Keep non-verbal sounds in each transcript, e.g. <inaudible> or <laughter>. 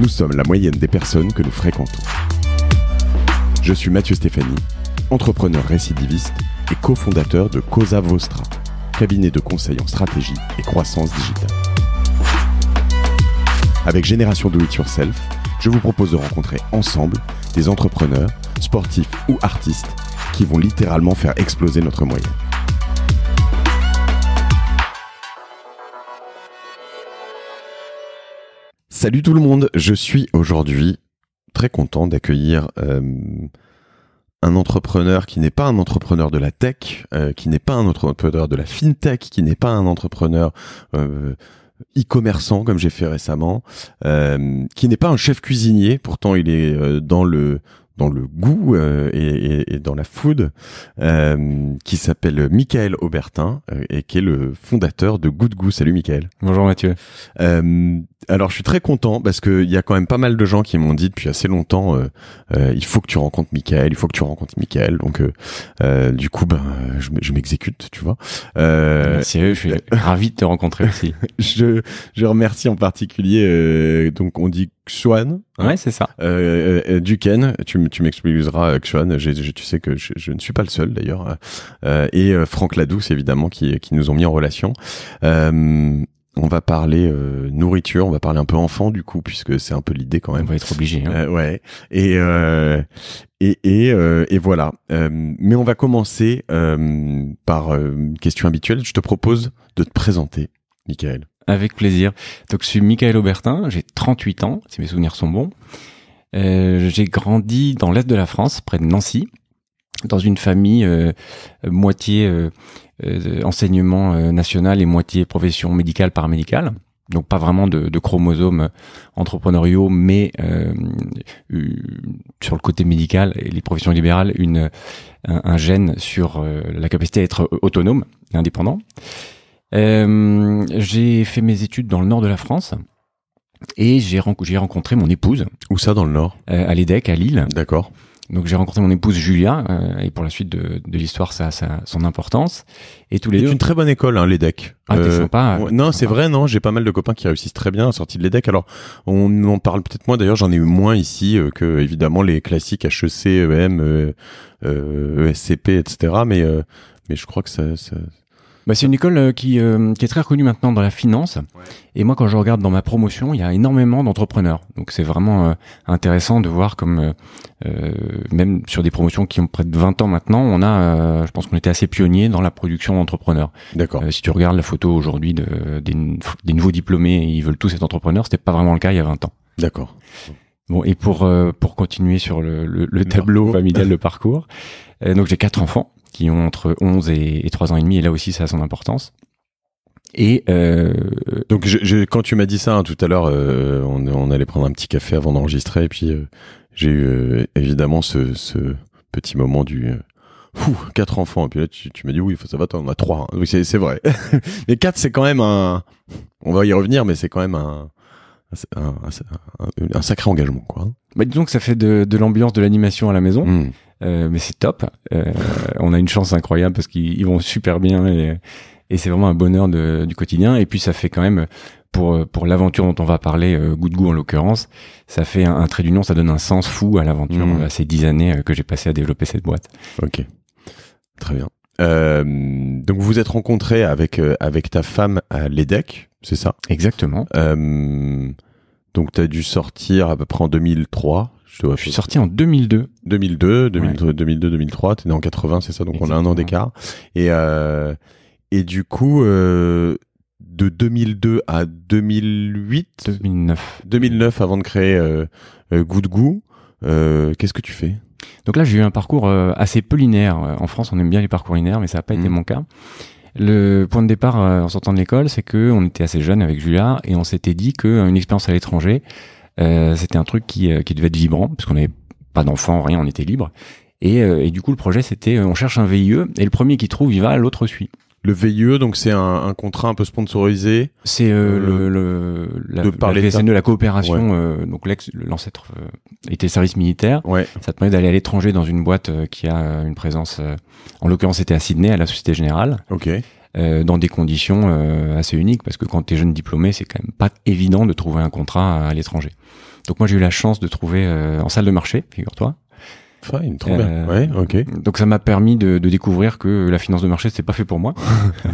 Nous sommes la moyenne des personnes que nous fréquentons. Je suis Mathieu Stéphanie, entrepreneur récidiviste et cofondateur de Cosa Vostra, cabinet de conseil en stratégie et croissance digitale. Avec Génération Do It Yourself, je vous propose de rencontrer ensemble des entrepreneurs, sportifs ou artistes qui vont littéralement faire exploser notre moyenne. Salut tout le monde, je suis aujourd'hui très content d'accueillir euh, un entrepreneur qui n'est pas un entrepreneur de la tech, euh, qui n'est pas un entrepreneur de la fintech, qui n'est pas un entrepreneur euh, e-commerçant comme j'ai fait récemment, qui n'est pas un chef cuisinier, pourtant il est dans le dans le goût euh, et, et, dans la food, euh, qui s'appelle Michael Aubertin euh, et qui est le fondateur de Goût de Goût. Salut Michael. Bonjour Mathieu. alors je suis très content parce qu'il y a quand même pas mal de gens qui m'ont dit depuis assez longtemps, il faut que tu rencontres Michael, il faut que tu rencontres Michael. Donc du coup, ben, je, m'exécute, tu vois. Merci ah, je suis <laughs> ravi de te rencontrer aussi. je, je remercie en particulier, donc on dit Xuan. Hein. ouais, c'est ça. Euh, euh, euh Duken, tu, tu m'excuseras, euh, Xuan. tu sais que je, ne suis pas le seul d'ailleurs. Euh, et Franck Ladouce, évidemment, qui, nous ont mis en relation. on va parler nourriture, on va parler un peu enfant du coup, puisque c'est un peu l'idée quand même. On va être obligé. Hein. ouais. Et et et, et voilà. mais on va commencer par une question habituelle. Je te propose de te présenter, Michael. Avec plaisir. Donc, je suis Michael Aubertin, j'ai 38 ans, si mes souvenirs sont bons. Euh, j'ai grandi dans l'est de la France, près de Nancy, dans une famille euh, moitié euh, euh, enseignement national et moitié profession médicale paramédicale. Donc pas vraiment de, de chromosomes entrepreneuriaux, mais sur le côté médical et les professions libérales, une, un, un gène sur la capacité à être autonome et indépendant. Euh, j'ai fait mes études dans le nord de la France. Et j'ai rencontré mon épouse. Où ça, dans le Nord euh, À l'EDEC, à Lille. D'accord. Donc j'ai rencontré mon épouse Julia, euh, et pour la suite de, de l'histoire, ça, ça son importance. Et tous les deux. C'est une très bonne école, hein, l'EDEC. Ah, non, c'est vrai, non. J'ai pas mal de copains qui réussissent très bien à sortie de l'EDEC. Alors, on en parle peut-être moins. D'ailleurs, j'en ai eu moins ici que évidemment les classiques HEC, EM, ESCP, e etc. Mais mais je crois que ça, ça bah, C'est une école euh, euh, qui, est très reconnue maintenant dans la finance. Et moi, quand je regarde dans ma promotion, il y a énormément d'entrepreneurs. Donc c'est vraiment euh, intéressant de voir comme, même sur des promotions qui ont près de 20 ans maintenant, on a, je pense qu'on était assez pionniers dans la production d'entrepreneurs. D'accord. si tu regardes la photo aujourd'hui de, des, nouveaux diplômés, ils veulent tous être entrepreneurs. C'était pas vraiment le cas il y a 20 ans. D'accord. Bon, et pour, pour continuer sur le, tableau familial, <laughs> le parcours, donc j'ai quatre enfants qui ont entre 11 et, 3 ans et demi, et là aussi ça a son importance. Et euh, donc, quand tu m'as dit ça hein, tout à l'heure, euh, on, allait prendre un petit café avant d'enregistrer, et puis euh, j'ai eu évidemment ce, petit moment du fou quatre enfants, et puis là tu, m'as dit oui, ça va, t'en as trois, hein. oui c'est vrai. <laughs> mais quatre, c'est quand même un, on va y revenir, mais c'est quand même un, un, sacré engagement, quoi. Bah, disons que ça fait de, l'ambiance de l'animation à la maison. Hmm. Euh, mais c'est top. Euh, on a une chance incroyable parce qu'ils vont super bien et, et c'est vraiment un bonheur de, du quotidien. Et puis ça fait quand même pour pour l'aventure dont on va parler, euh, goût de goût en l'occurrence, ça fait un, un trait d'union, ça donne un sens fou à l'aventure, à mmh. ces dix années euh, que j'ai passé à développer cette boîte. Ok, très bien. Euh, donc vous vous êtes rencontré avec avec ta femme à l'EDEC, c'est ça Exactement. donc tu as dû sortir à peu près en 2003, je, je suis sorti en 2002. 2002, 2002, 2003. T'es né en 80, c'est ça. Donc on a un an d'écart. Et euh, et du coup, euh, de 2002 à 2008, 2009, 2009 avant de créer euh, euh Goût de euh, Qu'est-ce que tu fais Donc là, j'ai eu un parcours assez peu linéaire. En France, on aime bien les parcours linéaires, mais ça n'a pas été mm. mon cas. Le point de départ en sortant de l'école, c'est que on était assez jeune avec Julia et on s'était dit qu'une expérience à l'étranger, euh, c'était un truc euh, qui, devait être vibrant, parce qu'on n'avait pas d'enfants, rien, on était libre. Et, euh, du coup, le projet, c'était on cherche un VIE, et le premier qui trouve, il va, l'autre suit. Le VIE, donc c'est un, contrat un peu sponsorisé. C'est le, de la de e, la coopération. donc l'ex, l'ancêtre était service militaire. Ça te permet d'aller à l'étranger dans une boîte qui a une présence. en l'occurrence, c'était à Sydney, à la Société Générale. Ok. Euh, dans des conditions euh, assez uniques, parce que quand tu es jeune diplômé, c'est quand même pas évident de trouver un contrat à, l'étranger. Donc moi j'ai eu la chance de trouver euh, en salle de marché, figure-toi. Fine, trop bien. Ouais, ok. Donc ça m'a permis de, de, découvrir que la finance de marché c'est pas fait pour moi.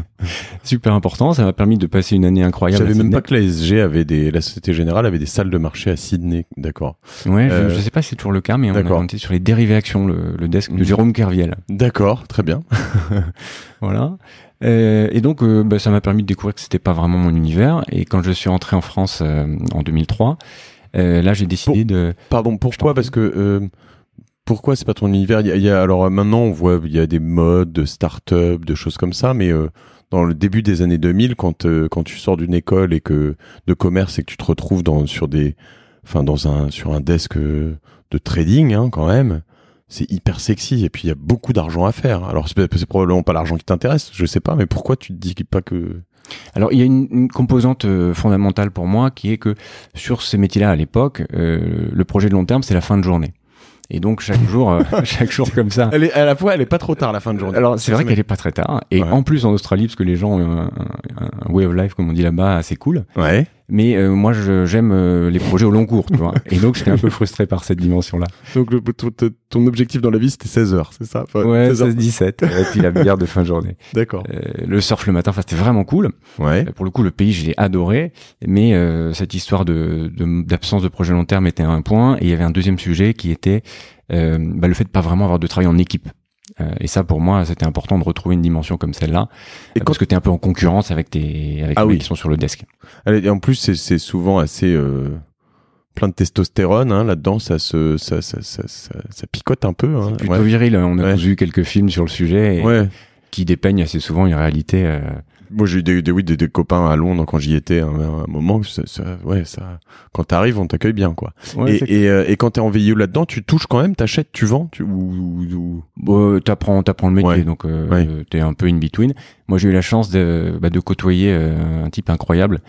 <laughs> Super important. Ça m'a permis de passer une année incroyable. Je savais même pas que la SG avait des, la Société Générale avait des salles de marché à Sydney, d'accord. Ouais, je, sais pas si c'est toujours le cas, mais on a monté sur les dérivés actions le, le desk de mm. Jérôme Kerviel. D'accord, très bien. <laughs> voilà. Euh, et donc, euh, bah, ça m'a permis de découvrir que c'était pas vraiment mon univers. Et quand je suis rentré en France euh, en 2003, euh, là, j'ai décidé de. Pardon, pourquoi Parce que pourquoi c'est pas ton univers il y, a, alors maintenant, on voit il y a des modes de start-up, de choses comme ça, mais dans le début des années 2000, quand quand tu sors d'une école et que de commerce et que tu te retrouves dans sur des, enfin dans un sur un desk de trading hein, quand même c'est hyper sexy et puis il y a beaucoup d'argent à faire. Alors c'est probablement pas l'argent qui t'intéresse, je sais pas, mais pourquoi tu te dis pas que alors il y a une, composante euh, fondamentale pour moi qui est que sur ces métiers-là à l'époque, euh, le projet de long terme c'est la fin de journée. Et donc chaque jour, euh, <laughs> chaque jour comme ça. Elle est, à la fois, elle est pas trop tard la fin de journée. Alors c'est vrai qu'elle est pas très tard. Et en plus en Australie, parce que les gens ont un, way of life comme on dit là-bas assez cool. Ouais mais euh, moi j'aime euh, les projets au long cours, tu vois. Et donc j'étais <laughs> un peu frustré par cette dimension-là. Donc ton, objectif dans la vie c'était 16 heures, c'est ça Ouais, 16 17 et puis la bière de fin de journée. <laughs> D'accord. Euh, le surf le matin, enfin c'était vraiment cool. Ouais. pour le coup le pays l'ai adoré, mais cette histoire de d'absence de, projet long terme était un point et il y avait un deuxième sujet qui était euh, bah, le fait de pas vraiment avoir de travail en équipe. Euh, et ça, pour moi, c'était important de retrouver une dimension comme celle-là, et parce que tu es un peu en concurrence avec tes avec ah qui sont sur le desk. Et en plus, c'est souvent assez euh, plein de testostérone hein, là-dedans, ça, se, ça, ça, ça, ça, picote un peu. Hein. plutôt viril. Hein. On a tous vu quelques films sur le sujet qui dépeignent assez souvent une réalité. Euh, moi j'ai eu des, des, des, copains à Londres quand j'y étais à hein, un moment ça, ça, ouais ça quand t'arrives on t'accueille bien quoi et, et, euh, et, quand t'es en là dedans tu touches quand même t'achètes tu vends tu ou, euh, t'apprends t'apprends le métier donc euh, t'es un peu in between moi j'ai eu la chance de bah, de côtoyer euh, un type incroyable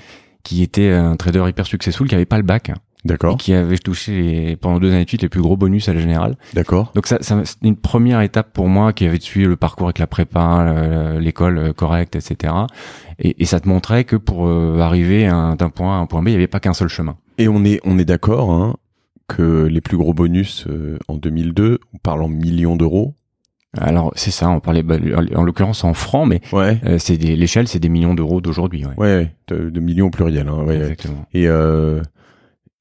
qui était un trader hyper successful qui avait pas le bac D'accord. qui avait touché pendant deux années de suite les plus gros bonus à la générale. D'accord. Donc ça, ça une première étape pour moi qui avait suivi le parcours avec la prépa, l'école euh, correcte, etc. Et, ça te montrait que pour euh, arriver d'un point à un point B, il n'y avait pas qu'un seul chemin. Et on est, on est d'accord hein, que les plus gros bonus euh, en 2002, on parle en millions d'euros, alors c'est ça, on parlait bah, en l'occurrence en francs, mais ouais. c'est l'échelle, c'est des millions d'euros d'aujourd'hui. Ouais, ouais de, millions au pluriel. Hein, ouais, Exactement. Et euh,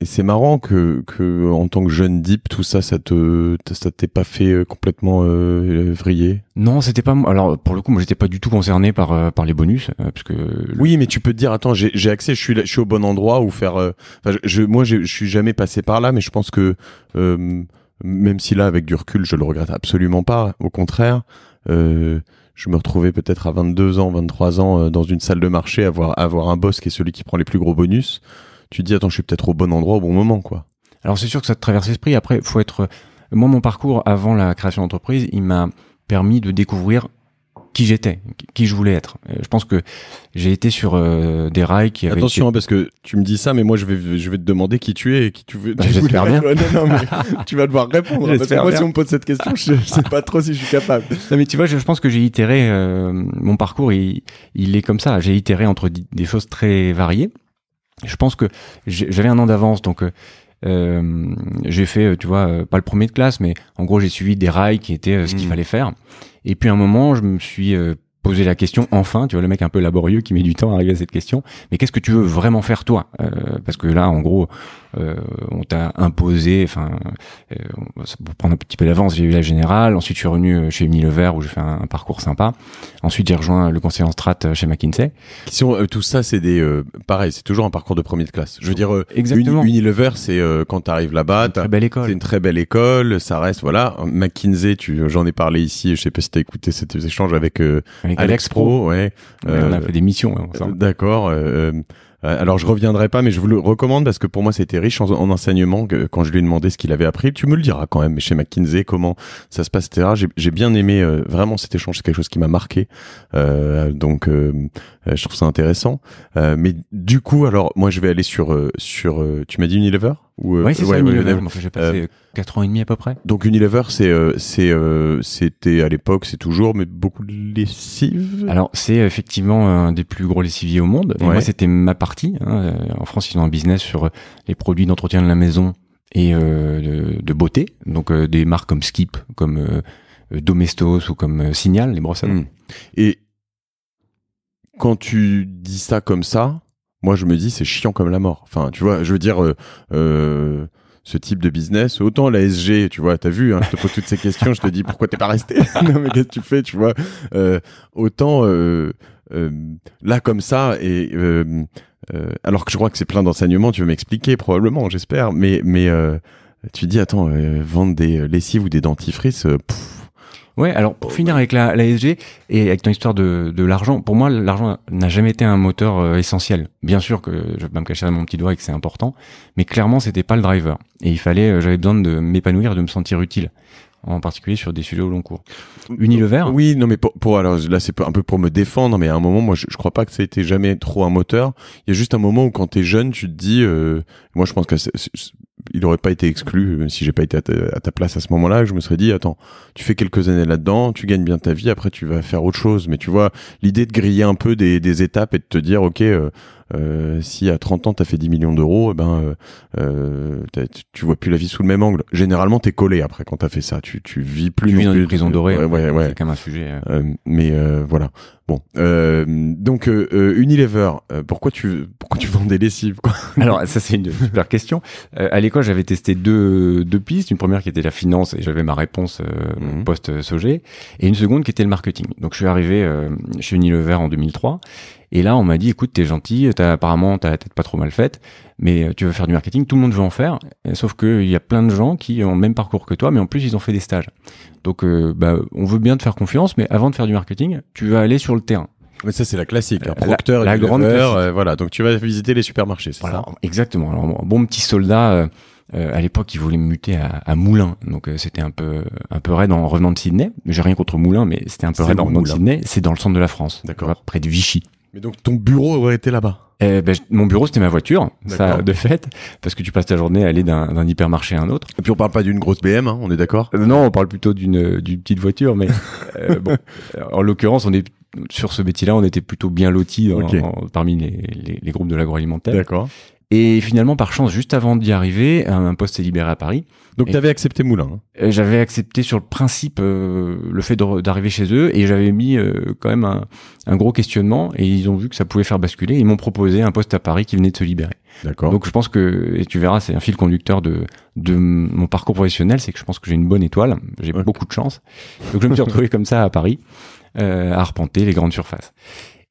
et c'est marrant que, que, en tant que jeune deep, tout ça, ça te, ça t'est pas fait euh, complètement euh, vriller. Non, c'était pas. Alors pour le coup, moi, j'étais pas du tout concerné par euh, par les bonus, Oui, mais tu peux te dire, attends, j'ai accès, je suis je suis au bon endroit ou faire. je, moi, je, suis jamais passé par là, mais je pense que même si là, avec du recul, je le regrette absolument pas. Au contraire. je me retrouvais peut-être à 22 ans, 23 ans dans une salle de marché avoir avoir un boss qui est celui qui prend les plus gros bonus tu dis attends, je suis peut-être au bon endroit au bon moment, quoi. Alors c'est sûr que ça te traverse l'esprit. Après, faut être. Euh, moi, mon parcours avant la création d'entreprise, il m'a permis de découvrir qui j'étais, qui je voulais être. Euh, je pense que j'ai été sur euh, des rails qui avaient Attention, hein, parce que tu me dis ça, mais moi je vais, je vais te demander qui tu es et qui tu veux. Bah, <laughs> tu vas devoir répondre. Hein, parce que moi, si on me pose cette question, je sais pas trop si je suis capable. Non, mais tu vois, je, pense que j'ai itéré mon parcours. Il, il est comme ça. J'ai itéré entre des choses très variées je pense que j'avais un an d'avance, donc euh, euh, j'ai fait, euh, tu vois, pas le premier de classe, mais en gros j'ai suivi des rails qui étaient ce qu'il hmm. fallait faire. Et puis à un moment, je me suis posé la question enfin, tu vois, le mec un peu laborieux qui met du temps à arriver à cette question. Mais qu'est-ce que tu veux vraiment faire toi Parce que là, en gros, euh, on t'a imposé, enfin, euh, pour prendre un petit peu d'avance, j'ai eu la générale, ensuite je suis revenu euh, chez Unilever où j'ai fait un, parcours sympa, ensuite j'ai rejoint le conseil en strat chez McKinsey. Si tout ça, c'est des, pareil, c'est toujours un parcours de premier de classe. Je veux dire, Exactement. Uni, Unilever, c'est quand tu arrives là-bas, c'est une très belle école, ça reste, voilà, McKinsey, tu, j'en ai parlé ici, je sais pas si t'as écouté cet échange avec, Alex, Pro, ouais. on a fait des missions. D'accord. Euh, alors je reviendrai pas, mais je vous le recommande parce que pour moi c'était riche en, enseignement quand je lui ai demandé ce qu'il avait appris. Tu me le diras quand même chez McKinsey comment ça se passe, etc. J'ai, bien aimé euh, vraiment cet échange, c'est quelque chose qui m'a marqué. Euh, donc je trouve ça intéressant. mais du coup, alors moi je vais aller sur sur. tu m'as dit Unilever. Oui euh, c'est ça, Unilever. j'ai passé 4 euh, ans et demi à peu près. Donc Unilever, c'est, euh, c'est, c'était à l'époque, c'est toujours, mais beaucoup de lessives. Alors, c'est effectivement un des plus gros lessiviers au monde. Et moi, c'était ma partie. Hein. En France, ils ont un business sur les produits d'entretien de la maison et de, beauté. Donc des marques comme Skip, comme Domestos ou comme Signal, les brosses à dents. Hmm. Et quand tu dis ça comme ça, moi je me dis c'est chiant comme la mort. Enfin, tu vois, je veux dire, euh, euh ce type de business, autant la SG, tu vois, t'as vu, hein, je te pose toutes ces questions, je te dis pourquoi t'es pas resté, <laughs> non mais qu'est-ce que tu fais, tu vois, euh, autant euh, euh, là comme ça et alors que je crois que c'est plein d'enseignements, tu veux m'expliquer probablement, j'espère, mais mais tu dis attends, vendre des lessives ou des dentifrices, Ouais, alors pour bah, finir avec la, la SG et avec ton histoire de, de l'argent, pour moi l'argent n'a jamais été un moteur euh, essentiel. Bien sûr que je vais pas me cacher mon petit doigt et que c'est important, mais clairement c'était pas le driver. Et il fallait, euh, j'avais besoin de m'épanouir, de me sentir utile en particulier sur des sujets au long cours. Unilever Oui, non, mais pour, pour alors là, c'est un peu pour me défendre, mais à un moment, moi, je, ne crois pas que ça a été jamais trop un moteur. Il y a juste un moment où, quand tu es jeune, tu te dis, euh, moi, je pense que c'est il aurait pas été exclu si j'ai pas été à ta, place à ce moment-là. Je me serais dit, attends, tu fais quelques années là-dedans, tu gagnes bien ta vie, après tu vas faire autre chose. Mais tu vois, l'idée de griller un peu des, étapes et de te dire, ok, euh, euh, si à 30 ans, tu as fait 10 millions d'euros, eh ben, euh, euh tu vois plus la vie sous le même angle. Généralement, t'es collé après quand t'as fait ça. Tu, tu vis plus. dans une prison dorée. Ouais, hein. ouais, C'est quand même un sujet. Euh. mais voilà. Bon, donc Unilever, pourquoi tu pourquoi tu vends des lessives quoi <laughs> Alors ça c'est une super question. à l'école j'avais testé deux deux pistes, une première qui était la finance et j'avais ma réponse Poste mhm. post Sogé et une seconde qui était le marketing. Donc je suis arrivé chez Unilever en 2003 et là, on m'a dit, écoute, t'es gentil, as, apparemment, t'as la tête pas trop mal faite, mais euh, tu veux faire du marketing, tout le monde veut en faire. Euh, sauf qu'il y a plein de gens qui ont le même parcours que toi, mais en plus, ils ont fait des stages. Donc, euh, bah, on veut bien te faire confiance, mais avant de faire du marketing, tu vas aller sur le terrain. Mais ça, c'est la classique. le la, la grande voilà. Donc, tu vas visiter les supermarchés, c'est ça Exactement. Alors, bon petit soldat. à l'époque, il voulait me muter à, à Moulins, donc c'était un peu un peu raide en revenant de Sydney. J'ai rien contre Moulin, mais c'était un peu raide en revenant de Sydney. C'est dans le centre de la France, d'accord, près de Vichy. Mais donc ton bureau aurait été là-bas eh ben, mon bureau, c'était ma voiture, ça, de fait, parce que tu passes ta journée à aller d'un hypermarché à un autre. Et puis on parle pas d'une grosse BM, hein, on est d'accord euh, Non, on parle plutôt d'une euh, petite voiture, mais euh, <laughs> en l'occurrence, on est sur ce métier-là, on était plutôt bien loti parmi les, les, groupes de l'agroalimentaire. D'accord. Et finalement, par chance, juste avant d'y arriver, un, poste s'est libéré à Paris. Donc, tu avais accepté Moulin. Hein. Euh, j'avais accepté sur le principe euh, le fait d'arriver chez eux et j'avais mis euh, quand même un, gros questionnement et ils ont vu que ça pouvait faire basculer. Ils m'ont proposé un poste à Paris qui venait de se libérer. D'accord. Donc, je pense que et tu verras, c'est un fil conducteur de de mon parcours professionnel, c'est que je pense que j'ai une bonne étoile, j'ai beaucoup de chance. Donc, je me suis retrouvé comme ça à Paris, euh, à arpenter les grandes surfaces.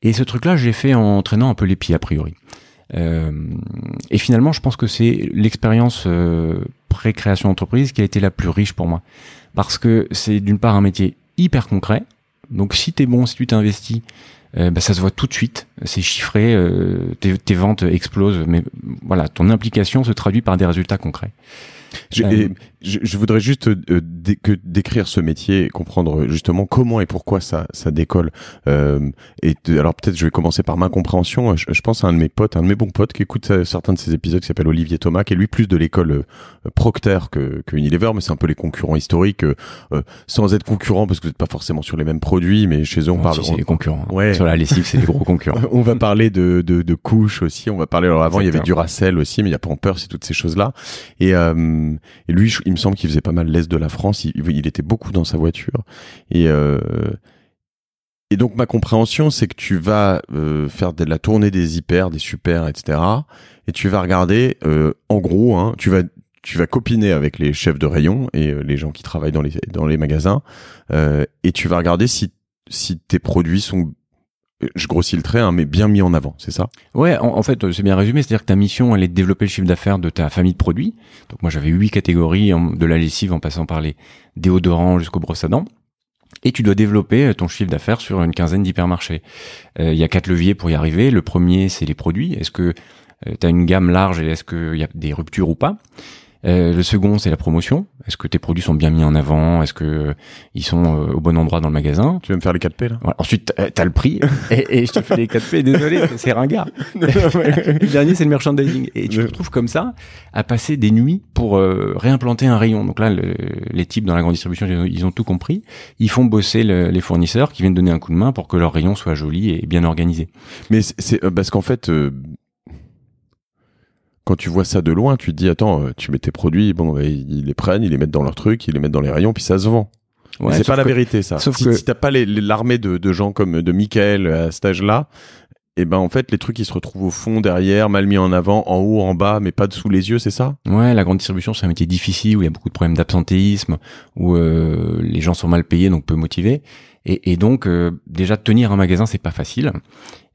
Et ce truc-là, j'ai fait en traînant un peu les pieds a priori. Euh, et finalement, je pense que c'est l'expérience euh, pré-création d'entreprise qui a été la plus riche pour moi. Parce que c'est d'une part un métier hyper concret. Donc si t'es bon, si tu t'investis, euh, bah, ça se voit tout de suite, c'est chiffré, tes, ventes explosent, mais voilà, ton implication se traduit par des résultats concrets je, voudrais juste euh, que décrire ce métier et comprendre euh, justement comment et pourquoi ça, ça décolle. Euh, et alors peut-être je vais commencer par ma compréhension. Je, pense à un de mes potes, un de mes bons potes qui écoute euh, certains de ces épisodes qui s'appelle Olivier Thomas, qui est lui plus de l'école Procter que, que Unilever, mais c'est un peu les concurrents historiques, sans être concurrent, parce que vous n'êtes pas forcément sur les mêmes produits, mais chez eux on ah, parle. c'est les concurrents. Ouais. Sur la lessive, c'est des gros concurrents. <laughs> on va parler de, de, de, couches aussi. On va parler. Alors avant, il y avait Duracell aussi, mais il y a pas peur, c'est toutes ces choses là. Et, lui, il me semble qu'il faisait pas mal l'est de la France. Il, était beaucoup dans sa voiture. Euh, et, donc ma compréhension, c'est que tu vas euh, faire de la tournée des hyper, des super, etc. Et tu vas regarder, euh, en gros, hein, tu vas copiner avec les chefs de rayon et les gens qui travaillent dans les magasins et tu vas regarder si tes produits sont je grossis le trait, hein, mais bien mis en avant, c'est ça Ouais, en, fait, euh, c'est bien résumé, c'est-à-dire que ta mission, elle est de développer le chiffre d'affaires de ta famille de produits. Donc moi, j'avais huit catégories, de la lessive en passant par les déodorants jusqu'aux brosses à dents. Et tu dois développer euh, ton chiffre d'affaires sur une quinzaine d'hypermarchés. Euh, il y a quatre leviers pour y arriver. Le premier, c'est les produits. Est-ce que tu as une gamme large et est-ce qu'il y a des ruptures ou pas euh, le second, c'est la promotion. Est-ce que tes produits sont bien mis en avant Est-ce que euh, ils sont euh, au bon endroit dans le magasin Tu veux me faire les 4P là. Voilà. Ensuite, t'as le prix <laughs> et, je te fais les 4P. Désolé, c'est ringard. <laughs> <laughs> le dernier, c'est le merchandising. Et tu te retrouves comme ça à passer des nuits pour réimplanter un rayon. Donc là, les types dans la grande distribution, ils ont tout compris. Ils font bosser les fournisseurs qui viennent donner un coup de main pour que leur rayon soit joli et bien organisé. Mais c'est parce qu'en fait, quand tu vois ça de loin, tu te dis attends, euh, tu mets tes produits, bon, bah, ils les prennent, ils les mettent dans leur truc, ils les mettent dans les rayons, puis ça se vend. Ouais, c'est pas la vérité ça. Sauf que... si t'as pas l'armée de, gens comme euh, de Michael euh, à cet âge-là, et eh ben en fait les trucs ils se retrouvent au fond, derrière, mal mis en avant, en haut, en bas, mais pas sous les yeux, c'est ça Ouais, la grande distribution c'est un métier difficile où il y a beaucoup de problèmes d'absentéisme, où les gens sont mal payés donc peu motivés. Et, donc, euh, déjà, tenir un magasin, c'est pas facile.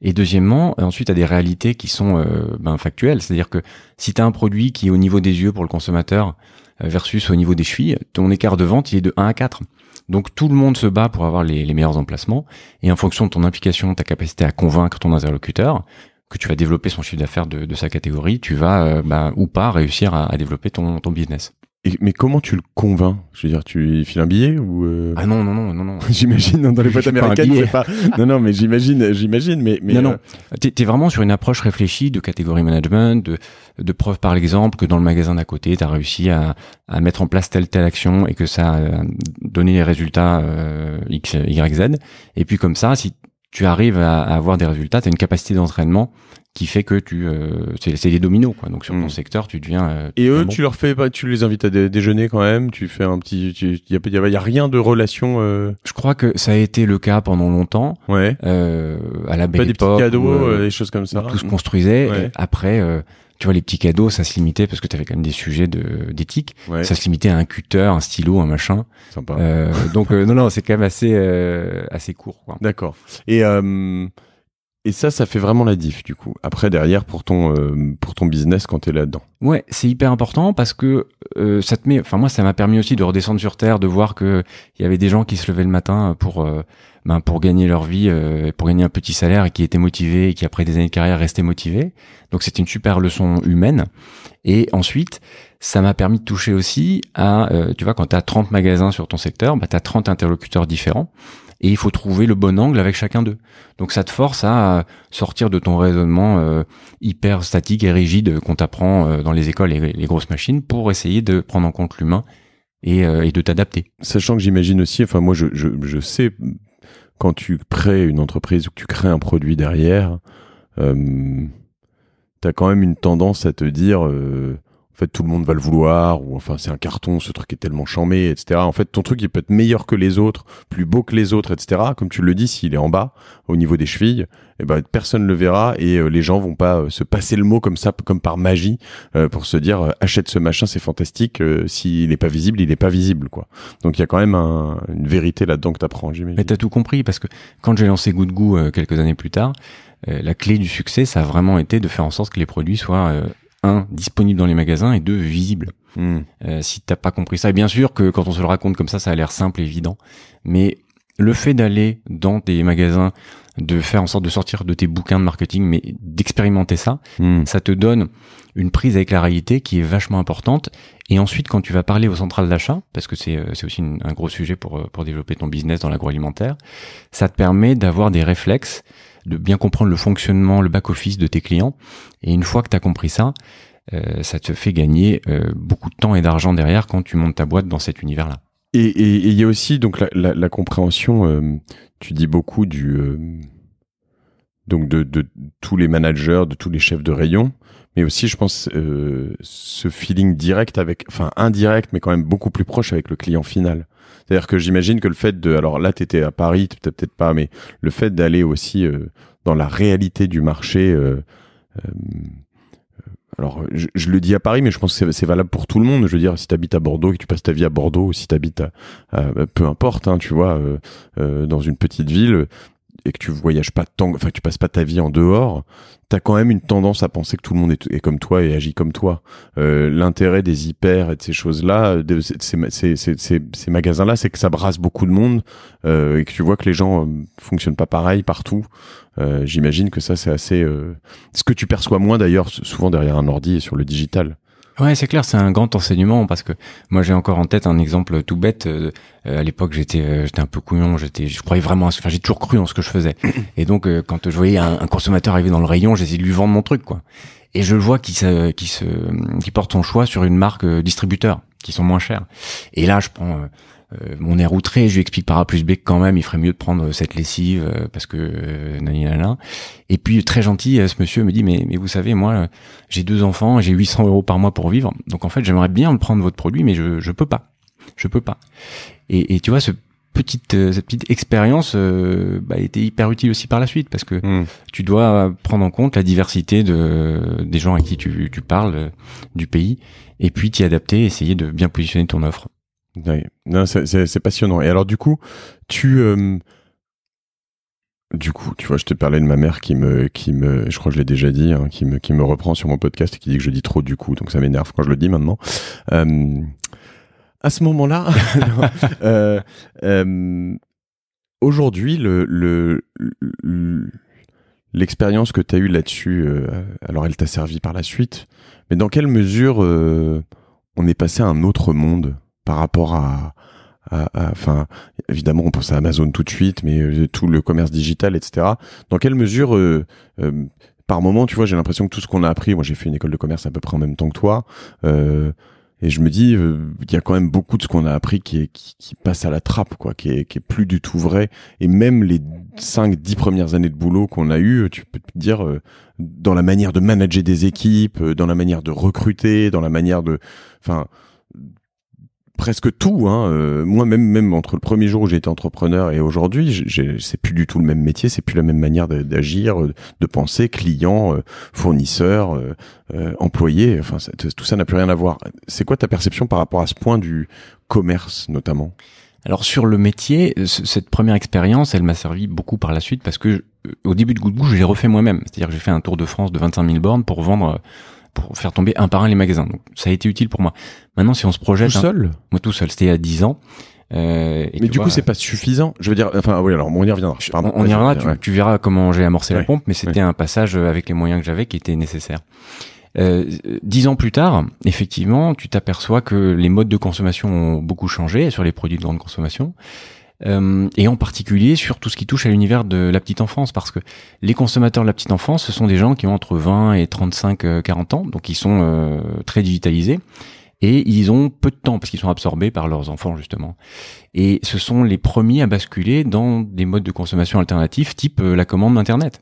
Et deuxièmement, euh, ensuite, tu as des réalités qui sont euh, ben, factuelles. C'est-à-dire que si tu as un produit qui est au niveau des yeux pour le consommateur versus au niveau des chevilles, ton écart de vente, il est de 1 à 4. Donc tout le monde se bat pour avoir les, meilleurs emplacements. Et en fonction de ton implication, ta capacité à convaincre ton interlocuteur, que tu vas développer son chiffre d'affaires de, sa catégorie, tu vas ben, ou pas réussir à, développer ton business mais comment tu le convaincs Je veux dire, tu lui files un billet ou euh Ah non, non, non, non, non. <laughs> j'imagine dans les boîtes américaines, c'est pas. <laughs> Non, non, mais j'imagine, j'imagine, mais, mais, Non, non. Euh tu es vraiment sur une approche réfléchie de catégorie management, de, de preuve par exemple que dans le magasin d'à côté, t'as réussi à, à mettre en place telle telle action et que ça a euh, donné les résultats X, Y, Z. Et puis comme ça, si tu arrives à, à avoir des résultats, t'as une capacité d'entraînement qui fait que tu euh, c'est les dominos quoi donc sur ton mm. secteur tu deviens euh, et eux tu leur fais pas tu les invites à déjeuner quand même tu fais un petit il y a, y a, rien de relation euh. je crois que ça a été le cas pendant longtemps ouais euh, à la belle des petits cadeaux des choses comme ça tout se construisait après tu vois, les petits cadeaux, ça se limitait parce que tu avais quand même des sujets de d'éthique. Ça se limitait à un cutter, un stylo, un machin. Sympa. donc non, non, c'est quand même assez assez court. D'accord. Et et ça, ça fait vraiment la diff, du coup. Après, derrière, pour ton, euh, pour ton business quand t'es là-dedans. Ouais, c'est hyper important parce que euh, ça te met, enfin, moi, ça m'a permis aussi de redescendre sur terre, de voir que il y avait des gens qui se levaient le matin euh, pour, ben, pour gagner leur vie, pour gagner un petit salaire et qui étaient motivés et qui, après des années de carrière, restaient motivés. Donc, c'était une super leçon humaine. Et ensuite, ça m'a permis de toucher aussi à, tu vois, quand t'as 30 magasins sur ton secteur, bah, t'as 30 interlocuteurs différents et il faut trouver le bon angle avec chacun d'eux. Donc ça te force à euh, sortir de ton raisonnement euh, hyper statique et rigide qu'on t'apprend euh, dans les écoles et les grosses machines pour essayer de prendre en compte l'humain et, de t'adapter. Sachant que j'imagine aussi, enfin moi je, je, sais quand tu crées une entreprise ou que tu crées un produit derrière, tu as quand même une tendance à te dire en fait tout le monde va le vouloir ou enfin c'est un carton ce truc est tellement chambé etc en fait ton truc il peut être meilleur que les autres plus beau que les autres etc comme tu le dis s'il est en bas au niveau des chevilles eh ben personne le verra et euh, les gens vont pas euh, se passer le mot comme ça comme par magie euh, pour se dire achète ce machin c'est fantastique s'il n'est pas visible il n'est pas visible quoi donc il y a quand même une vérité là-dedans que apprends, j'imagine mais t'as tout compris parce que quand j'ai lancé de Goût quelques années plus tard la clé du succès ça a vraiment été de faire en sorte que les produits soient un, disponible dans les magasins et deux, visible. Si hmm. tu euh, si t'as pas compris ça, et bien sûr que quand on se le raconte comme ça, ça a l'air simple, et évident, mais le fait d'aller dans des magasins, de faire en sorte de sortir de tes bouquins de marketing, mais d'expérimenter ça, hmm. ça te donne une prise avec la réalité qui est vachement importante. Et ensuite, quand tu vas parler aux centrales d'achat, parce que c'est euh, aussi un gros sujet pour, euh, pour développer ton business dans l'agroalimentaire, ça te permet d'avoir des réflexes de bien comprendre le fonctionnement, le back-office de tes clients. Et une fois que tu as compris ça, euh, ça te fait gagner euh, beaucoup de temps et d'argent derrière quand tu montes ta boîte dans cet univers-là. Et il y a aussi donc la, compréhension, euh, tu dis beaucoup du donc de, tous les managers, de tous les chefs de rayon, mais aussi, je pense, euh, ce feeling direct avec, enfin indirect, mais quand même beaucoup plus proche avec le client final. C'est-à-dire que j'imagine que le fait de, alors là, t'étais à Paris, peut-être pas, mais le fait d'aller aussi euh, dans la réalité du marché. Euh, alors, je, le dis à Paris, mais je pense que c'est valable pour tout le monde. Je veux dire, si t'habites à Bordeaux, que tu passes ta vie à Bordeaux, ou si t'habites à, peu importe, hein, tu vois, dans une petite ville, et que tu voyages pas tant, enfin tu passes pas ta vie en dehors, t'as quand même une tendance à penser que tout le monde est, comme toi et agit comme toi. Euh, l'intérêt des hyper et de ces choses-là, euh, de ces, magasins-là, c'est que ça brasse beaucoup de monde euh, et que tu vois que les gens fonctionnent pas pareil partout. J'imagine que ça c'est assez. ce que tu perçois moins d'ailleurs souvent derrière un ordi et sur le digital. Ouais, c'est clair, c'est un grand enseignement parce que moi j'ai encore en tête un exemple tout bête. Euh, euh, à l'époque, j'étais euh, j'étais un peu couillon, j'étais je croyais vraiment enfin, j'ai toujours cru en ce que je faisais. <clears throat> Et donc quand je voyais un, consommateur arriver dans le rayon, j'essayais de lui vendre mon truc quoi. Et je le vois qui se qui se qui porte son choix sur une marque distributeur qui sont moins chères. Et là, je prends euh, mon air outré, je lui explique par A plus B que quand même, il ferait mieux de prendre euh, cette lessive euh, parce que euh, Et puis très gentil, ce monsieur me dit mais, mais vous savez moi j'ai deux enfants, j'ai 800 euros par mois pour vivre, donc en fait j'aimerais bien prendre votre produit mais je je peux pas, je peux pas. Et, tu vois ce petite cette petite expérience euh, bah, était hyper utile aussi par la suite parce que hmm. tu dois prendre en compte la diversité de des gens à qui tu, tu parles du pays et puis t'y adapter, essayer de bien positionner ton offre. Non, c'est passionnant. Et alors, du coup, tu. Euh, du coup, tu vois, je te parlais de ma mère qui me, qui me, je crois que je l'ai déjà dit, hein, qui me, reprend sur mon podcast et qui dit que je dis trop du coup, donc ça m'énerve quand je le dis maintenant. Euh, à ce moment-là, <laughs> euh, aujourd'hui, l'expérience que tu as eue là-dessus, alors elle t'a servi par la suite, mais dans quelle mesure on est passé à un autre monde par rapport à, enfin évidemment on pense à Amazon tout de suite mais euh, tout le commerce digital etc dans quelle mesure euh, euh, par moment tu vois j'ai l'impression que tout ce qu'on a appris moi j'ai fait une école de commerce à peu près en même temps que toi et je me dis il y a quand même beaucoup de ce qu'on a appris qui, passe à la trappe quoi qui est, plus du tout vrai et même les 5 10 premières années de boulot qu'on a eu tu peux te dire dans la manière de manager des équipes dans la manière de recruter dans la manière de enfin presque tout. Hein. Euh, moi, même, même entre le premier jour où j'ai été entrepreneur et aujourd'hui, c'est plus du tout le même métier, c'est plus la même manière d'agir, euh, de, penser, client, euh, fournisseur, employé. Enfin, tout ça n'a plus rien à voir. C'est quoi ta perception par rapport à ce point du commerce, notamment alors sur le métier, cette première expérience, elle m'a servi beaucoup par la suite parce que au début de Goût je l'ai refait moi-même. C'est-à-dire que j'ai fait un tour de France de 25 000 bornes pour vendre pour faire tomber un par un les magasins. Donc ça a été utile pour moi. Maintenant, si on se projette tout seul, moi tout seul, c'était à 10 ans. Euh, et mais du coup, c'est pas suffisant. Je veux dire, enfin, oui, alors on y reviendra. Pardon, on, y reviendra. Tu, verras comment j'ai amorcé la pompe, mais c'était un passage euh, avec les moyens que j'avais qui était nécessaire. Euh, dix ans plus tard, effectivement, tu t'aperçois que les modes de consommation ont beaucoup changé sur les produits de grande consommation. Euh, et en particulier sur tout ce qui touche à l'univers de la petite enfance, parce que les consommateurs de la petite enfance, ce sont des gens qui ont entre 20 et 35, 40 euh, ans, donc ils sont euh, très digitalisés. Et ils ont peu de temps parce qu'ils sont absorbés par leurs enfants justement. Et ce sont les premiers à basculer dans des modes de consommation alternatifs, type la commande d'internet.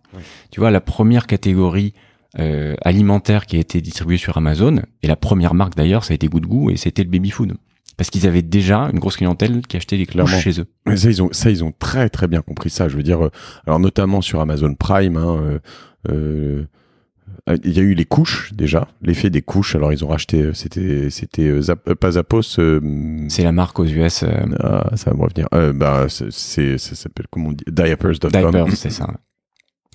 Tu vois, la première catégorie alimentaire qui a été distribuée sur Amazon et la première marque d'ailleurs, ça a été de Goût et c'était le baby food parce qu'ils avaient déjà une grosse clientèle qui achetait des cloches chez eux. ça ils ont ça ils ont très très bien compris ça. Je veux dire, euh, alors notamment sur Amazon Prime. Hein, euh, euh, il y a eu les couches déjà, l'effet des couches. Alors ils ont racheté, c'était, c'était pas Zappos. c'est la marque aux US. Ah, ça va me revenir. bah, c'est, ça s'appelle comment on dit Diapers.com. Diapers, c'est ça.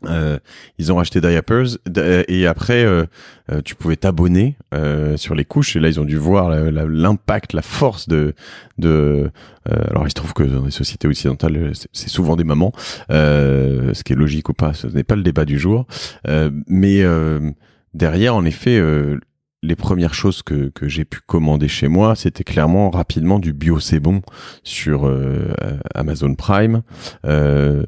Euh, ils ont acheté Diapers euh, et après euh, euh, tu pouvais t'abonner euh, sur les couches et là ils ont dû voir l'impact, la, force de de alors il se trouve que dans les sociétés occidentales c'est souvent des mamans ce qui est logique ou pas ce n'est pas le débat du jour mais derrière en effet les premières choses que, que j'ai pu commander chez moi, c'était clairement rapidement du bio c'est bon sur euh, Amazon Prime euh,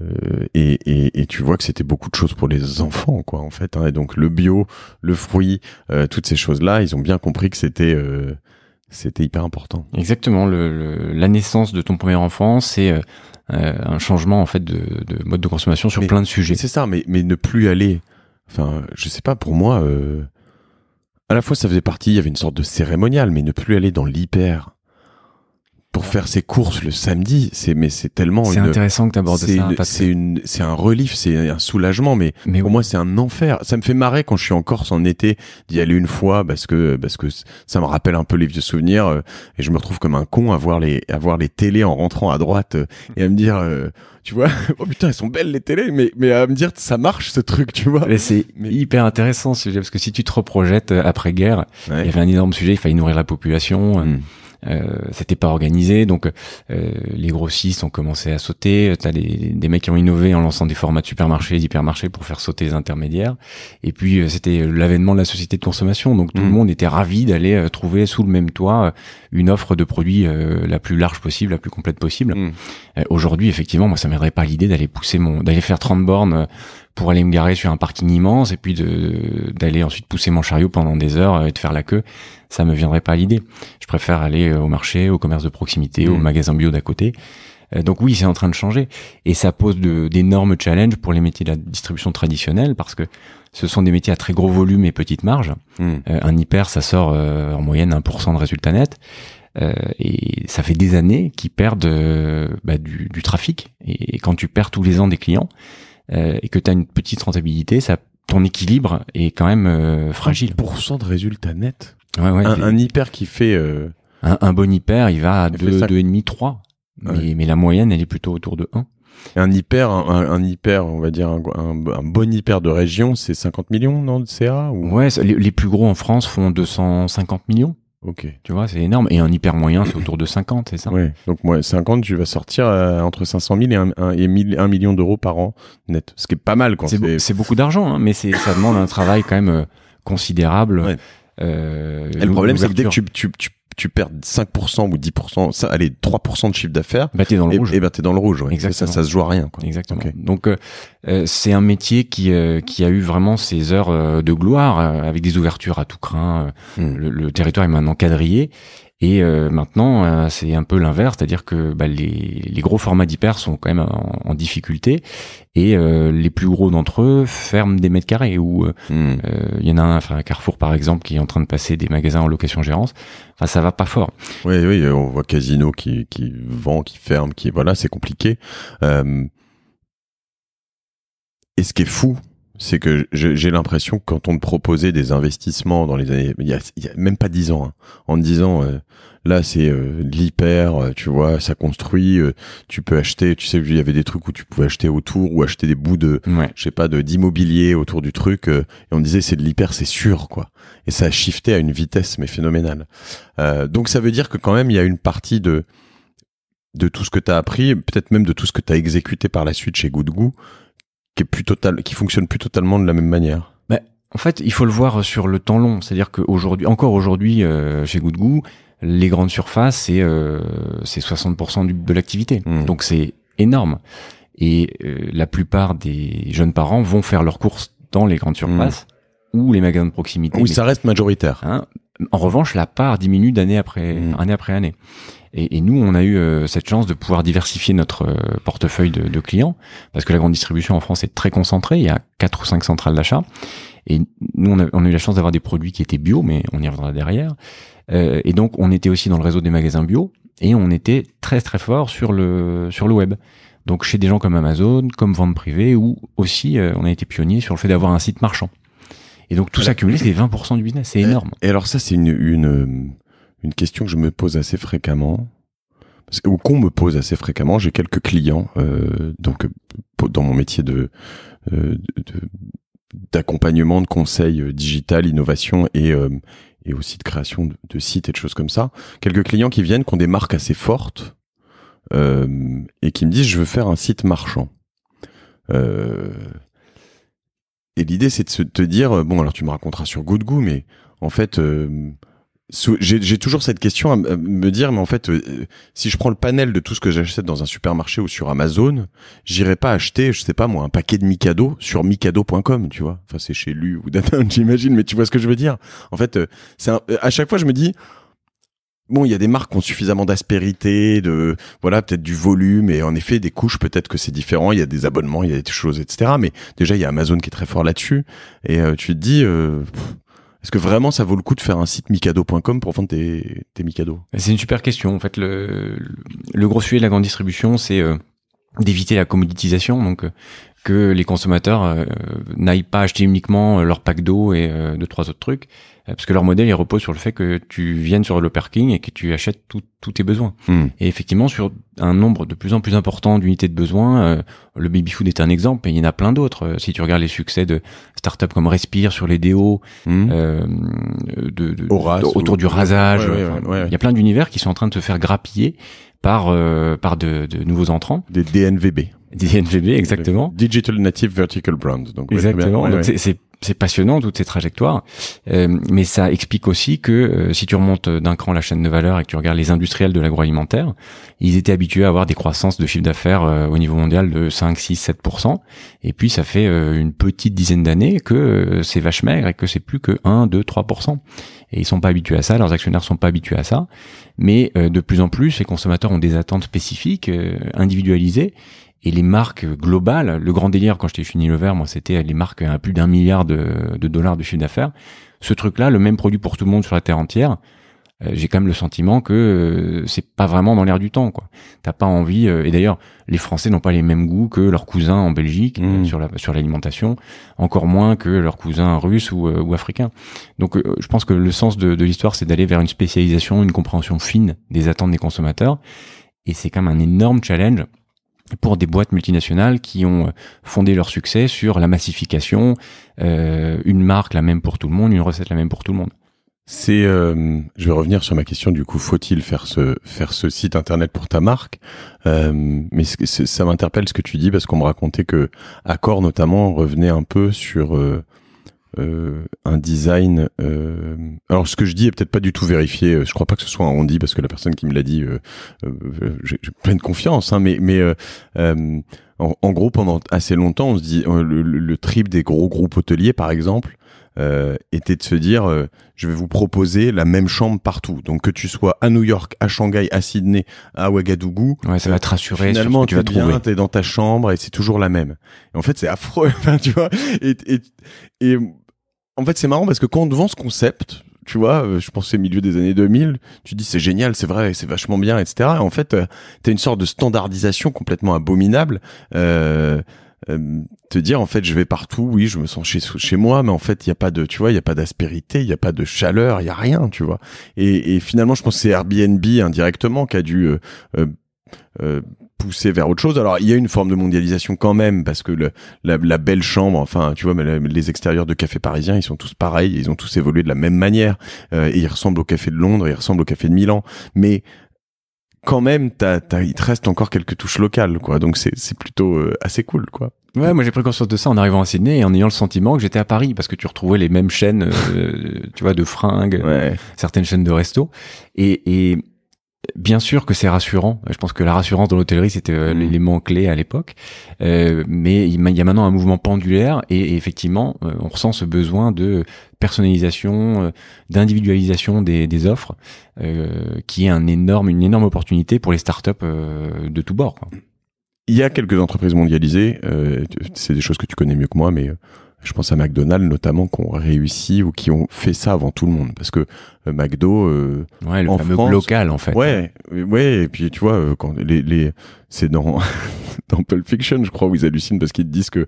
et, et, tu vois que c'était beaucoup de choses pour les enfants quoi en fait hein. et donc le bio, le fruit, euh, toutes ces choses là, ils ont bien compris que c'était c'était hyper important. Exactement, le, la naissance de ton premier enfant, c'est un changement en fait de, mode de consommation sur plein de sujets. C'est ça, mais mais ne plus aller, enfin je sais pas pour moi. Euh, à la fois, ça faisait partie, il y avait une sorte de cérémonial, mais ne plus aller dans l'hyper pour faire ses courses le samedi, c'est mais c'est tellement c'est intéressant que tu abordes ça. C'est une c'est un relief, c'est un soulagement, mais, pour moi c'est un enfer. Ça me fait marrer quand je suis en Corse en été d'y aller une fois parce que parce que ça me rappelle un peu les vieux souvenirs euh, et je me retrouve comme un con à voir les à voir les télés en rentrant à droite euh, et à me dire euh, tu vois <laughs> oh putain elles sont belles les télés mais mais à me dire ça marche ce truc tu vois. Mais c'est hyper intéressant ce sujet parce que si tu te reprojettes après guerre, il y avait un énorme sujet, il fallait nourrir la population. Mmh. Euh, c'était pas organisé, donc euh, les grossistes ont commencé à sauter. T'as des, des mecs qui ont innové en lançant des formats de supermarchés, d'hypermarchés pour faire sauter les intermédiaires. Et puis euh, c'était l'avènement de la société de consommation, donc tout le mm. monde était ravi d'aller trouver sous le même toit une offre de produits la plus large possible, la plus complète possible. Mm. Aujourd'hui, effectivement, moi ça m'aiderait pas l'idée d'aller pousser mon, d'aller faire 30 bornes pour aller me garer sur un parking immense et puis de d'aller ensuite pousser mon chariot pendant des heures et de faire la queue ça me viendrait pas à l'idée. Je préfère aller euh, au marché, au commerce de proximité, au mm. magasin bio d'à côté. Euh, donc oui, c'est en train de changer et ça pose d'énormes challenges pour les métiers de la distribution traditionnelle parce que ce sont des métiers à très gros volume et petite marge. Mm. Euh, un hyper, ça sort en moyenne 1% de résultat net. et ça fait des années qu'ils perdent bah, du, trafic. Et, quand tu perds tous les ans des clients et que tu as une petite rentabilité, ça, ton équilibre est quand même fragile. 1% de résultat net un, hyper qui fait. Euh, un, bon hyper, il va à 2,5, 3. Mais, la moyenne, elle est plutôt autour de 1. un hyper, un, hyper, on va dire un, bon hyper de région, c'est 50 millions, non, de CA ou... Ouais, les, plus gros en France font 250 millions. Ok. Tu vois, c'est énorme. Et un hyper moyen, c'est autour de 50, c'est ça Ouais. Donc, moi, 50, tu vas sortir euh, entre 500 000 et 1, million d'euros par an net. Ce qui est pas mal quand c'est. C'est beaucoup d'argent, hein, mais ça demande un travail quand même. Euh, considérable ouais. Euh, le problème, c'est que dès que tu, tu, tu, tu perds 5% ou 10%, ça, allez, 3% de chiffre d'affaires. Bah, dans le et, eh, rouge. Et eh ben, t'es dans le rouge, Exactement. Ça, ça se joue à rien, quoi. Exactement. Donc, euh, euh, c'est un métier qui, qui a eu vraiment ses heures de gloire, avec des ouvertures à tout craint. Hmm. Le, territoire est maintenant quadrillé. Et euh, maintenant, euh, c'est un peu l'inverse, c'est-à-dire que bah, les, les, gros formats d'hyper sont quand même en, difficulté, et euh, les plus gros d'entre eux ferment des mètres carrés. Ou hmm. il y en a un, enfin Carrefour par exemple, qui est en train de passer des magasins en location-gérance. Enfin, ça va pas fort. Oui, oui, on voit Casino qui, qui vend, qui ferme, qui voilà, c'est compliqué. et ce qui est fou, c'est que j'ai l'impression que quand on te proposait des investissements dans les années, il y a, même pas dix ans, hein, en disant euh, là c'est euh, de l'hyper, euh, tu vois, ça construit, tu peux acheter, tu sais, il y avait des trucs où tu pouvais acheter autour ou acheter des bouts de, je sais pas, de d'immobilier autour du truc, et on disait c'est de l'hyper, c'est sûr quoi, et ça a shifté à une vitesse mais phénoménale. donc ça veut dire que quand même il y a une partie de de tout ce que tu as appris, peut-être même de tout ce que tu as exécuté par la suite chez Goodgoo, qui est plus total, qui fonctionne plus totalement de la même manière. mais bah, en fait, il faut le voir sur le temps long. C'est-à-dire qu'aujourd'hui, encore aujourd'hui, euh, chez Goodgoo, les grandes surfaces, c'est 60% euh, de l'activité. Mmh. Donc c'est énorme. Et euh, la plupart des jeunes parents vont faire leurs courses dans les grandes mmh. surfaces ou les magasins de proximité. Oui, ça reste majoritaire. Hein en revanche, la part diminue d'année après, mmh. année après année. Et, et, nous, on a eu euh, cette chance de pouvoir diversifier notre euh, portefeuille de, de, clients, parce que la grande distribution en France est très concentrée, il y a quatre ou cinq centrales d'achat. Et nous, on a, on a, eu la chance d'avoir des produits qui étaient bio, mais on y reviendra derrière. Euh, et donc, on était aussi dans le réseau des magasins bio, et on était très très fort sur le sur le web. Donc, chez des gens comme Amazon, comme Vente Privée, ou aussi, euh, on a été pionnier sur le fait d'avoir un site marchand. Et donc, tout ça cumulé, c'est 20% du business, c'est énorme. Et alors ça, c'est une, une une question que je me pose assez fréquemment, ou qu'on me pose assez fréquemment. J'ai quelques clients, euh, donc euh, dans mon métier de euh, d'accompagnement, de, conseil digital, innovation et aussi de création de, sites et de choses comme ça. Quelques clients qui viennent, qui ont des marques assez fortes et qui me disent je veux faire un site marchand. et l'idée c'est de te dire bon alors tu me raconteras sur Goodgoo, mais en fait j'ai toujours cette question à me dire, mais en fait, euh, si je prends le panel de tout ce que j'achète dans un supermarché ou sur Amazon, j'irai pas acheter, je sais pas moi, un paquet de Mikado sur mikado.com, tu vois. Enfin, c'est chez Lu ou Danone, <laughs> j'imagine, mais tu vois ce que je veux dire. En fait, euh, c'est euh, à chaque fois, je me dis, bon, il y a des marques qui ont suffisamment d'aspérité, de voilà, peut-être du volume et en effet des couches, peut-être que c'est différent. Il y a des abonnements, il y a des choses, etc. Mais déjà, il y a Amazon qui est très fort là-dessus. Et tu te dis, est-ce que vraiment ça vaut le coup de faire un site mikado.com pour vendre tes, tes Mikado C'est une super question. En fait, le, le, gros sujet de la grande distribution, c'est euh, d'éviter la commoditisation. Donc, euh, que les consommateurs euh, n'aillent pas acheter uniquement euh, leur pack d'eau et euh, deux trois autres trucs, euh, parce que leur modèle il repose sur le fait que tu viennes sur le parking et que tu achètes tous tes besoins. Hmm. Et effectivement, sur un nombre de plus en plus important d'unités de besoins euh, le baby food est un exemple, et il y en a plein d'autres. si tu regardes les succès de startups comme Respire sur les déos, hmm. de, de autour du rasage, il y a plein d'univers qui sont en train de se faire grappiller par par de, de nouveaux entrants. Des DNVB. <laughs> DNVB, exactement. Digital Native Vertical Brand. Donc, exactement. c'est c'est passionnant toutes ces trajectoires, euh, mais ça explique aussi que euh, si tu remontes d'un cran la chaîne de valeur et que tu regardes les industriels de l'agroalimentaire, ils étaient habitués à avoir des croissances de chiffre d'affaires euh, au niveau mondial de 5, 6, 7 et puis ça fait une petite dizaine d'années que c'est vache maigre et que c'est plus que 1, 2, 3 et ils sont pas habitués à ça, leurs actionnaires sont pas habitués à ça, mais de plus en plus les consommateurs ont des attentes spécifiques, individualisées et les marques globales, le grand délire quand j'étais le vert, moi c'était les marques à plus d'un milliard de, dollars de chiffre d'affaires. Ce truc-là, le même produit pour tout le monde sur la terre entière, euh, j'ai quand même le sentiment que euh, c'est pas vraiment dans l'air du temps. quoi. T'as pas envie. Euh, et d'ailleurs, les Français n'ont pas les mêmes goûts que leurs cousins en Belgique mmh. sur la sur l'alimentation, encore moins que leurs cousins russes ou, africains. Donc, je pense que le sens de, de l'histoire, c'est d'aller vers une spécialisation, une compréhension fine des attentes des consommateurs. Et c'est quand même un énorme challenge pour des boîtes multinationales qui ont euh, fondé leur succès sur la massification, euh, une marque la même pour tout le monde, une recette la même pour tout le monde. C'est, euh, je vais revenir sur ma question du coup, faut-il faire ce faire ce site internet pour ta marque euh, Mais ça m'interpelle ce que tu dis parce qu'on me racontait que Accor notamment revenait un peu sur euh, euh, un design. Euh... Alors ce que je dis est peut-être pas du tout vérifié. Euh, je crois pas que ce soit un dit parce que la personne qui me l'a dit, euh, euh j'ai pleine confiance. Hein, mais mais en, gros pendant assez longtemps, on se dit le, trip des gros groupes hôteliers par exemple. était de se dire je vais vous proposer la même chambre partout donc que tu sois à New York à Shanghai à Sydney à Ouagadougou ouais, ça va te rassurer finalement tu vas trouver trouver t'es dans ta chambre et c'est toujours la même en fait c'est affreux <laughs> tu vois et, et, et en fait, c'est marrant parce que quand on vend ce concept, tu vois, euh, je pense c'est milieu des années 2000, tu dis c'est génial, c'est vrai, c'est vachement bien, etc. en fait, euh, t'as une sorte de standardisation complètement abominable. Euh, euh, te dire en fait je vais partout oui je me sens chez chez moi mais en fait il n'y a pas de tu vois il y a pas d'aspérité il n'y a pas de chaleur il y a rien tu vois et, finalement je pense que c'est Airbnb indirectement qui a dû poussé vers autre chose. Alors, il y a une forme de mondialisation quand même, parce que la, belle chambre, enfin, tu vois, mais les extérieurs de café parisiens, ils sont tous pareils, ils ont tous évolué de la même manière, et euh, ils ressemblent au café de Londres, ils ressemblent au café de Milan, mais quand même, t il te reste encore quelques touches locales, quoi. Donc, c'est plutôt euh, assez cool, quoi. Ouais, moi j'ai pris conscience de ça en arrivant à Sydney et en ayant le sentiment que j'étais à Paris parce que tu retrouvais les mêmes chaînes, euh, tu vois, de fringues, certaines chaînes de resto. Et, et Bien sûr que c'est rassurant. Je pense que la rassurance dans l'hôtellerie, c'était euh, mm. l'élément clé à l'époque. Euh, mais il y a maintenant un mouvement pendulaire et, effectivement, euh, on ressent ce besoin de personnalisation, d'individualisation des, offres, qui est un énorme, une énorme opportunité pour les startups de tous bords. Il y a quelques entreprises mondialisées. c'est des choses que tu connais mieux que moi, mais je pense à McDonald's notamment qui ont réussi ou qui ont fait ça avant tout le monde parce que euh, McDo euh, ouais le fameux local en fait ouais ouais et puis tu vois euh, quand les, les c'est dans, <laughs> dans Pulp Fiction, je crois, où ils hallucinent parce qu'ils te disent que euh,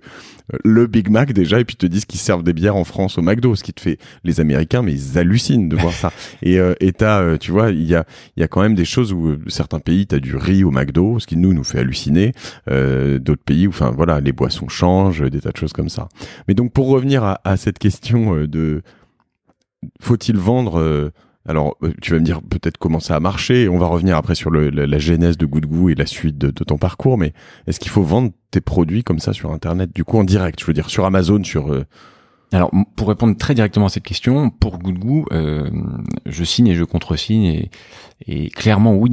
le Big Mac déjà, et puis ils te disent qu'ils servent des bières en France au McDo, ce qui te fait les Américains, mais ils hallucinent de voir ça. <laughs> Et euh, et euh, tu vois, il y a, il y a quand même des choses où certains pays, t'as du riz au McDo, ce qui nous nous fait halluciner. D'autres pays, où, enfin voilà, les boissons changent, des tas de choses comme ça. Mais donc pour revenir à, à cette question de faut-il vendre alors, euh, tu vas me dire peut-être comment ça a marché. On va revenir après sur la, genèse de GoodGoo et la suite de, ton parcours. Mais est-ce qu'il faut vendre tes produits comme ça sur Internet, du coup, en direct Je veux dire, sur Amazon, sur... Euh Alors, pour répondre très directement à cette question, pour GoodGoo, euh, je signe et je contresigne. Et, et clairement, oui.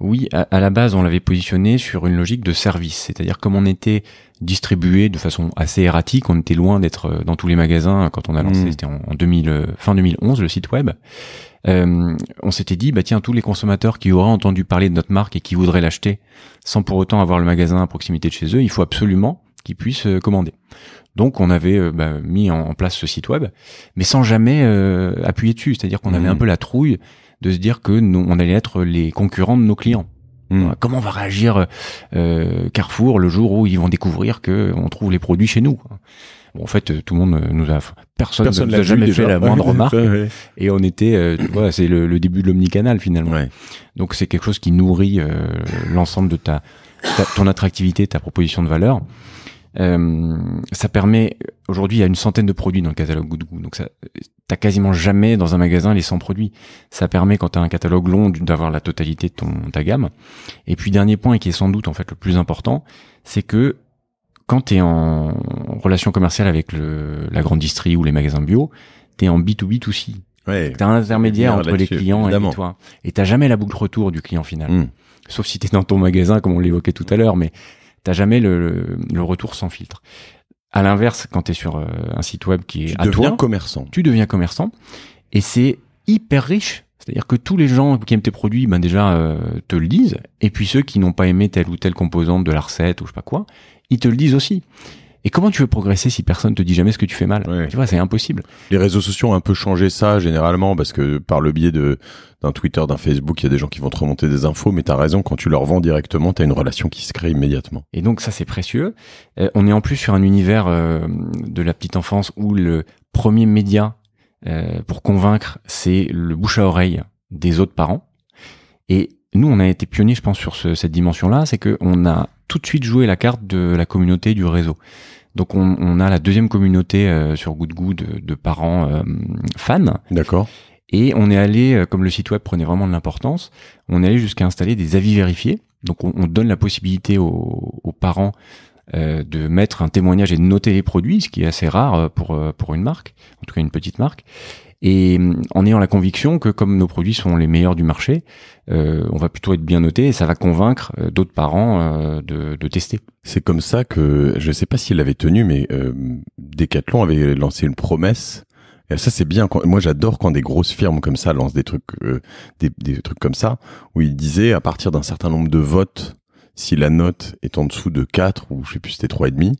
Oui, à, la base, on l'avait positionné sur une logique de service. C'est-à-dire, comme on était distribué de façon assez erratique, on était loin d'être dans tous les magasins quand on a lancé, mmh. c'était en, 2000, fin 2011, le site web. Euh, on s'était dit, bah tiens, tous les consommateurs qui auraient entendu parler de notre marque et qui voudraient l'acheter, sans pour autant avoir le magasin à proximité de chez eux, il faut absolument qu'ils puissent euh, commander. Donc on avait euh, bah, mis en, place ce site web, mais sans jamais appuyer dessus. C'est-à-dire qu'on avait mmh. un peu la trouille de se dire que nous, on allait être les concurrents de nos clients. Mmh. Comment va réagir Carrefour le jour où ils vont découvrir que on trouve les produits chez nous Bon, en fait, euh, tout le monde euh, nous a, personne, ne nous a jamais fait la moindre <laughs> remarque. Et on était, euh, voilà, c'est le, début de l'omnicanal finalement. Donc c'est quelque chose qui nourrit l'ensemble de ta, ton attractivité, ta proposition de valeur. ça permet aujourd'hui il y a une centaine de produits dans le catalogue Goodgoo donc ça t'as quasiment jamais dans un magasin les 100 produits ça permet quand t'as un catalogue long d'avoir la totalité de ton ta gamme et puis dernier point et qui est sans doute en fait le plus important c'est que quand tu es en relation commerciale avec la grande distrie ou les magasins bio, tu es en B2B2C. tu un intermédiaire entre les clients et toi. Et t'as jamais la boucle retour du client final. Hmm. Sauf si tu es dans ton magasin, comme on l'évoquait tout à l'heure, mais t'as jamais le, retour sans filtre. À l'inverse, quand tu es sur euh, un site web qui est tu à toi, commerçant. tu deviens commerçant. Et c'est hyper riche c'est-à-dire que tous les gens qui aiment tes produits, ben déjà, euh, te le disent. Et puis ceux qui n'ont pas aimé telle ou telle composante de la recette ou je sais pas quoi, ils te le disent aussi. Et comment tu veux progresser si personne te dit jamais ce que tu fais mal Tu vois, c'est impossible. Les réseaux sociaux ont un peu changé ça généralement parce que par le biais de d'un Twitter, d'un Facebook, il y a des gens qui vont te remonter des infos, mais t'as raison, quand tu leur vends directement, tu as une relation qui se crée immédiatement. Et donc ça, c'est précieux. Euh, on est en plus sur un univers euh, de la petite enfance où le premier média euh, pour convaincre, c'est le bouche à oreille des autres parents. Et nous, on a été pionniers, je pense, sur ce, cette dimension-là, c'est qu'on a tout de suite joué la carte de la communauté du réseau. Donc on, on a la deuxième communauté euh, sur GoodGood de, de parents euh, fans. D'accord. Et on est allé, comme le site web prenait vraiment de l'importance, on est allé jusqu'à installer des avis vérifiés. Donc on, on donne la possibilité aux, aux parents euh, de mettre un témoignage et de noter les produits, ce qui est assez rare euh, pour, euh, pour une marque, en tout cas une petite marque. Et mm, en ayant la conviction que comme nos produits sont les meilleurs du marché, euh, on va plutôt être bien noté et ça va convaincre d'autres parents de, de, tester. C'est comme ça que, je ne sais pas s'il l'avait tenu, mais Decathlon avait lancé une promesse et ça c'est bien. moi j'adore quand des grosses firmes comme ça lancent des trucs, des, des, trucs comme ça où ils disaient à partir d'un certain nombre de votes si la note est en dessous de 4 ou je sais plus, c'était 3,5,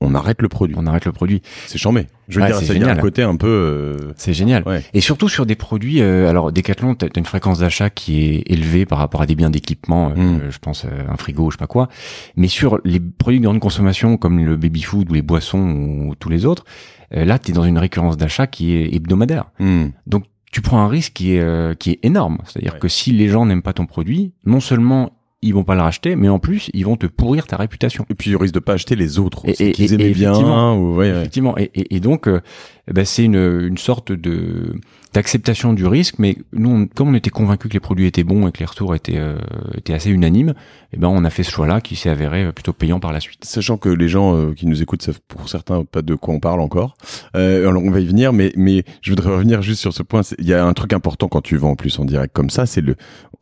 on arrête le produit. On arrête le produit. C'est chambé. Je veux dire, c'est un côté un peu. Euh, c'est génial. Et surtout sur des produits. Euh, alors, Decathlon, t'as une fréquence d'achat qui est élevée par rapport à des biens d'équipement. Euh, hmm. Je pense un frigo, je sais pas quoi. Mais sur les produits de grande consommation comme le baby food ou les boissons ou tous les autres, là, t'es dans une récurrence d'achat qui est hebdomadaire. Hmm. Donc tu prends un risque qui est, qui est énorme. C'est-à-dire que si les gens n'aiment pas ton produit, non seulement ils vont pas le racheter, mais en plus, ils vont te pourrir ta réputation. Et puis, ils risquent de pas acheter les autres et, qu'ils aimaient bien. Effectivement. effectivement. Et, donc, euh, eh ben, c'est une, une sorte de d'acceptation du risque. Mais nous, comme on était convaincu que les produits étaient bons et que les retours étaient, euh, étaient assez unanimes, et eh ben on a fait ce choix-là qui s'est avéré euh, plutôt payant par la suite. Sachant que les gens euh, qui nous écoutent savent pour certains pas de quoi on parle encore. Euh, alors on va y venir, mais mais je voudrais revenir juste sur ce point. Il y a un truc important quand tu vends en plus en direct comme ça, c'est le.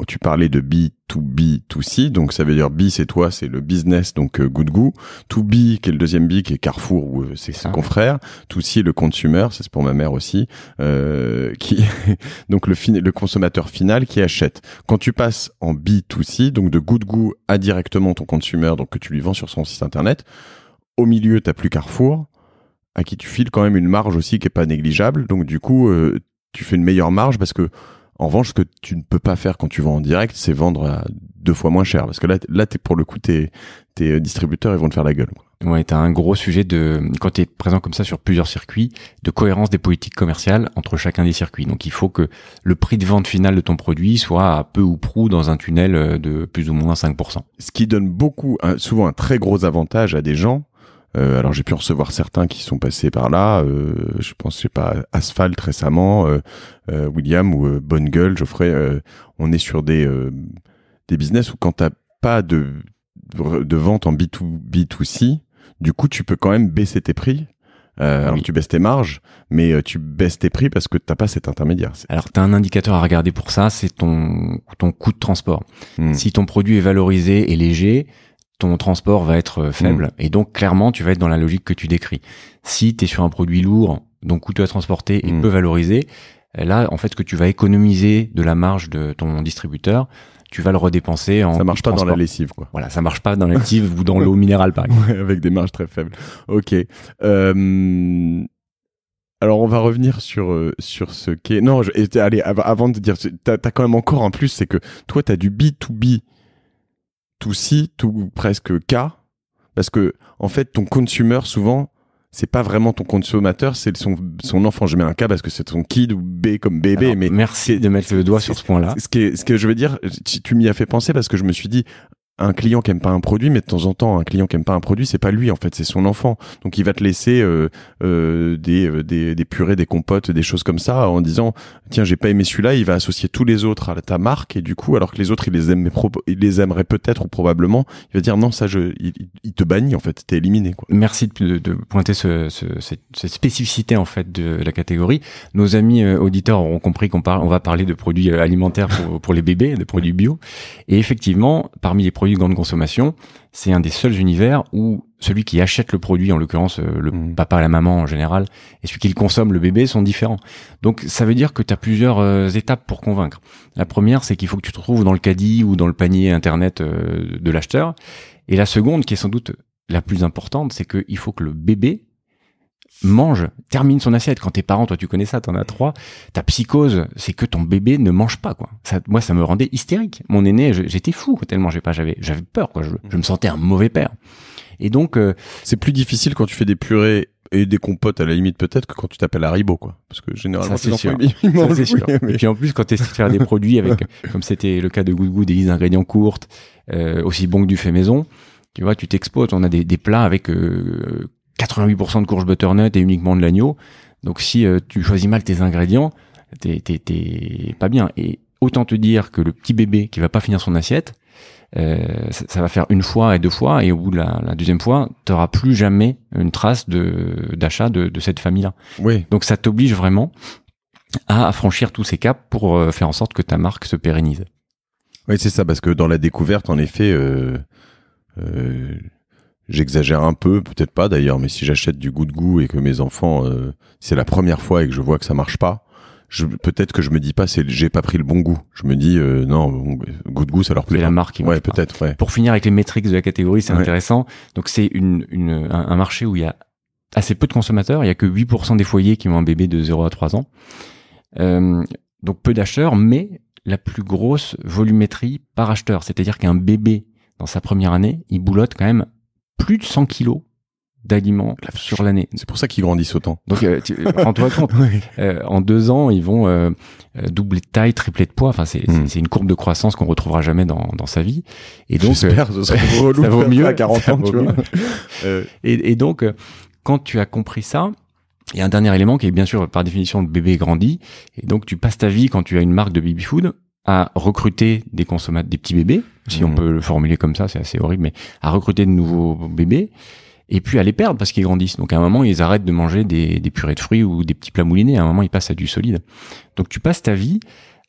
Tu parlais de B to B to C, donc ça veut dire B c'est toi, c'est le business, donc good goût. To B qui est le deuxième B qui est Carrefour ou c'est ses confrères. To C le consumer, c'est pour ma mère aussi. Euh, <laughs> donc le, consommateur final qui achète. Quand tu passes en B2C, donc de goût de goût à directement ton consumer, donc que tu lui vends sur son site internet, au milieu, tu plus Carrefour, à qui tu files quand même une marge aussi qui est pas négligeable. Donc du coup, euh, tu fais une meilleure marge parce que en revanche, ce que tu ne peux pas faire quand tu vends en direct, c'est vendre à deux fois moins cher. Parce que là, là pour le coup, tes, tes euh, distributeurs, ils vont te faire la gueule. Ouais, t'as un gros sujet de, quand tu es présent comme ça sur plusieurs circuits, de cohérence des politiques commerciales entre chacun des circuits. Donc il faut que le prix de vente final de ton produit soit à peu ou prou dans un tunnel euh, de plus ou moins 5%. Ce qui donne beaucoup, souvent un très gros avantage à des gens. Euh, alors j'ai pu recevoir certains qui sont passés par là. Euh, je pense, je sais pas, Asphalt récemment, euh, euh William ou Bonne Gueule, Geoffrey. on est sur des des business où quand t'as pas de, de vente en B2B2C, du coup, tu peux quand même baisser tes prix. Euh, ah tu baisses tes marges, mais euh, tu baisses tes prix parce que tu t'as pas cet intermédiaire. Alors tu as un indicateur à regarder pour ça, c'est ton ton coût de transport. Hmm. Si ton produit est valorisé et léger, ton transport va être euh, faible. Hmm. Et donc, clairement, tu vas être dans la logique que tu décris. Si tu es sur un produit lourd, donc coûteux à transporter et hmm. peu valorisé, là, en fait, que tu vas économiser de la marge de ton distributeur, tu vas le redépenser en. Ça marche pas dans la lessive, quoi. Voilà, ça marche pas dans la lessive ou dans l'eau minérale, par exemple. <laughs> avec des marges très faibles. Ok. Euh, alors on va revenir sur euh, sur ce qu'est non allez avant de dire Tu as quand même encore un plus c'est que toi tu as du B 2 B tout si tout presque K parce que en fait ton consumer souvent c'est pas vraiment ton consommateur, c'est son, son, enfant. Je mets un cas parce que c'est ton kid ou B comme bébé. mais merci de mettre le doigt sur ce point-là. Ce que, ce que je veux dire, tu m'y as fait penser parce que je me suis dit, un client qui aime pas un produit, mais de temps en temps, un client qui aime pas un produit, c'est pas lui en fait, c'est son enfant. Donc il va te laisser euh, euh, euh des, des, purées, des compotes, des choses comme ça, en disant tiens j'ai pas aimé celui-là, il va associer tous les autres à ta marque et du coup alors que les autres ils les aime, les aimerait peut-être ou probablement, il va dire non ça je, il, te bannit en fait, t'es éliminé. Merci de, pointer cette, spécificité en fait de la catégorie. Nos amis euh, auditeurs auront compris qu'on parle, on va parler de produits alimentaires pour, les bébés, de produits bio et effectivement parmi les produits grand de grande consommation, c'est un des seuls univers où celui qui achète le produit, en l'occurrence euh, le papa mm. papa, la maman en général, et celui qui le consomme, le bébé, sont différents. Donc ça veut dire que tu as plusieurs euh, étapes pour convaincre. La première, c'est qu'il faut que tu te trouves dans le caddie ou dans le panier Internet euh, de l'acheteur. Et la seconde, qui est sans doute la plus importante, c'est qu'il faut que le bébé mange, termine son assiette. Quand tes parents, toi, tu connais ça, t'en as trois. Ta psychose, c'est que ton bébé ne mange pas, quoi. Ça, moi, ça me rendait hystérique. Mon aîné, j'étais fou tellement j'ai pas. J'avais, j'avais peur, quoi. Je, mm. me sentais un mauvais père. Et donc, euh, c'est plus difficile quand tu fais des purées et des compotes à la limite peut-être que quand tu t'appelles Haribo quoi parce que généralement c'est sûr. Ils, et puis en plus quand tu essaies de faire des produits avec <laughs> comme c'était le cas de Good Good des ingrédients courtes euh, aussi bon que du fait maison tu vois tu t'exposes on a des, des plats avec euh, 88% de courge butternut et uniquement de l'agneau. Donc si euh, tu choisis mal tes ingrédients, t'es, t'es, pas bien. Et autant te dire que le petit bébé qui va pas finir son assiette, euh, ça, va faire une fois et deux fois, et au bout de la, deuxième fois, t'auras plus jamais une trace de, d'achat de, de cette famille-là. Oui. Donc ça t'oblige vraiment à franchir tous ces caps pour euh, faire en sorte que ta marque se pérennise. Oui, c'est ça, parce que dans la découverte, en effet, euh, euh J'exagère un peu, peut-être pas d'ailleurs, mais si j'achète du goût de goût et que mes enfants, euh, c'est la première fois et que je vois que ça marche pas, peut-être que je me dis pas, c'est j'ai pas pris le bon goût. Je me dis euh, non, goût de goût, ça leur plaît. C'est la marque. Qui ouais, peut-être. Ouais. Pour finir avec les métriques de la catégorie, c'est intéressant. Donc c'est une, une, un marché où il y a assez peu de consommateurs. Il y a que 8% des foyers qui ont un bébé de 0 à 3 ans. Euh, donc peu d'acheteurs, mais la plus grosse volumétrie par acheteur. C'est-à-dire qu'un bébé dans sa première année, il boulotte quand même plus de 100 kilos d'aliments sur l'année. C'est pour ça qu'ils grandissent autant. Donc, euh, <laughs> toi compte. Euh, en deux ans, ils vont euh, doubler de taille, tripler de poids. Enfin, hmm. c'est une courbe de croissance qu'on retrouvera jamais dans, sa vie. Et donc, j'espère, ce serait <laughs> ça vaut mieux à 40 ans, tu vois. <laughs> et, donc, quand tu as compris ça. il y a un dernier élément qui est bien sûr par définition le bébé grandit et donc tu passes ta vie quand tu as une marque de baby food à recruter des consommateurs, des petits bébés si on mhm. peut le formuler comme ça, c'est assez horrible, mais à recruter de nouveaux bébés et puis à les perdre parce qu'ils grandissent. Donc à un moment, ils arrêtent de manger des, purées de fruits ou des petits plats moulinés. À un moment, ils passent à du solide. Donc tu passes ta vie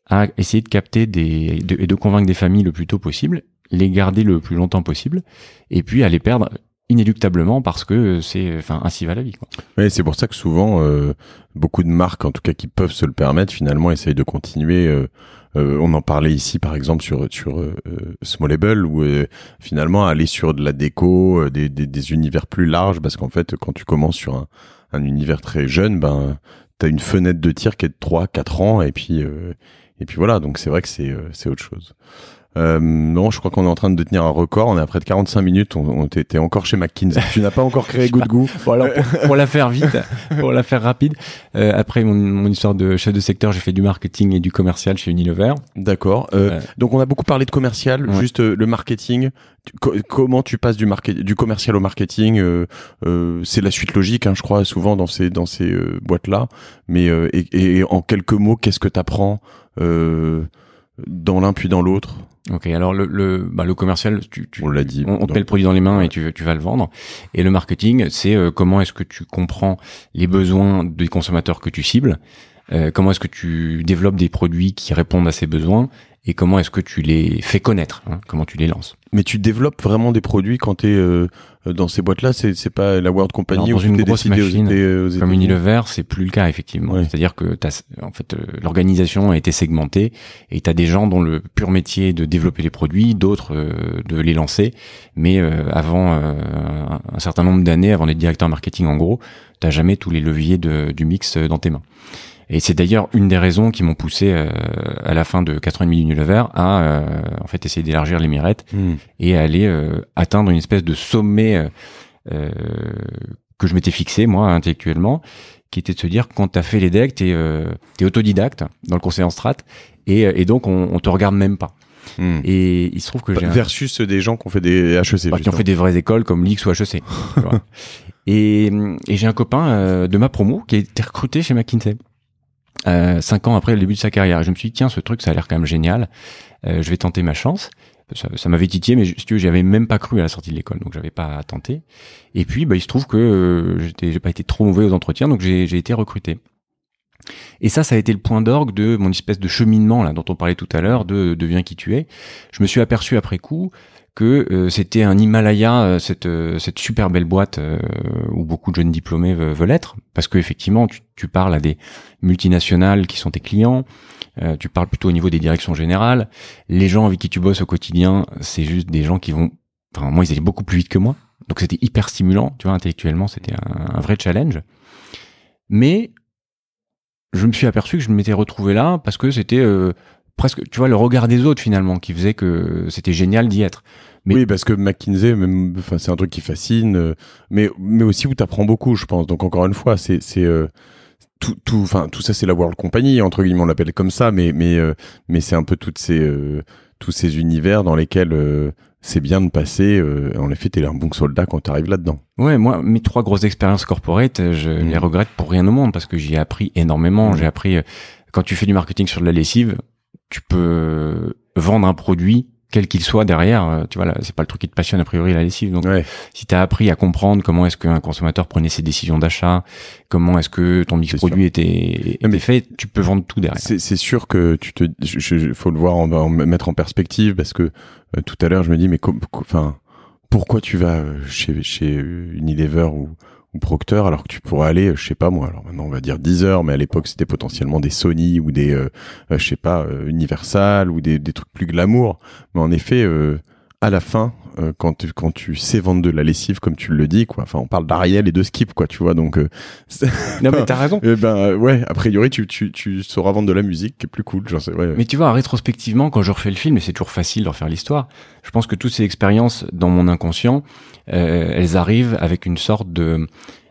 à essayer de capter des, et de convaincre des familles le plus tôt possible, les garder le plus longtemps possible, et puis à les perdre inéluctablement parce que c'est enfin ainsi va la vie quoi. Oui, c'est pour ça que souvent euh, beaucoup de marques en tout cas qui peuvent se le permettre finalement essayent de continuer euh, euh, on en parlait ici, par exemple, sur, sur euh, euh Smallable, où euh, finalement, aller sur de la déco, des, univers plus larges, parce qu'en fait, quand tu commences sur un, univers très jeune, ben, t'as une fenêtre de tir qui est de 3, 4 ans, et puis, et puis voilà. Donc, c'est vrai que c'est, c'est autre chose. Euh, non, je crois qu'on est en train de tenir un record. On est à près de 45 minutes. On, était encore chez McKinsey. <laughs> tu n'as pas encore créé Good Goût. Bon, alors, pour, pour, la faire vite, <laughs> pour la faire rapide, euh, après mon, mon, histoire de chef de secteur, j'ai fait du marketing et du commercial chez Unilever. D'accord. Euh, donc, on a beaucoup parlé de commercial. Juste euh, le marketing. comment tu passes du, du commercial au marketing euh, euh, C'est la suite logique, hein, je crois, souvent dans ces, dans ces boîtes-là. Mais et, et, en quelques mots, qu'est-ce que tu apprends dans l'un puis dans l'autre Ok, alors le, le, bah le commercial, tu, on te met le produit dans les mains et tu, tu vas le vendre. Et le marketing, c'est euh, comment est-ce que tu comprends les besoins des consommateurs que tu cibles, euh, comment est-ce que tu développes des produits qui répondent à ces besoins et comment est-ce que tu les fais connaître, hein, comment tu les lances. Mais tu développes vraiment des produits quand tu es euh, dans ces boîtes-là, c'est pas la World Company ou une grosse machine aux, comme Unilever, c'est plus le cas effectivement. C'est-à-dire que as, en fait euh, l'organisation a été segmentée et tu as des gens dont le pur métier est de développer les produits, d'autres euh, de les lancer, mais avant un certain nombre d'années, avant d'être directeur marketing en gros, t'as jamais tous les leviers de, du mix dans tes mains. Et c'est d'ailleurs une des raisons qui m'ont poussé euh, à la fin de 4 ans et demi à euh, en fait essayer d'élargir les mirettes hmm. et à aller euh, atteindre une espèce de sommet euh, que je m'étais fixé moi intellectuellement qui était de se dire quand t'as fait les decks t'es es autodidacte dans le conseil en strat et, et donc on, on te regarde même pas hmm. Et il se trouve que bah, j'ai versus des gens qui ont fait des HEC, bah, qui ont fait des vraies écoles comme l'IX ou HEC. <laughs> et, et j'ai un copain de ma promo qui a été recruté chez McKinsey. Euh, cinq ans après le début de sa carrière. je me suis dit, tiens, ce truc, ça a l'air quand même génial. Euh, je vais tenter ma chance. Ça, m'avait titillé, mais si j'avais même pas cru à la sortie de l'école, donc j'avais pas tenté. Et puis, bah, il se trouve que euh, j'ai pas été trop mauvais aux entretiens, donc j'ai, été recruté. Et ça, ça a été le point d'orgue de mon espèce de cheminement là dont on parlait tout à l'heure, de Viens qui tu es. Je me suis aperçu après coup que euh, c'était un Himalaya, euh, cette, euh, cette super belle boîte où beaucoup de jeunes diplômés veulent, être, parce que effectivement, tu, parles à des multinationales qui sont tes clients, tu parles plutôt au niveau des directions générales, les gens avec qui tu bosses au quotidien, c'est juste des gens qui vont, enfin moi ils allaient beaucoup plus vite que moi, donc c'était hyper stimulant, tu vois, intellectuellement c'était un, vrai challenge, mais je me suis aperçu que je m'étais retrouvé là parce que c'était presque, tu vois, le regard des autres finalement qui faisait que c'était génial d'y être. Oui, parce que McKinsey, même, enfin, c'est un truc qui fascine, euh, mais, mais aussi où tu apprends beaucoup, je pense. Donc, encore une fois, c'est, c'est, euh, tout, tout, enfin, tout ça, c'est la World Company, entre guillemets, on l'appelle comme ça, mais, mais, euh, mais c'est un peu toutes ces, tous ces univers dans lesquels c'est bien de passer. en effet, t'es un bon soldat quand t'arrives là-dedans. Ouais, moi, mes trois grosses expériences corporate, je mm. les regrette pour rien au monde parce que j'y ai appris énormément. Mm. J'ai appris quand tu fais du marketing sur de la lessive, tu peux vendre un produit quel qu'il soit derrière, euh, tu vois, c'est pas le truc qui te passionne a priori la lessive. Donc, si tu as appris à comprendre comment est-ce qu'un consommateur prenait ses décisions d'achat, comment est-ce que ton mix produit était, était fait, tu peux vendre tout derrière. C'est sûr que tu te, faut le voir, en, en, mettre en perspective parce que euh, tout à l'heure je me dis mais enfin pourquoi tu vas euh, chez chez Unilever ou ou Procter, alors que tu pourrais aller, euh, je sais pas moi, alors maintenant on va dire heures, mais à l'époque c'était potentiellement des Sony ou des, euh, euh, je sais pas, Universal ou des, des, trucs plus glamour. Mais en effet, à la fin, euh, quand tu, quand tu sais vendre de la lessive comme tu le dis quoi. Enfin, on parle d'Ariel et de Skip quoi, tu vois. Donc euh, <laughs> Non mais t'as raison. Eh ben euh, ouais, a priori tu, tu, tu sauras vendre de la musique qui est plus cool, sais Mais tu vois, rétrospectivement quand je refais le film, et c'est toujours facile de refaire l'histoire. Je pense que toutes ces expériences dans mon inconscient, elles arrivent avec une sorte de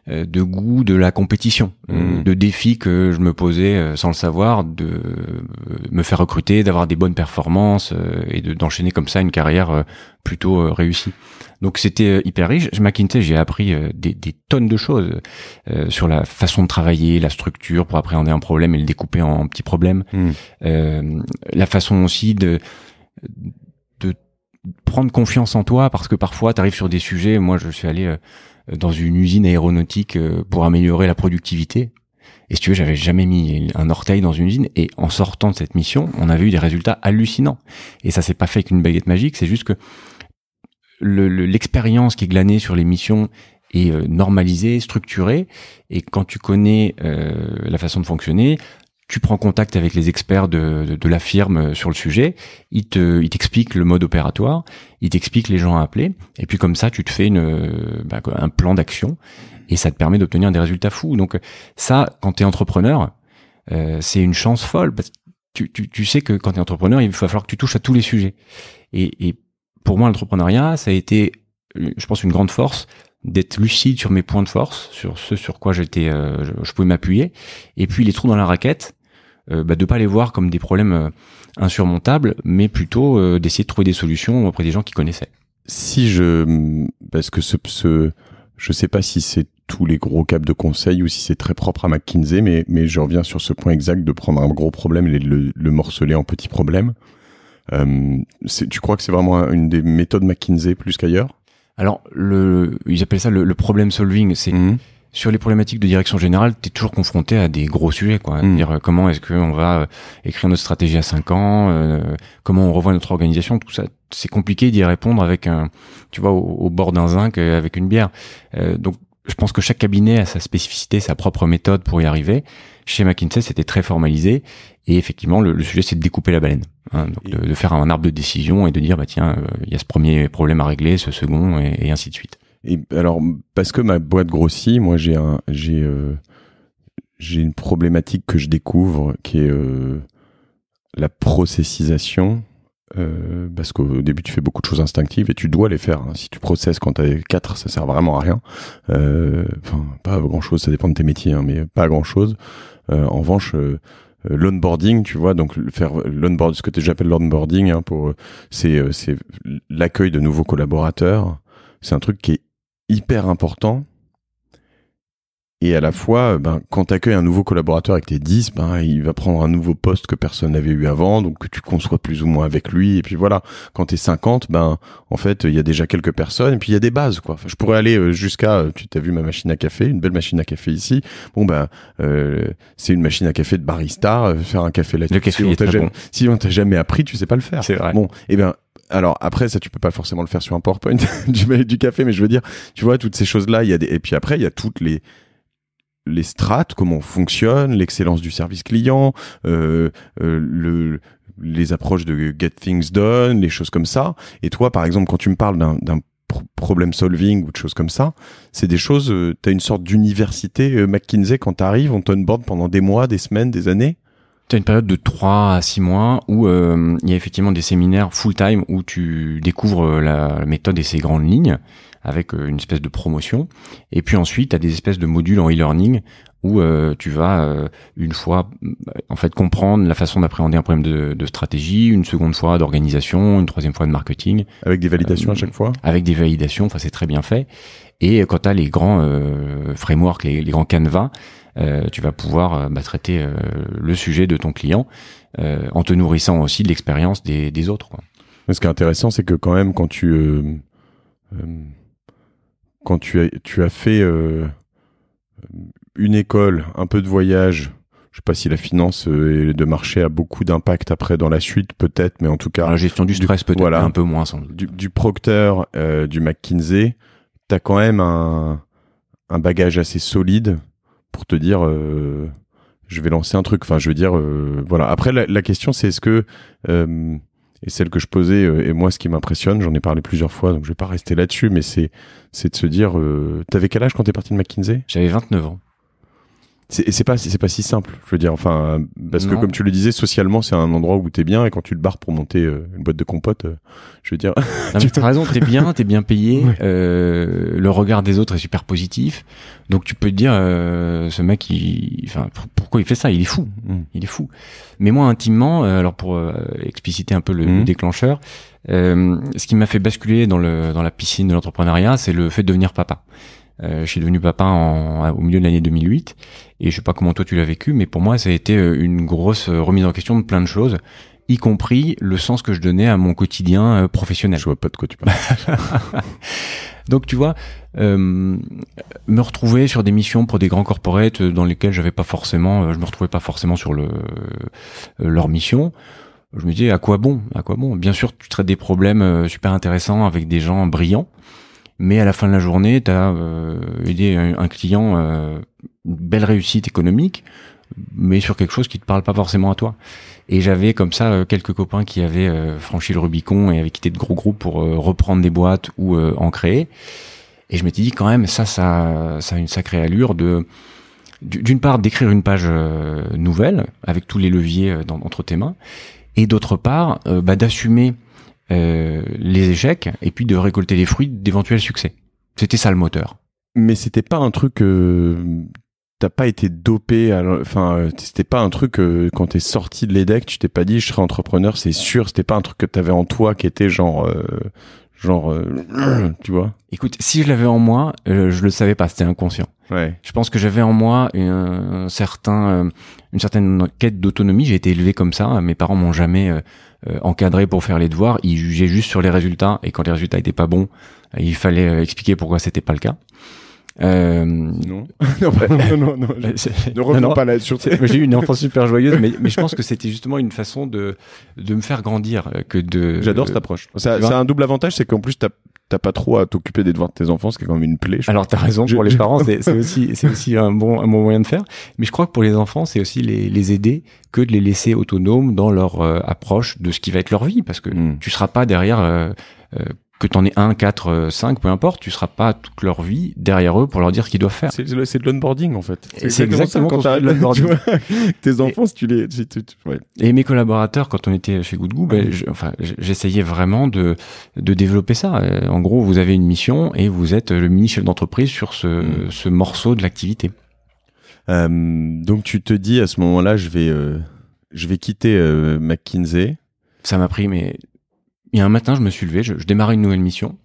euh, de goût de la compétition, euh, mm. de défis que je me posais euh, sans le savoir, de me faire recruter, d'avoir des bonnes performances et d'enchaîner comme ça une carrière plutôt réussie. Donc c'était hyper riche. Je McKinsey, j'ai appris des, tonnes de choses sur la façon de travailler, la structure pour appréhender un problème et le découper en, petits problèmes, mm. la façon aussi de de prendre confiance en toi parce que parfois tu arrives sur des sujets. Moi, je suis allé dans une usine aéronautique euh, pour améliorer la productivité. Et si tu veux, j'avais jamais mis un orteil dans une usine. Et en sortant de cette mission, on avait eu des résultats hallucinants. Et ça s'est pas fait qu'une baguette magique. C'est juste que l'expérience qui est glanée sur les missions est euh, normalisée, structurée. Et quand tu connais euh, la façon de fonctionner, tu prends contact avec les experts de, de, la firme euh, sur le sujet, ils te, ils t'expliquent le mode opératoire, ils t'expliquent les gens à appeler, et puis comme ça, tu te fais une, euh, bah, un plan d'action, et ça te permet d'obtenir des résultats fous. Donc ça, quand tu es entrepreneur, euh, c'est une chance folle, tu, tu, tu sais que quand tu es entrepreneur, il va falloir que tu touches à tous les sujets. Et, et pour moi, l'entrepreneuriat, ça a été, je pense, une grande force d'être lucide sur mes points de force, sur ce sur quoi j'étais, euh, je pouvais m'appuyer, et puis les trous dans la raquette, euh, bah, de pas les voir comme des problèmes euh, insurmontables, mais plutôt euh, d'essayer de trouver des solutions auprès des gens qui connaissaient. Si je, parce que ce, ce je sais pas si c'est tous les gros caps de conseil ou si c'est très propre à McKinsey, mais, mais je reviens sur ce point exact de prendre un gros problème et le, morceler en petits problèmes. Euh, tu crois que c'est vraiment une des méthodes McKinsey plus qu'ailleurs alors, le, ils appellent ça le, le problem solving. C'est mhm. sur les problématiques de direction générale, tu es toujours confronté à des gros sujets. Quoi. Mhm. Dire euh, comment est-ce qu'on va euh, écrire notre stratégie à cinq ans, euh, comment on revoit notre organisation, tout ça. C'est compliqué d'y répondre avec un, tu vois, au, bord d'un zinc avec une bière. donc, je pense que chaque cabinet a sa spécificité, sa propre méthode pour y arriver. Chez McKinsey, c'était très formalisé et effectivement, le, sujet, c'est de découper la baleine, hein, de, faire un arbre de décision et de dire, bah tiens, euh, il y a ce premier problème à régler, ce second, et, ainsi de suite. Et alors, parce que ma boîte grossit, moi, j'ai un, j'ai, euh, j'ai une problématique que je découvre, qui est euh, la processisation. parce qu'au début, tu fais beaucoup de choses instinctives et tu dois les faire. Hein. Si tu processes quand as quatre, ça sert vraiment à rien. Enfin, pas grand chose, ça dépend de tes métiers, hein, mais pas grand chose. en revanche, euh, l'onboarding, tu vois, donc faire euh, l'onboard, ce que j'appelle l'onboarding, hein, pour euh, c'est l'accueil de nouveaux collaborateurs. C'est un truc qui est hyper important et à la fois, euh, ben, quand tu accueilles un nouveau collaborateur avec t'es 10, ben, il va prendre un nouveau poste que personne n'avait eu avant, donc que tu conçois plus ou moins avec lui. Et puis voilà, quand t'es 50, ben, en fait, il y a déjà quelques personnes, et puis il y a des bases, quoi. je pourrais aller euh, jusqu'à, euh, tu t'as vu ma machine à café, une belle machine à café ici. Bon, ben, c'est une machine à café de barista, faire un café là si, on t'a si on t'a jamais appris, tu sais pas le faire. Bon, et eh ben, alors après ça tu peux pas forcément le faire sur un PowerPoint <laughs> du, du café mais je veux dire tu vois toutes ces choses là il y a des et puis après il y a toutes les les strates, comment on fonctionne, l'excellence du service client, euh, euh, le, les approches de get things done, les choses comme ça. Et toi, par exemple, quand tu me parles d'un problème solving ou de choses comme ça, c'est des choses, euh, tu as une sorte d'université McKinsey quand tu arrives, on t'onboard pendant des mois, des semaines, des années tu as une période de 3 à 6 mois où il y a effectivement des séminaires full-time où tu découvres la méthode et ses grandes lignes avec euh, une espèce de promotion. Et puis ensuite, tu as des espèces de modules en e-learning où euh, tu vas euh, une fois en fait comprendre la façon d'appréhender un problème de, de, stratégie, une seconde fois d'organisation, une troisième fois de marketing. Avec des validations à chaque fois. Avec des validations, enfin c'est très bien fait. Et quand tu as les grands frameworks, les, grands canevas, tu vas pouvoir bah, traiter le sujet de ton client en te nourrissant aussi de l'expérience des, des, autres. Quoi. ce qui est intéressant, c'est que quand même quand tu quand tu as, fait euh, une école, un peu de voyage, je ne sais pas si la finance et euh, de marché a beaucoup d'impact après dans la suite, peut-être, mais en tout cas. La gestion du stress peut-être un peu moins Du, du Procter, euh, du McKinsey, tu as quand même un, bagage assez solide pour te dire je vais lancer un truc. Enfin, je veux dire voilà. Après, la question c'est est-ce que et celle que je posais euh, et moi ce qui m'impressionne, j'en ai parlé plusieurs fois donc je vais pas rester là-dessus mais c'est c'est de se dire tu euh, t'avais quel âge quand t'es parti de McKinsey J'avais 29 ans c'est c'est pas c'est pas si simple je veux dire enfin parce que comme tu le disais socialement c'est un endroit où t'es bien et quand tu te barres pour monter euh, une boîte de compote euh, je veux dire <laughs> tu as raison t'es bien t'es bien payé euh, le regard des autres est super positif donc tu peux te dire euh, ce mec il enfin pourquoi il fait ça il est fou mm. il est fou mais moi intimement alors pour expliciter un peu le, mm. déclencheur ce qui m'a fait basculer dans le dans la piscine de l'entrepreneuriat c'est le fait de devenir papa euh, je suis devenu papa en, au milieu de l'année 2008 et je sais pas comment toi tu l'as vécu, mais pour moi, ça a été euh, une grosse euh, remise en question de plein de choses, y compris le sens que je donnais à mon quotidien euh, professionnel. Je vois pas de quoi tu parles. <laughs> Donc tu vois, me retrouver sur des missions pour des grands corporates dans lesquels j'avais pas forcément, je me retrouvais pas forcément sur le leur mission je me disais à quoi bon à quoi bon bien sûr tu traites des problèmes super intéressants avec des gens brillants mais à la fin de la journée, tu as euh, aidé un, client, euh, belle réussite économique, mais sur quelque chose qui te parle pas forcément à toi. Et j'avais comme ça euh, quelques copains qui avaient franchi le Rubicon et avaient quitté de gros groupes pour reprendre des boîtes ou en créer. Et je m'étais dit quand même, ça, ça, ça a une sacrée allure de d'une part d'écrire une page nouvelle avec tous les leviers dans, entre tes mains, et d'autre part bah, d'assumer euh, les échecs et puis de récolter les fruits d'éventuels succès. C'était ça le moteur. Mais c'était pas un truc. Euh, T'as pas été dopé. Enfin, euh, c'était pas un truc euh, quand t'es sorti de l'EDEC, tu t'es pas dit je serai entrepreneur, c'est sûr. C'était pas un truc que t'avais en toi qui était genre. Euh, genre. <clears throat> tu vois Écoute, si je l'avais en moi, je le savais pas, c'était inconscient. Je pense que j'avais en moi un certain, une certaine quête d'autonomie. J'ai été élevé comme ça. Mes parents m'ont jamais euh, encadré pour faire les devoirs, il jugeait juste sur les résultats et quand les résultats étaient pas bons, il fallait euh, expliquer pourquoi c'était pas le cas. Euh... Non. <laughs> <laughs> non, non, non, non, ne revenons pas là-dessus. J'ai eu une enfance super joyeuse, mais, mais je pense que <laughs> c'était justement une façon de, de me faire grandir euh, que de. J'adore cette approche. Ça, ça, a un double avantage, c'est qu'en plus, as t'as pas trop à t'occuper des devoirs de tes enfants, ce qui est quand même une plaie. Alors t'as raison, pour les parents, <laughs> c'est aussi, c'est aussi un bon, un bon moyen de faire. Mais je crois que pour les enfants, c'est aussi les, aider que de les laisser autonomes dans leur euh, approche de ce qui va être leur vie, parce que hmm. tu seras pas derrière euh, euh, que t'en aies un, quatre, euh, cinq, peu importe, tu seras pas toute leur vie derrière eux pour leur dire ce qu'ils doivent faire. C'est de l'onboarding en fait. C'est exactement, quand <laughs> Tes enfants, tu les. Et mes collaborateurs, quand on était chez Good ben, j'essayais vraiment de de développer ça. Euh, en gros, vous avez une mission et vous êtes euh, le mini chef d'entreprise sur ce mm. ce morceau de l'activité. donc tu te dis à ce moment-là, je vais je vais quitter McKinsey. Ça m'a pris mais et un matin, je me suis levé, je, démarrais une nouvelle mission.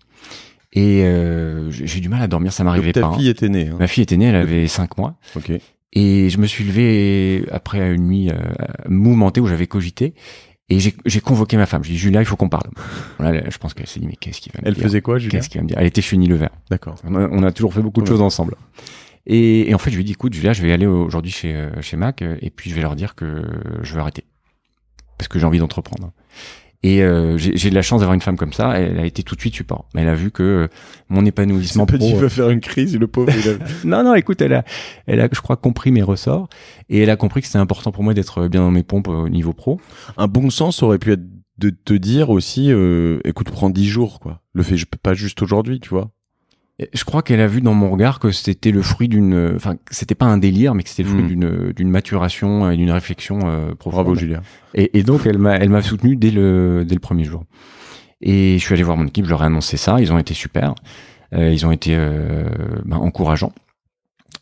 Et euh, j'ai du mal à dormir, ça m'arrivait pas. Ta hein. fille était née. Hein. Ma fille était née, elle avait 5 mois. Ok. Et je me suis levé après une nuit euh, mouvementée où j'avais cogité. Et j'ai convoqué ma femme. J'ai dit, Julia, il faut qu'on parle. je pense qu'elle s'est dit, mais qu'est-ce qu'il va me dire Elle faisait quoi, Julia Qu'est-ce qu'il va me dire Elle était chenille le vert. D'accord. On, a toujours fait beaucoup de choses ensemble. Et, en fait, je lui ai dit, écoute, Julia, je vais aller aujourd'hui chez, euh, chez Mac et puis je vais leur dire que je veux arrêter. Parce que j'ai envie d'entreprendre. Et euh, j'ai de la chance d'avoir une femme comme ça. Elle a été tout de suite support. Elle a vu que euh, mon épanouissement Petit veut faire une crise, le pauvre. <laughs> non, non. Écoute, elle a, elle a, je crois, compris mes ressorts et elle a compris que c'était important pour moi d'être euh, bien dans mes pompes euh, au niveau pro. Un bon sens aurait pu être de te dire aussi, écoute, prends 10 jours, quoi. Le fait, je peux pas juste aujourd'hui, tu vois. Je crois qu'elle a vu dans mon regard que c'était le fruit d'une, enfin, c'était pas un délire, mais que c'était le fruit hmm. d'une maturation et d'une réflexion euh, profonde. Bravo Julien. Et, donc elle m'a, elle m'a soutenu dès le dès le premier jour. Et je suis allé voir mon équipe, je leur ai annoncé ça, ils ont été super, euh, ils ont été euh, ben, encourageants.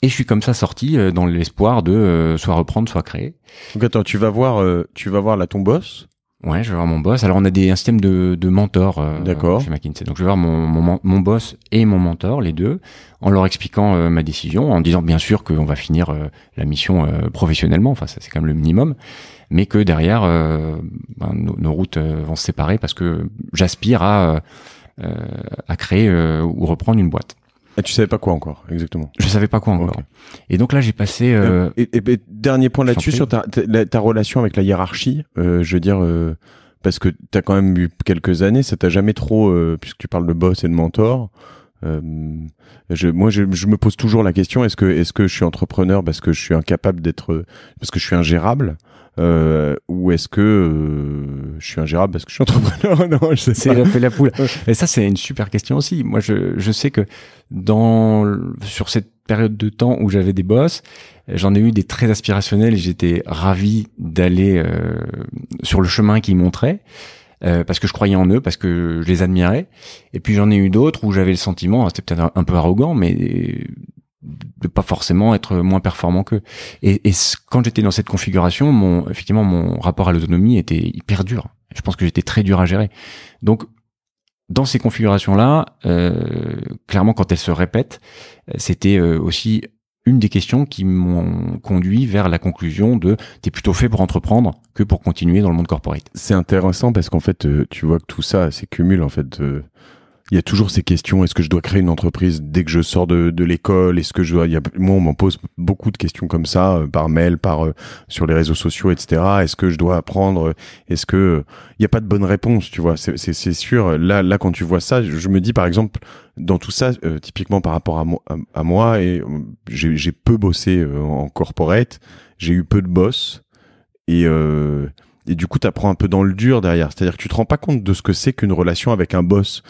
Et je suis comme ça sorti dans l'espoir de soit reprendre, soit créer. Donc attends, tu vas voir, tu vas voir là ton boss. Ouais, je vais voir mon boss. Alors, on a des, un système de, de mentor euh, chez McKinsey. Donc, je vais voir mon, mon, mon, boss et mon mentor, les deux, en leur expliquant euh, ma décision, en disant bien sûr qu'on va finir euh, la mission professionnellement, enfin, ça c'est quand même le minimum, mais que derrière, ben, nos, nos, routes vont se séparer parce que j'aspire à, à créer ou reprendre une boîte. Et ah, tu savais pas quoi encore, exactement Je savais pas quoi encore. Et donc là, j'ai passé. Euh, euh, et, dernier point là-dessus sur ta, relation avec la hiérarchie. Euh, je veux dire, parce que t'as quand même eu quelques années, ça t'a jamais trop, puisque tu parles de boss et de mentor. moi, je, je, me pose toujours la question est-ce que, est-ce que je suis entrepreneur parce que je suis incapable d'être, parce que je suis ingérable euh, ou est-ce que euh, je suis ingérable parce que je suis entrepreneur <laughs> Non, je sais c'est pas. la poule. <laughs> Et ça, c'est une super question aussi. Moi, je, je sais que dans sur cette période de temps où j'avais des bosses, j'en ai eu des très aspirationnels et j'étais ravi d'aller euh, sur le chemin qu'ils montraient. Euh, parce que je croyais en eux, parce que je les admirais. Et puis j'en ai eu d'autres où j'avais le sentiment, hein, c'était peut-être un peu arrogant, mais de pas forcément être moins performant qu'eux. Et, et quand j'étais dans cette configuration, mon, effectivement, mon rapport à l'autonomie était hyper dur. Je pense que j'étais très dur à gérer. Donc, dans ces configurations-là, euh, clairement, quand elles se répètent, euh, c'était euh, aussi une des questions qui m'ont conduit vers la conclusion de t'es plutôt fait pour entreprendre que pour continuer dans le monde corporate. C'est intéressant parce qu'en fait, euh, tu vois que tout ça s'écumule en fait. De il y a toujours ces questions. Est-ce que je dois créer une entreprise dès que je sors de, l'école Est-ce que je dois Moi, on m'en pose beaucoup de questions comme ça euh, par mail, par euh, sur les réseaux sociaux, etc. Est-ce que je dois apprendre Est-ce que il n'y a pas de bonne réponse Tu vois, c'est sûr. Là, là, quand tu vois ça, je me dis par exemple dans tout ça, euh, typiquement par rapport à, à, moi, et j'ai peu bossé en corporate, j'ai eu peu de boss et et du coup, tu apprends un peu dans le dur derrière. C'est-à-dire que tu te rends pas compte de ce que c'est qu'une relation avec un boss.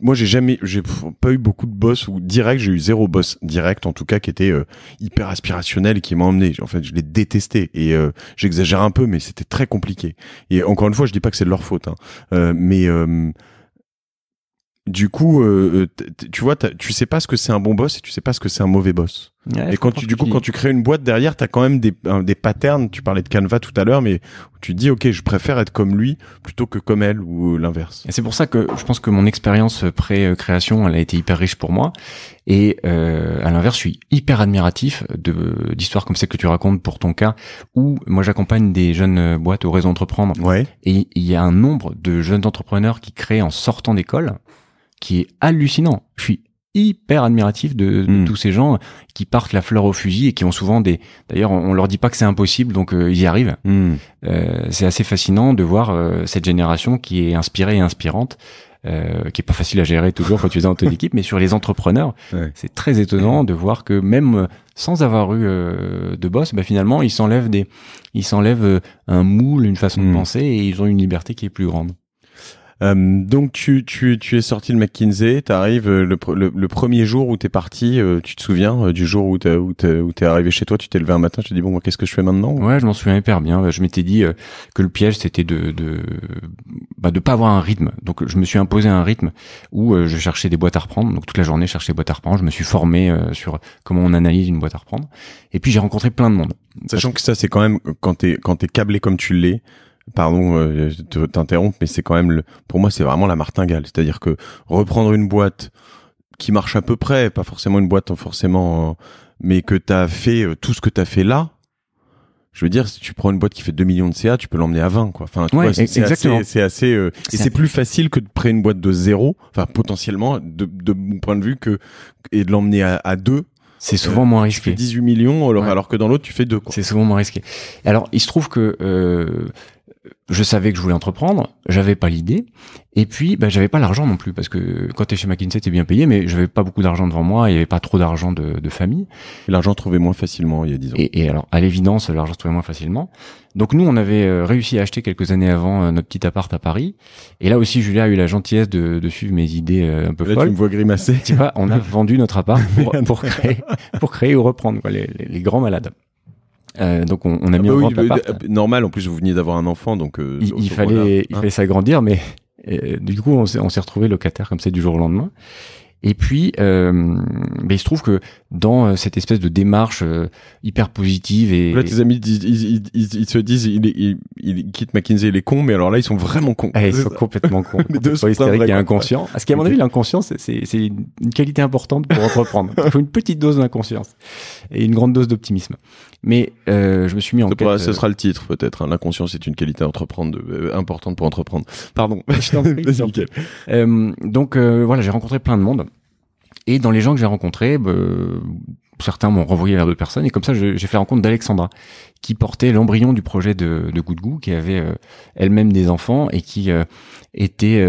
Moi, j'ai jamais, j'ai pas eu beaucoup de boss ou direct. J'ai eu zéro boss direct, en tout cas, qui était euh, hyper aspirationnel et qui m'a emmené. En fait, je l'ai détesté. Et euh, j'exagère un peu, mais c'était très compliqué. Et encore une fois, je dis pas que c'est de leur faute. Hein. Euh, mais du coup, tu vois, tu sais pas ce que c'est un bon boss et tu sais pas ce que c'est un mauvais boss et quand tu, du coup, quand tu crées une boîte derrière, t'as quand même des, des patterns. Tu parlais de Canva tout à l'heure, mais tu dis, OK, je préfère être comme lui plutôt que comme elle ou l'inverse. Et c'est pour ça que je pense que mon expérience euh, pré-création, elle a été hyper riche pour moi. Et euh, à l'inverse, je suis hyper admiratif de d'histoires comme celle que tu racontes pour ton cas, où moi j'accompagne des jeunes euh, boîtes au réseau d'entreprendre Ouais. Et il y a un nombre de jeunes entrepreneurs qui créent en sortant d'école qui est hallucinant. Je suis hyper admiratif de, hmm. tous ces gens qui partent la fleur au fusil et qui ont souvent des d'ailleurs on, leur dit pas que c'est impossible donc euh, ils y arrivent hmm. euh, c'est assez fascinant de voir euh, cette génération qui est inspirée et inspirante qui est pas facile à gérer toujours quand tu es dans ton <laughs> équipe mais sur les entrepreneurs c'est très étonnant de voir que même sans avoir eu de boss bah, finalement ils s'enlèvent des ils s'enlèvent un moule une façon de hmm. penser et ils ont une liberté qui est plus grande euh, donc tu, tu, tu es sorti de McKinsey, tu arrives euh, le, le, premier jour où tu es parti, euh, tu te souviens du jour où tu où t'es arrivé chez toi, tu t'es levé un matin, tu te dis bon moi qu'est-ce que je fais maintenant Ouais, je m'en souviens hyper bien. Bah, je m'étais dit que le piège c'était de de bah, de pas avoir un rythme. Donc je me suis imposé un rythme où je cherchais des boîtes à reprendre. Donc toute la journée je cherchais des boîtes à reprendre. Je me suis formé sur comment on analyse une boîte à reprendre. Et puis j'ai rencontré plein de monde. Sachant que ça c'est quand même quand t'es quand t'es câblé comme tu l'es pardon, euh, je t'interromps, mais c'est quand même, le, pour moi, c'est vraiment la martingale. C'est-à-dire que reprendre une boîte qui marche à peu près, pas forcément une boîte, forcément, euh, mais que t'as fait euh, tout ce que t'as fait là, je veux dire, si tu prends une boîte qui fait 2 millions de CA, tu peux l'emmener à 20, quoi. Enfin, c'est assez, c'est assez, euh, et c'est plus facile que de prendre une boîte de zéro, enfin, potentiellement, de, de, mon point de vue, que, et de l'emmener à, à 2. C'est souvent moins risqué. Tu fais 18 millions, alors, alors que dans l'autre, tu fais 2, C'est souvent moins risqué. Alors, il se trouve que, euh, je savais que je voulais entreprendre, j'avais pas l'idée, et puis ben, j'avais pas l'argent non plus parce que quand t'es chez McKinsey t'es bien payé, mais j'avais pas beaucoup d'argent devant moi, il y avait pas trop d'argent de, de, famille. L'argent trouvait moins facilement il y a dix ans. Et, alors à l'évidence l'argent trouvait moins facilement. Donc nous on avait euh, réussi à acheter quelques années avant euh, notre petit appart à Paris, et là aussi Julia a eu la gentillesse de, suivre mes idées euh, un peu là, Tu me vois grimacer. Tu vois, on a <laughs> vendu notre appart pour, pour créer, pour créer ou reprendre les grands malades. Euh, donc on, on a ah mis en bah bah ah, bah, Normal, en plus vous veniez d'avoir un enfant, donc euh, il, fallait, il hein. fallait s'agrandir, mais euh, du coup on s'est, on s'est retrouvé locataire comme ça du jour au lendemain. Et puis, il se trouve que dans cette espèce de démarche hyper positive et là tes amis ils, ils, ils se disent ils il, il quitte McKinsey il est con mais alors là ils sont vraiment cons eh, ils sont complètement cons <laughs> les deux sont hystériques et inconscients parce qu'à mon avis l'inconscience c'est, c'est une qualité importante pour <laughs> entreprendre il faut une petite dose d'inconscience et une grande dose d'optimisme mais euh, je me suis mis en quête. ce euh, sera le titre peut-être. Hein. l'inconscience est une qualité entreprendre euh, importante pour entreprendre. Pardon. <laughs> Euh, donc voilà, j'ai rencontré plein de monde. Et dans les gens que j'ai rencontrés, bah, certains m'ont renvoyé vers d'autres personnes. Et comme ça, j'ai fait rencontre d'Alexandra, qui portait l'embryon du projet de, de qui avait elle-même des enfants et qui était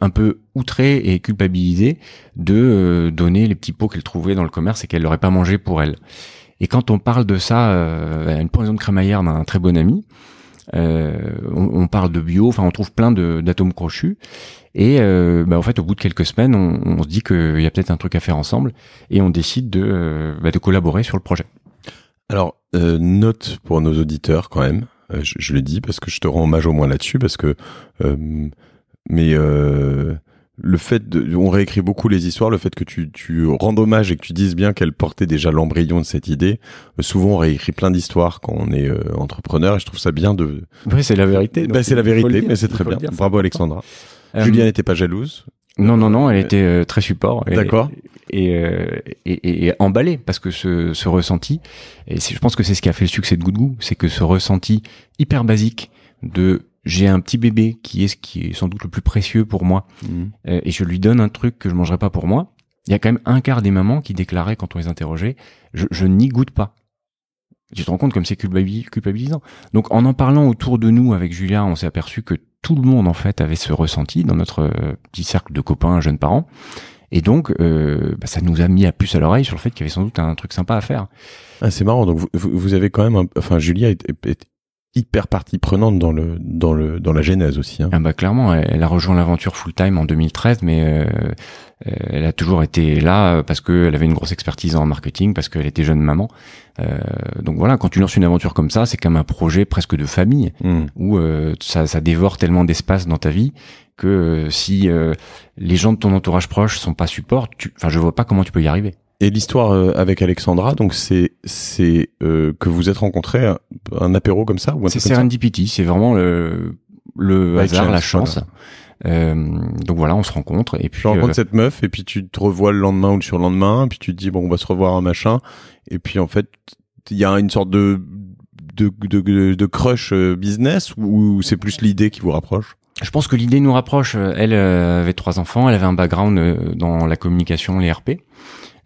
un peu outrée et culpabilisée de donner les petits pots qu'elle trouvait dans le commerce et qu'elle n'aurait pas mangé pour elle. Et quand on parle de ça euh, une poison de crémaillère d'un très bon ami, euh, on, on, parle de bio, enfin on trouve plein d'atomes crochus. Et euh, bah, en fait, au bout de quelques semaines, on, on se dit qu'il y a peut-être un truc à faire ensemble et on décide de, euh, bah, de collaborer sur le projet. Alors, euh, note pour nos auditeurs quand même, euh, je, je l'ai dit parce que je te rends hommage au moins là-dessus, parce que... mais le fait de, on réécrit beaucoup les histoires, le fait que tu, tu rendes hommage et que tu dises bien qu'elle portait déjà l'embryon de cette idée. Euh, souvent, on réécrit plein d'histoires quand on est euh, entrepreneur et je trouve ça bien de. Oui, c'est la vérité. Ben, c'est la vérité, mais c'est très bien. Bravo, Alexandra. Euh, Julien n'était pas jalouse. Non, non, non, elle était très support. D'accord. Et, et, et, emballée parce que ce, ce ressenti, et je pense que c'est ce qui a fait le succès de Goodgood c'est que ce ressenti hyper basique de j'ai un petit bébé qui est ce qui est sans doute le plus précieux pour moi mhm. euh, et je lui donne un truc que je mangerai pas pour moi. Il y a quand même un quart des mamans qui déclaraient quand on les interrogeait, je, n'y goûte pas. Tu te rends compte comme c'est culpabilisant. Donc en en parlant autour de nous avec Julia, on s'est aperçu que tout le monde en fait avait ce ressenti dans notre euh, petit cercle de copains, jeunes parents. Et donc, euh, bah, ça nous a mis à puce à l'oreille sur le fait qu'il y avait sans doute un truc sympa à faire. Ah, c'est marrant. Donc, vous, avez quand même, enfin, Julia est, hyper partie prenante dans le dans le dans la genèse aussi. Hein. Ah bah clairement, elle, a rejoint l'aventure full time en 2013, mais euh, euh, elle a toujours été là parce qu'elle avait une grosse expertise en marketing, parce qu'elle était jeune maman. Euh, donc voilà, quand tu lances une aventure comme ça, c'est comme un projet presque de famille mmh. où ça, ça dévore tellement d'espace dans ta vie que si les gens de ton entourage proche sont pas support, enfin je vois pas comment tu peux y arriver. Et l'histoire euh, avec Alexandra, donc c'est c'est euh, que vous êtes rencontrés un apéro comme ça ou C'est serendipity, c'est vraiment le le hasard, la chance. Euh, donc voilà, on se rencontre et puis tu rencontres cette meuf et puis tu te revois le lendemain ou le surlendemain, puis tu te dis bon on va se revoir un machin et puis en fait il y a une sorte de de, de, de crush business ou c'est plus l'idée qui vous rapproche je pense que l'idée nous rapproche. Elle avait trois enfants, elle avait un background dans la communication, les RP.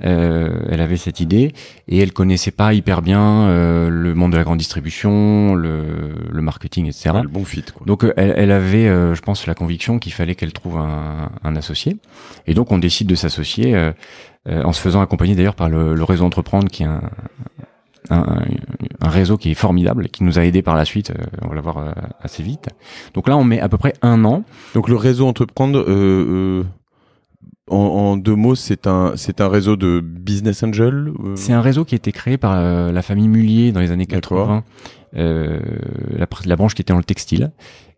Euh, elle avait cette idée et elle connaissait pas hyper bien euh, le monde de la grande distribution, le, le marketing, etc. le bon fit. Quoi. Donc euh, elle, elle avait, je pense, la conviction qu'il fallait qu'elle trouve un, un, associé. Et donc on décide de s'associer en se faisant accompagner d'ailleurs par le, réseau entreprendre qui est un, un, un, réseau qui est formidable qui nous a aidé par la suite. on va l'avoir voir assez vite. Donc là, on met à peu près un an. Donc le réseau entreprendre, euh, en, en, deux mots, c'est un c'est un réseau de business angel. Euh c'est un réseau qui a été créé par euh, la famille Mullier dans les années 80, euh, la, la, branche qui était dans le textile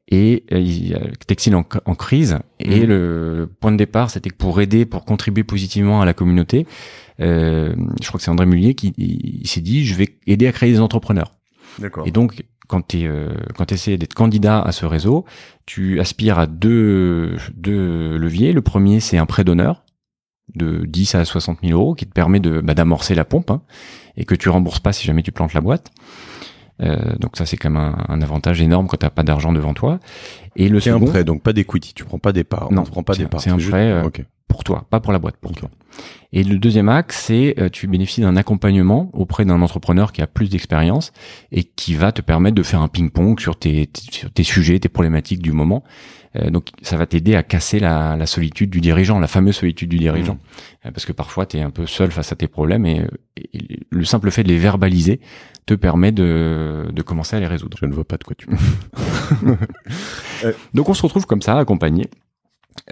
et euh, textile en, crise. Et mm. le, point de départ, c'était pour aider, pour contribuer positivement à la communauté, je crois que c'est André Mullier qui s'est dit, je vais aider à créer des entrepreneurs. Et donc quand tu euh, essaies d'être candidat à ce réseau, tu aspires à deux, deux leviers. Le premier, c'est un prêt d'honneur de 10 à 60 000 euros qui te permet de bah, d'amorcer la pompe hein, et que tu rembourses pas si jamais tu plantes la boîte. Euh, donc ça c'est quand même un, avantage énorme quand t'as pas d'argent devant toi. Et le c'est un prêt, donc pas d'equity, tu prends pas des parts. Non, tu prends pas des parts. C'est un prêt euh, pour toi, pas pour la boîte, pour Et le deuxième axe, c'est euh, tu bénéficies d'un accompagnement auprès d'un entrepreneur qui a plus d'expérience et qui va te permettre de faire un ping-pong sur tes, sujets, tes problématiques du moment. donc ça va t'aider à casser la, solitude du dirigeant, la fameuse solitude du mmh. dirigeant. parce que parfois, tu es un peu seul face à tes problèmes et, le simple fait de les verbaliser, te permet de, de commencer à les résoudre. Je ne vois pas de quoi tu <laughs> euh, Donc on se retrouve comme ça, accompagné.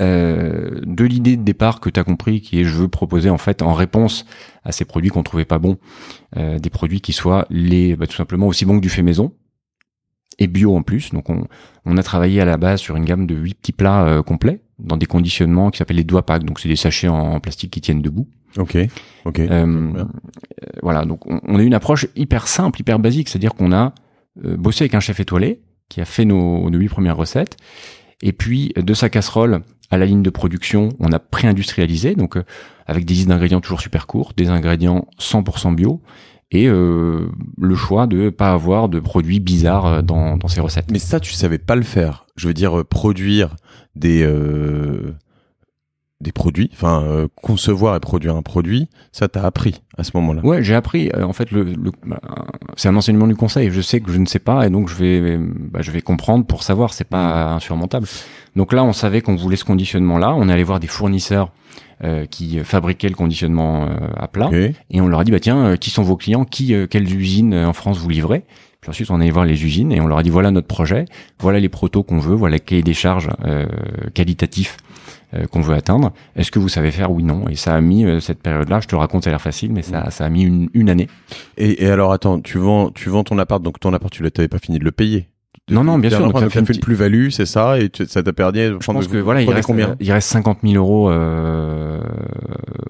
Euh, de l'idée de départ que tu as compris, qui est je veux proposer en fait en réponse à ces produits qu'on trouvait pas bons, euh, des produits qui soient les bah, tout simplement aussi bons que du fait maison et bio en plus. Donc on, on a travaillé à la base sur une gamme de huit petits plats complets dans des conditionnements qui s'appellent les doigts packs. Donc c'est des sachets en, plastique qui tiennent debout. Ok. Ok. Euh, euh, voilà. Donc on, a une approche hyper simple, hyper basique, c'est-à-dire qu'on a euh, bossé avec un chef étoilé qui a fait nos, huit premières recettes, et puis de sa casserole à la ligne de production, on a pré-industrialisé, donc avec des listes d'ingrédients toujours super courts, des ingrédients 100% bio, et le choix de pas avoir de produits bizarres dans, dans ses recettes. Mais ça, tu savais pas le faire. Je veux dire, produire des euh, des produits, enfin euh, concevoir et produire un produit, ça t'a appris à ce moment-là. Ouais, j'ai appris. Euh, en fait, le, bah, c'est un enseignement du conseil. Je sais que je ne sais pas et donc je vais, bah, je vais comprendre pour savoir. C'est pas mm. insurmontable. Donc là, on savait qu'on voulait ce conditionnement-là. On allait voir des fournisseurs euh, qui fabriquaient le conditionnement à plat et on leur a dit bah tiens, qui sont vos clients, qui, quelles usines en France vous livrez puis ensuite, on allé voir les usines et on leur a dit voilà notre projet, voilà les protos qu'on veut, voilà les des charges euh, euh, qu'on veut atteindre. Est-ce que vous savez faire Oui, non. Et ça a mis euh, cette période-là. Je te raconte, ça a l'air facile, mais ça, mm. a mis une, année. Et, et, alors, attends, tu vends, tu vends ton appart, donc ton appart, tu l'avais pas fini de le payer non, non, bien sûr. Donc, ça fait plus-value, c'est ça, et ça t'a perdu. Je pense que voilà, il reste, combien euh, il reste 50 000 euros euh, euh,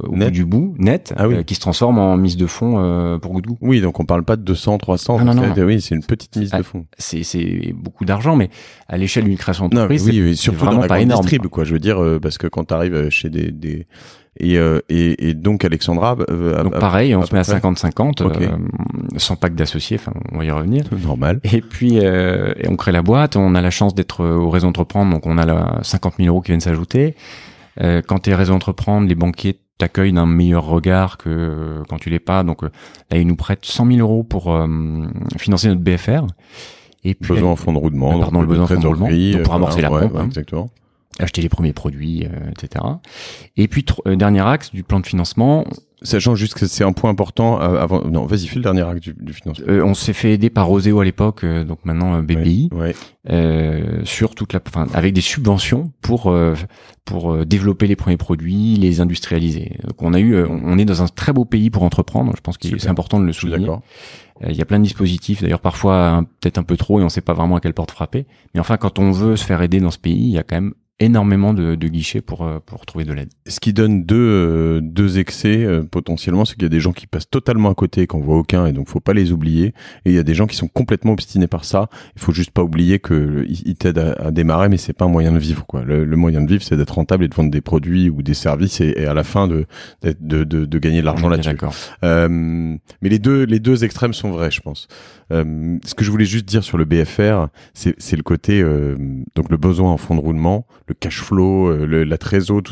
au bout du bout, net, ah qui se transforme en mise de fonds pour Goudou Oui, donc on parle pas de 200, 300. Ah oui, c'est une petite mise de ah, fonds. C'est beaucoup d'argent, mais à l'échelle d'une création d'entreprise, oui, oui, surtout dans la pas énorme, quoi. Je veux dire, parce que quand tu arrives chez des et, euh, et, et, donc Alexandra. Euh, donc pareil, on se met à 50-50, euh, sans pack d'associés, enfin on va y revenir. Normal. Et puis on crée la boîte, on a la chance d'être au réseau d'Entreprendre, donc on a la 50 000 euros qui viennent s'ajouter. quand tu es réseau entreprendre, les banquiers t'accueillent d'un meilleur regard que quand tu l'es pas. Donc là, ils nous prêtent 100 000 euros pour financer notre BFR. Et puis, besoin en fonds de roulement. Pardon, le besoin en fonds de roulement. pour amorcer la pompe. Ouais, hein. Exactement acheter les premiers produits, euh, etc. Et puis euh, dernier axe du plan de financement. Sachant juste que c'est un point important euh, avant. Non, vas-y, fais le dernier axe du, du financement. on s'est fait aider par Roséo à l'époque, donc maintenant BPI, ouais, sur toute la, enfin, avec des subventions pour pour développer les premiers produits, les industrialiser. Donc on a eu, on est dans un très beau pays pour entreprendre. Je pense que c'est important de le souligner. D'accord. Il y a plein de dispositifs, d'ailleurs parfois peut-être un peu trop et on ne sait pas vraiment à quelle porte frapper. Mais enfin, quand on veut se faire aider dans ce pays, il y a quand même énormément de, de, guichets pour, euh, pour trouver de l'aide. Ce qui donne deux, euh, deux excès euh, potentiellement, c'est qu'il y a des gens qui passent totalement à côté qu'on voit aucun, et donc faut pas les oublier. Et il y a des gens qui sont complètement obstinés par ça. Il faut juste pas oublier que ils t'aident à, démarrer, mais c'est pas un moyen de vivre. quoi. Le, moyen de vivre, c'est d'être rentable et de vendre des produits ou des services, et, à la fin de, de, de, de, gagner de l'argent là-dessus. mais les deux, les deux extrêmes sont vrais, je pense. ce que je voulais juste dire sur le BFR, c'est le côté donc le besoin en fond de roulement, le cash flow, euh, le, la trésor.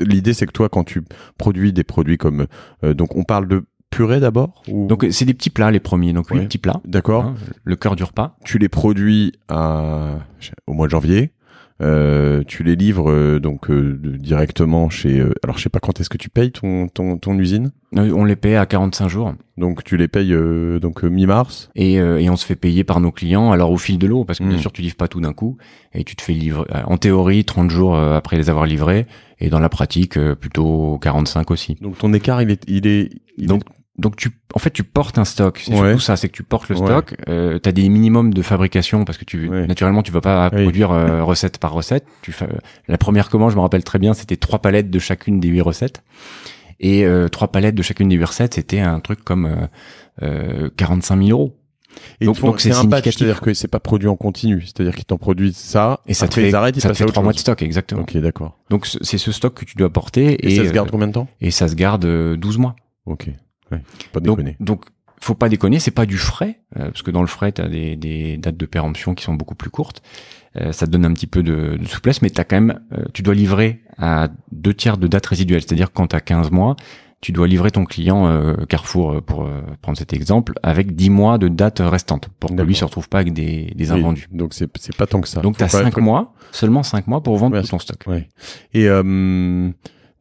L'idée, c'est que toi, quand tu produis des produits comme, euh, donc on parle de purée d'abord ou... Donc euh, c'est des petits plats les premiers, donc oui, petits plats. D'accord. Hein, le cœur du repas. Tu les produis à... au mois de janvier. Euh, tu les livres euh, donc euh, directement chez. alors je sais pas quand est-ce que tu payes ton ton, ton usine. On les paye à 45 jours. Donc tu les payes donc mi-mars. Et, et on se fait payer par nos clients. Alors au fil de l'eau parce que bien hmm. sûr tu livres pas tout d'un coup et tu te fais livrer en théorie 30 jours après les avoir livrés et dans la pratique plutôt 45 aussi. Donc ton écart il est il est donc est donc tu, en fait, tu portes un stock. C'est surtout ça, c'est que tu portes le stock. Euh, as des minimums de fabrication parce que tu, naturellement, tu vas pas produire euh, recette par recette. Tu euh, la première commande, je me rappelle très bien, c'était trois palettes de chacune des huit recettes. Et euh, trois palettes de chacune des huit recettes, c'était un truc comme euh, 45 000 euros. donc, c'est un c'est-à-dire que c'est pas produit en continu, c'est-à-dire qu'ils t'en produisent ça, et ça te fait, ça fait trois mois de stock, exactement. Ok, d'accord. Donc c'est ce stock que tu dois porter. Et, ça se garde combien de temps Et ça se garde 12 mois. Ok. Donc, faut pas déconner, c'est pas du frais, euh, parce que dans le frais, tu as des, des, dates de péremption qui sont beaucoup plus courtes. Euh, ça te donne un petit peu de, souplesse, mais as quand même, euh, tu dois livrer à deux tiers de date résiduelle, c'est-à-dire quand tu as 15 mois, tu dois livrer ton client Carrefour, pour prendre cet exemple, avec 10 mois de date restante, pour que lui se retrouve pas avec des, des invendus. donc c'est pas tant que ça. Donc tu as mois, seulement 5 mois pour vendre tout ton stock. Et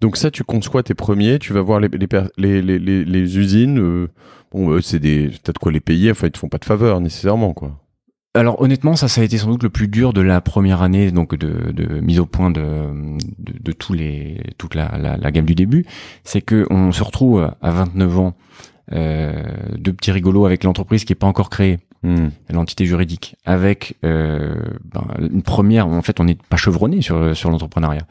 donc ça, tu conçois tes premiers, tu vas voir les, les, usines. Euh, bon, euh, c'est des, t'as de quoi les payer. Enfin, ils te font pas de faveur nécessairement, quoi. Alors honnêtement, ça, ça a été sans doute le plus dur de la première année donc de, mise au point de, de, tous les toute la, gamme du début, c'est que on se retrouve à 29 ans euh, de petits rigolos avec l'entreprise qui est pas encore créée, hmm. l'entité juridique, avec euh, ben, une première. En fait, on n'est pas chevronné sur sur l'entrepreneuriat.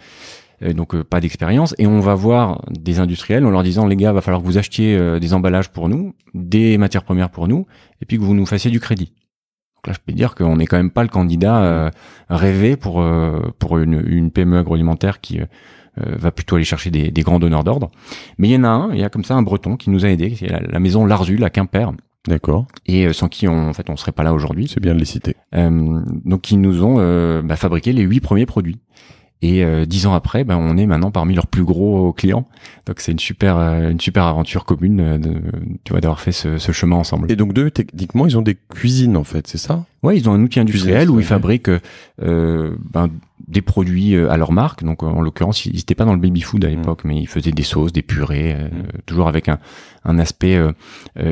Euh, donc euh, pas d'expérience, et on va voir des industriels en leur disant les gars, va falloir que vous achetiez euh, des emballages pour nous, des matières premières pour nous, et puis que vous nous fassiez du crédit. Donc là, je peux dire qu'on n'est quand même pas le candidat rêvé pour pour une, une PME agroalimentaire qui va plutôt aller chercher des, grands donneurs d'ordre. Mais il y en a un, il y a comme ça un Breton qui nous a aidé, c'est la, maison Larzul à Quimper. D'accord. Et sans qui on, en fait on serait pas là aujourd'hui. C'est bien de les citer. Euh, donc ils nous ont bah, fabriqué les huit premiers produits. Et euh, dix ans après, ben, on est maintenant parmi leurs plus gros clients. Donc c'est une super, euh, une super aventure commune, euh, de, tu vois, d'avoir fait ce, ce, chemin ensemble. Et donc deux, techniquement, ils ont des cuisines en fait, c'est ça Ouais, ils ont un outil industriel où ils fabriquent euh, ben, des produits à leur marque. Donc en l'occurrence, ils n'étaient pas dans le baby food à hmm. l'époque, mais ils faisaient des sauces, des purées, hmm. toujours avec un, un aspect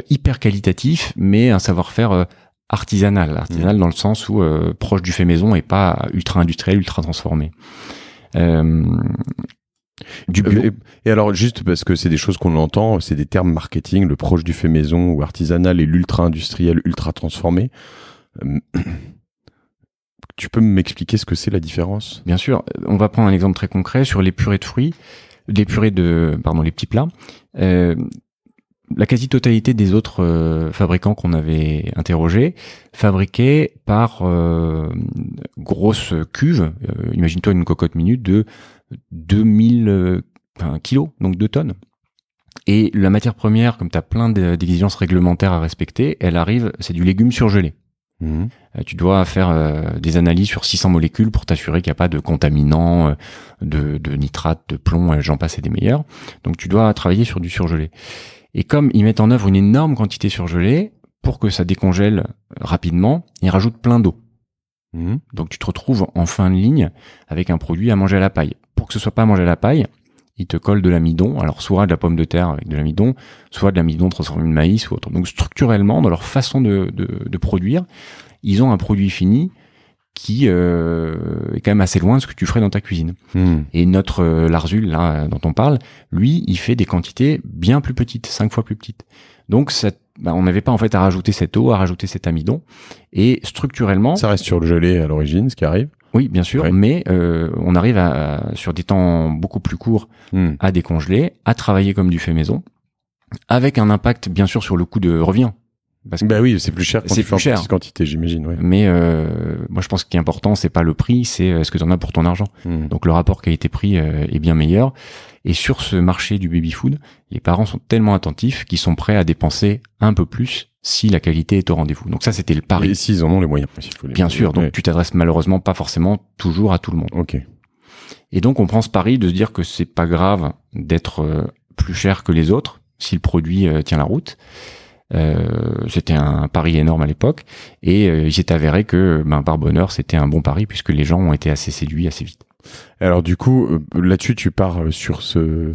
hyper qualitatif, mais un savoir-faire artisanal, artisanal mm. dans le sens où euh, proche du fait maison et pas ultra industriel, ultra transformé. Euh, du euh, Et, alors juste parce que c'est des choses qu'on entend, c'est des termes marketing, le proche du fait maison ou artisanal et l'ultra industriel, ultra transformé. <clears throat> tu peux m'expliquer ce que c'est la différence Bien sûr, on va prendre un exemple très concret sur les purées de fruits, les purées de pardon les petits plats. Euh, la quasi-totalité des autres euh, fabricants qu'on avait interrogés fabriquaient par euh, grosse cuve, euh, imagine-toi une cocotte minute de 2000 enfin, kilos, donc 2 tonnes. Et la matière première, comme tu as plein d'exigences réglementaires à respecter, elle arrive, c'est du légume surgelé. Mmh. Tu dois faire des analyses sur 600 molécules pour t'assurer qu'il n'y a pas de contaminants, de, de nitrates, de plomb, j'en passe et des meilleurs. Donc tu dois travailler sur du surgelé. Et comme ils mettent en œuvre une énorme quantité surgelée, pour que ça décongèle euh, rapidement, ils rajoutent plein d'eau. Mhm. Donc tu te retrouves en fin de ligne avec un produit à manger à la paille. Pour que ce soit pas à manger à la paille, ils te collent de l'amidon, alors soit de la pomme de terre avec de l'amidon, soit de l'amidon transformé de maïs ou autre. Donc structurellement, dans leur façon de, de produire, ils ont un produit fini qui euh, est quand même assez loin de ce que tu ferais dans ta cuisine. Hmm. Et notre euh, Larzul, là, dont on parle, lui, il fait des quantités bien plus petites, cinq fois plus petites. Donc, bah, on n'avait pas en fait à rajouter cette eau, à rajouter cet amidon. Et structurellement... Ça reste sur le gelé à l'origine, ce qui arrive oui, bien sûr, mais euh, on arrive à, sur des temps beaucoup plus courts hmm. à décongeler, à travailler comme du fait maison, avec un impact bien sûr sur le coût de revient bah oui, c'est plus cher c'est plus cher. en quantité, j'imagine. Mais euh, moi, je pense qu'il est important, c'est pas le prix, c'est euh, ce que tu en as pour ton argent. Hmm. Donc le rapport qualité-prix euh, est bien meilleur. Et sur ce marché du baby food, les parents sont tellement attentifs qu'ils sont prêts à dépenser un peu plus si la qualité est au rendez-vous. Donc ça, c'était le pari. Et s'ils en ont les moyens. bien sûr. Donc tu t'adresses malheureusement pas forcément toujours à tout le monde. Ok. Et donc on prend ce pari de se dire que c'est pas grave d'être euh, plus cher que les autres si le produit tient la route. Euh, c'était un pari énorme à l'époque, et euh, il s'est avéré que, ben, par bonheur, c'était un bon pari puisque les gens ont été assez séduits assez vite. Alors du coup, euh, là-dessus, tu pars sur ce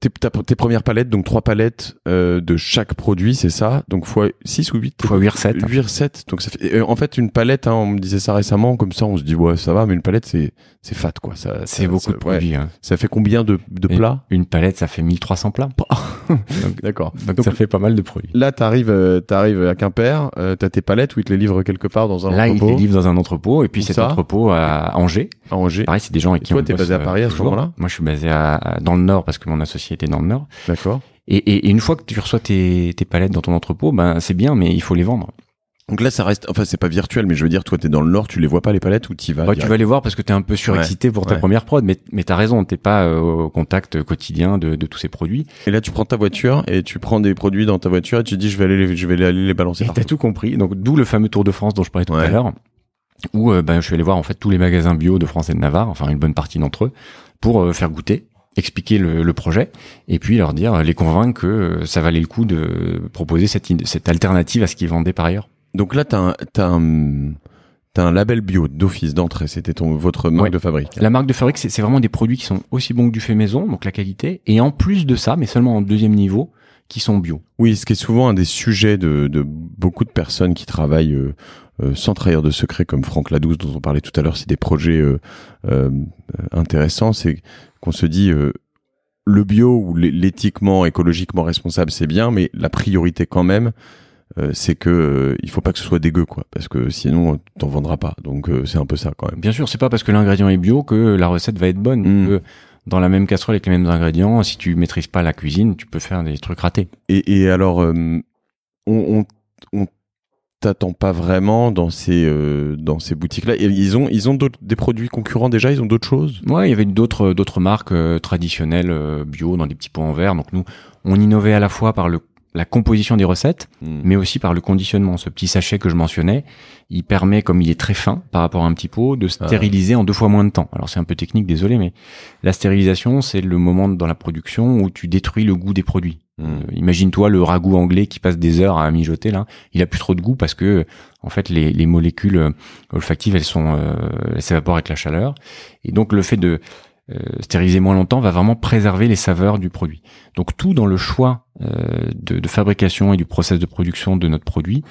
tes, tes, premières palettes, donc trois palettes euh, de chaque produit, c'est ça Donc fois 6 ou 8 Fois 8, 7. 8, 7. Donc ça fait, euh, en fait, une palette, hein, on me disait ça récemment, comme ça on se dit, ouais, ça va, mais une palette, c'est, c'est fat, quoi. Ça, c'est beaucoup de produits. Hein. Ça fait combien de, de plats Une palette, ça fait 1300 plats. Bah, <laughs> d'accord. donc, ça fait pas mal de produits. Là, t'arrives, euh, t'arrives à Quimper, euh, t'as tes palettes où ils te les livrent quelque part dans un là, entrepôt Là, ils te les livrent dans un entrepôt, et puis cet entrepôt à Angers. Angers. Pareil, c'est des gens avec qui toi, t'es basé à Paris à euh, ce moment-là Moi, je suis basé à, dans le Nord parce que mon était dans le Nord. D'accord. Et, une fois que tu reçois tes, palettes dans ton entrepôt, ben c'est bien, mais il faut les vendre. Donc là, ça reste, enfin, c'est pas virtuel, mais je veux dire, toi, t'es dans le Nord, tu les vois pas les palettes ou tu vas ouais, Tu vas les voir parce que t'es un peu surexcité pour ta première prod, mais t'as raison, t'es pas euh, au contact quotidien de, tous ces produits. Et là, tu prends ta voiture et tu prends des produits dans ta voiture et tu dis, je vais aller, les, je vais aller les balancer. tu t'as tout compris. Donc d'où le fameux Tour de France dont je parlais tout à l'heure, où euh, ben je suis allé voir en fait tous les magasins bio de France et de Navarre, enfin une bonne partie d'entre eux, pour euh, faire goûter expliquer le, projet et puis leur dire, les convaincre que euh, ça valait le coup de proposer cette, cette alternative à ce qu'ils vendaient par ailleurs. Donc là, tu as, un... T'as un label bio d'office d'entrée, c'était ton votre marque de fabrique. La marque de fabrique, c'est vraiment des produits qui sont aussi bons que du fait maison, donc la qualité, et en plus de ça, mais seulement en deuxième niveau, qui sont bio. Oui, ce qui est souvent un des sujets de, de beaucoup de personnes qui travaillent euh, euh, sans trahir de secrets comme Franck Ladouce dont on parlait tout à l'heure, c'est des projets intéressants. C'est qu'on se dit euh, le bio ou l'éthiquement, écologiquement responsable, c'est bien, mais la priorité quand même, euh, c'est que euh, il faut pas que ce soit dégueu quoi parce que sinon t'en vendras pas donc c'est un peu ça quand même bien sûr c'est pas parce que l'ingrédient est bio que la recette va être bonne mm. dans la même casserole avec les mêmes ingrédients si tu maîtrises pas la cuisine tu peux faire des trucs ratés et, et alors on, on, on t'attends pas vraiment dans ces euh, dans ces boutiques là et ils ont ils ont des produits concurrents déjà ils ont d'autres choses ouais il y avait d'autres euh, d'autres marques euh, traditionnelles bio dans des petits pots en verre donc nous on innovait à la fois par le la composition des recettes hmm. mais aussi par le conditionnement ce petit sachet que je mentionnais il permet comme il est très fin par rapport à un petit pot de ah. stériliser en deux fois moins de temps alors c'est un peu technique désolé mais la stérilisation c'est le moment dans la production où tu détruis le goût des produits euh, hmm. Imagine-toi le ragoût anglais qui passe des heures à mijoter là, il a plus trop de goût parce que en fait les, molécules euh, olfactives elles sont euh, s'évaporent avec la chaleur et donc le fait de euh, stériliser moins longtemps va vraiment préserver les saveurs du produit. Donc tout dans le choix de, de, fabrication et du process de production de notre produit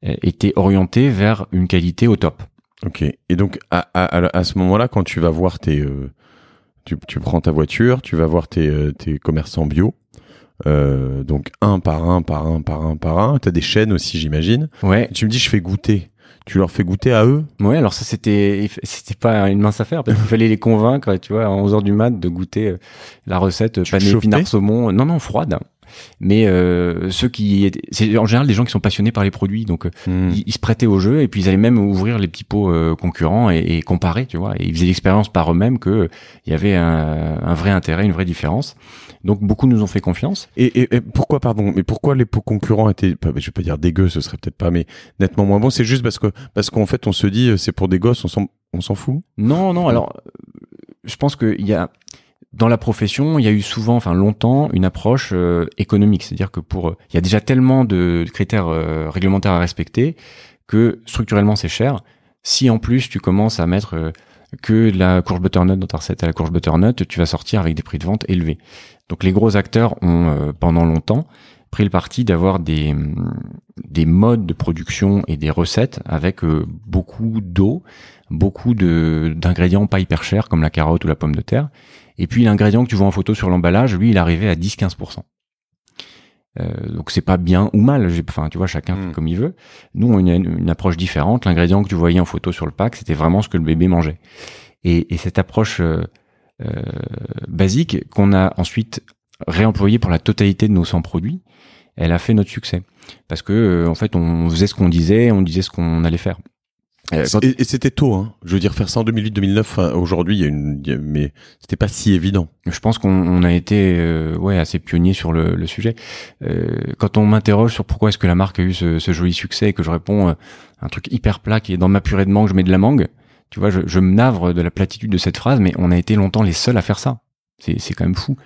était orienté vers une qualité au top. Ok. Et donc à, à, à ce moment-là, quand tu vas voir tes tu, tu, prends ta voiture, tu vas voir tes, tes commerçants bio, euh, donc un par un, par un, par un, par un. T'as des chaînes aussi, j'imagine. Ouais. Tu me dis, je fais goûter. Tu leur fais goûter à eux Ouais, alors ça c'était c'était pas une mince affaire parce qu'il <laughs> fallait les convaincre, tu vois, à 11h du mat de goûter euh, la recette euh, panée saumon. Non non, froide mais euh, ceux qui c'est en général des gens qui sont passionnés par les produits, donc euh, hmm. ils, se prêtaient au jeu et puis ils allaient même ouvrir les petits pots euh, concurrents et, comparer, tu vois, et ils faisaient l'expérience par eux-mêmes que il y avait un, vrai intérêt, une vraie différence. Donc beaucoup nous ont fait confiance. Et, pourquoi, pardon, mais pourquoi les pots concurrents étaient, je vais pas dire dégueux, ce serait peut-être pas, mais nettement moins bon. C'est juste parce que parce qu'en fait on se dit euh, c'est pour des gosses, on s'en on s'en fout. Non, non. Alors je pense qu'il y a dans la profession, il y a eu souvent, enfin longtemps, une approche euh, économique, c'est-à-dire que pour, euh, il y a déjà tellement de critères euh, réglementaires à respecter que structurellement c'est cher. Si en plus tu commences à mettre que de la courge butternut dans ta recette à la courge butternut, tu vas sortir avec des prix de vente élevés. Donc les gros acteurs ont pendant longtemps pris le parti d'avoir des mm, des modes de production et des recettes avec beaucoup d'eau, beaucoup de d'ingrédients pas hyper chers comme la carotte ou la pomme de terre et puis l'ingrédient que tu vois en photo sur l'emballage, lui, il arrivait à 10-15%. Euh, donc c'est pas bien ou mal, enfin tu vois chacun fait hmm. comme il veut. Nous on a une, approche différente. L'ingrédient que tu voyais en photo sur le pack, c'était vraiment ce que le bébé mangeait. Et, cette approche euh, euh, basique qu'on a ensuite réemployée pour la totalité de nos 100 produits, elle a fait notre succès parce que euh, en fait on faisait ce qu'on disait, on disait ce qu'on allait faire. Euh, et, c'était tôt, hein. Je veux dire, faire ça en 2008-2009, aujourd'hui, il y a une, mais c'était pas si évident. Je pense qu'on a été, euh, ouais, assez pionnier sur le, le sujet. Euh, quand on m'interroge sur pourquoi est-ce que la marque a eu ce, ce joli succès et que je réponds euh, un truc hyper plat qui est dans ma purée de mangue, je mets de la mangue. Tu vois, je, je me navre de la platitude de cette phrase, mais on a été longtemps les seuls à faire ça. C'est quand même fou.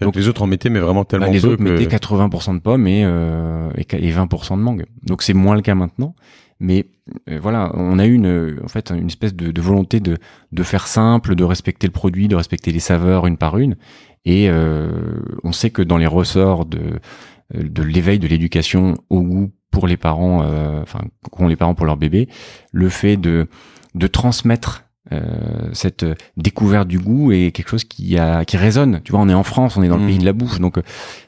Donc les autres en mettaient, mais vraiment bah, tellement les peu. Les autres mettaient 80% de pommes et, et, et 20% de mangue. Donc c'est moins le cas maintenant. Mais euh, voilà, on a eu une, en fait une espèce de, volonté de, de, faire simple, de respecter le produit, de respecter les saveurs une par une. Et euh, on sait que dans les ressorts de, euh, de l'éveil de l'éducation au goût pour les parents, enfin qu'ont les parents pour leur bébé, le fait de, de transmettre euh, cette euh, découverte du goût est quelque chose qui a qui résonne. Tu vois, on est en France, on est dans le mm. pays de la bouffe, donc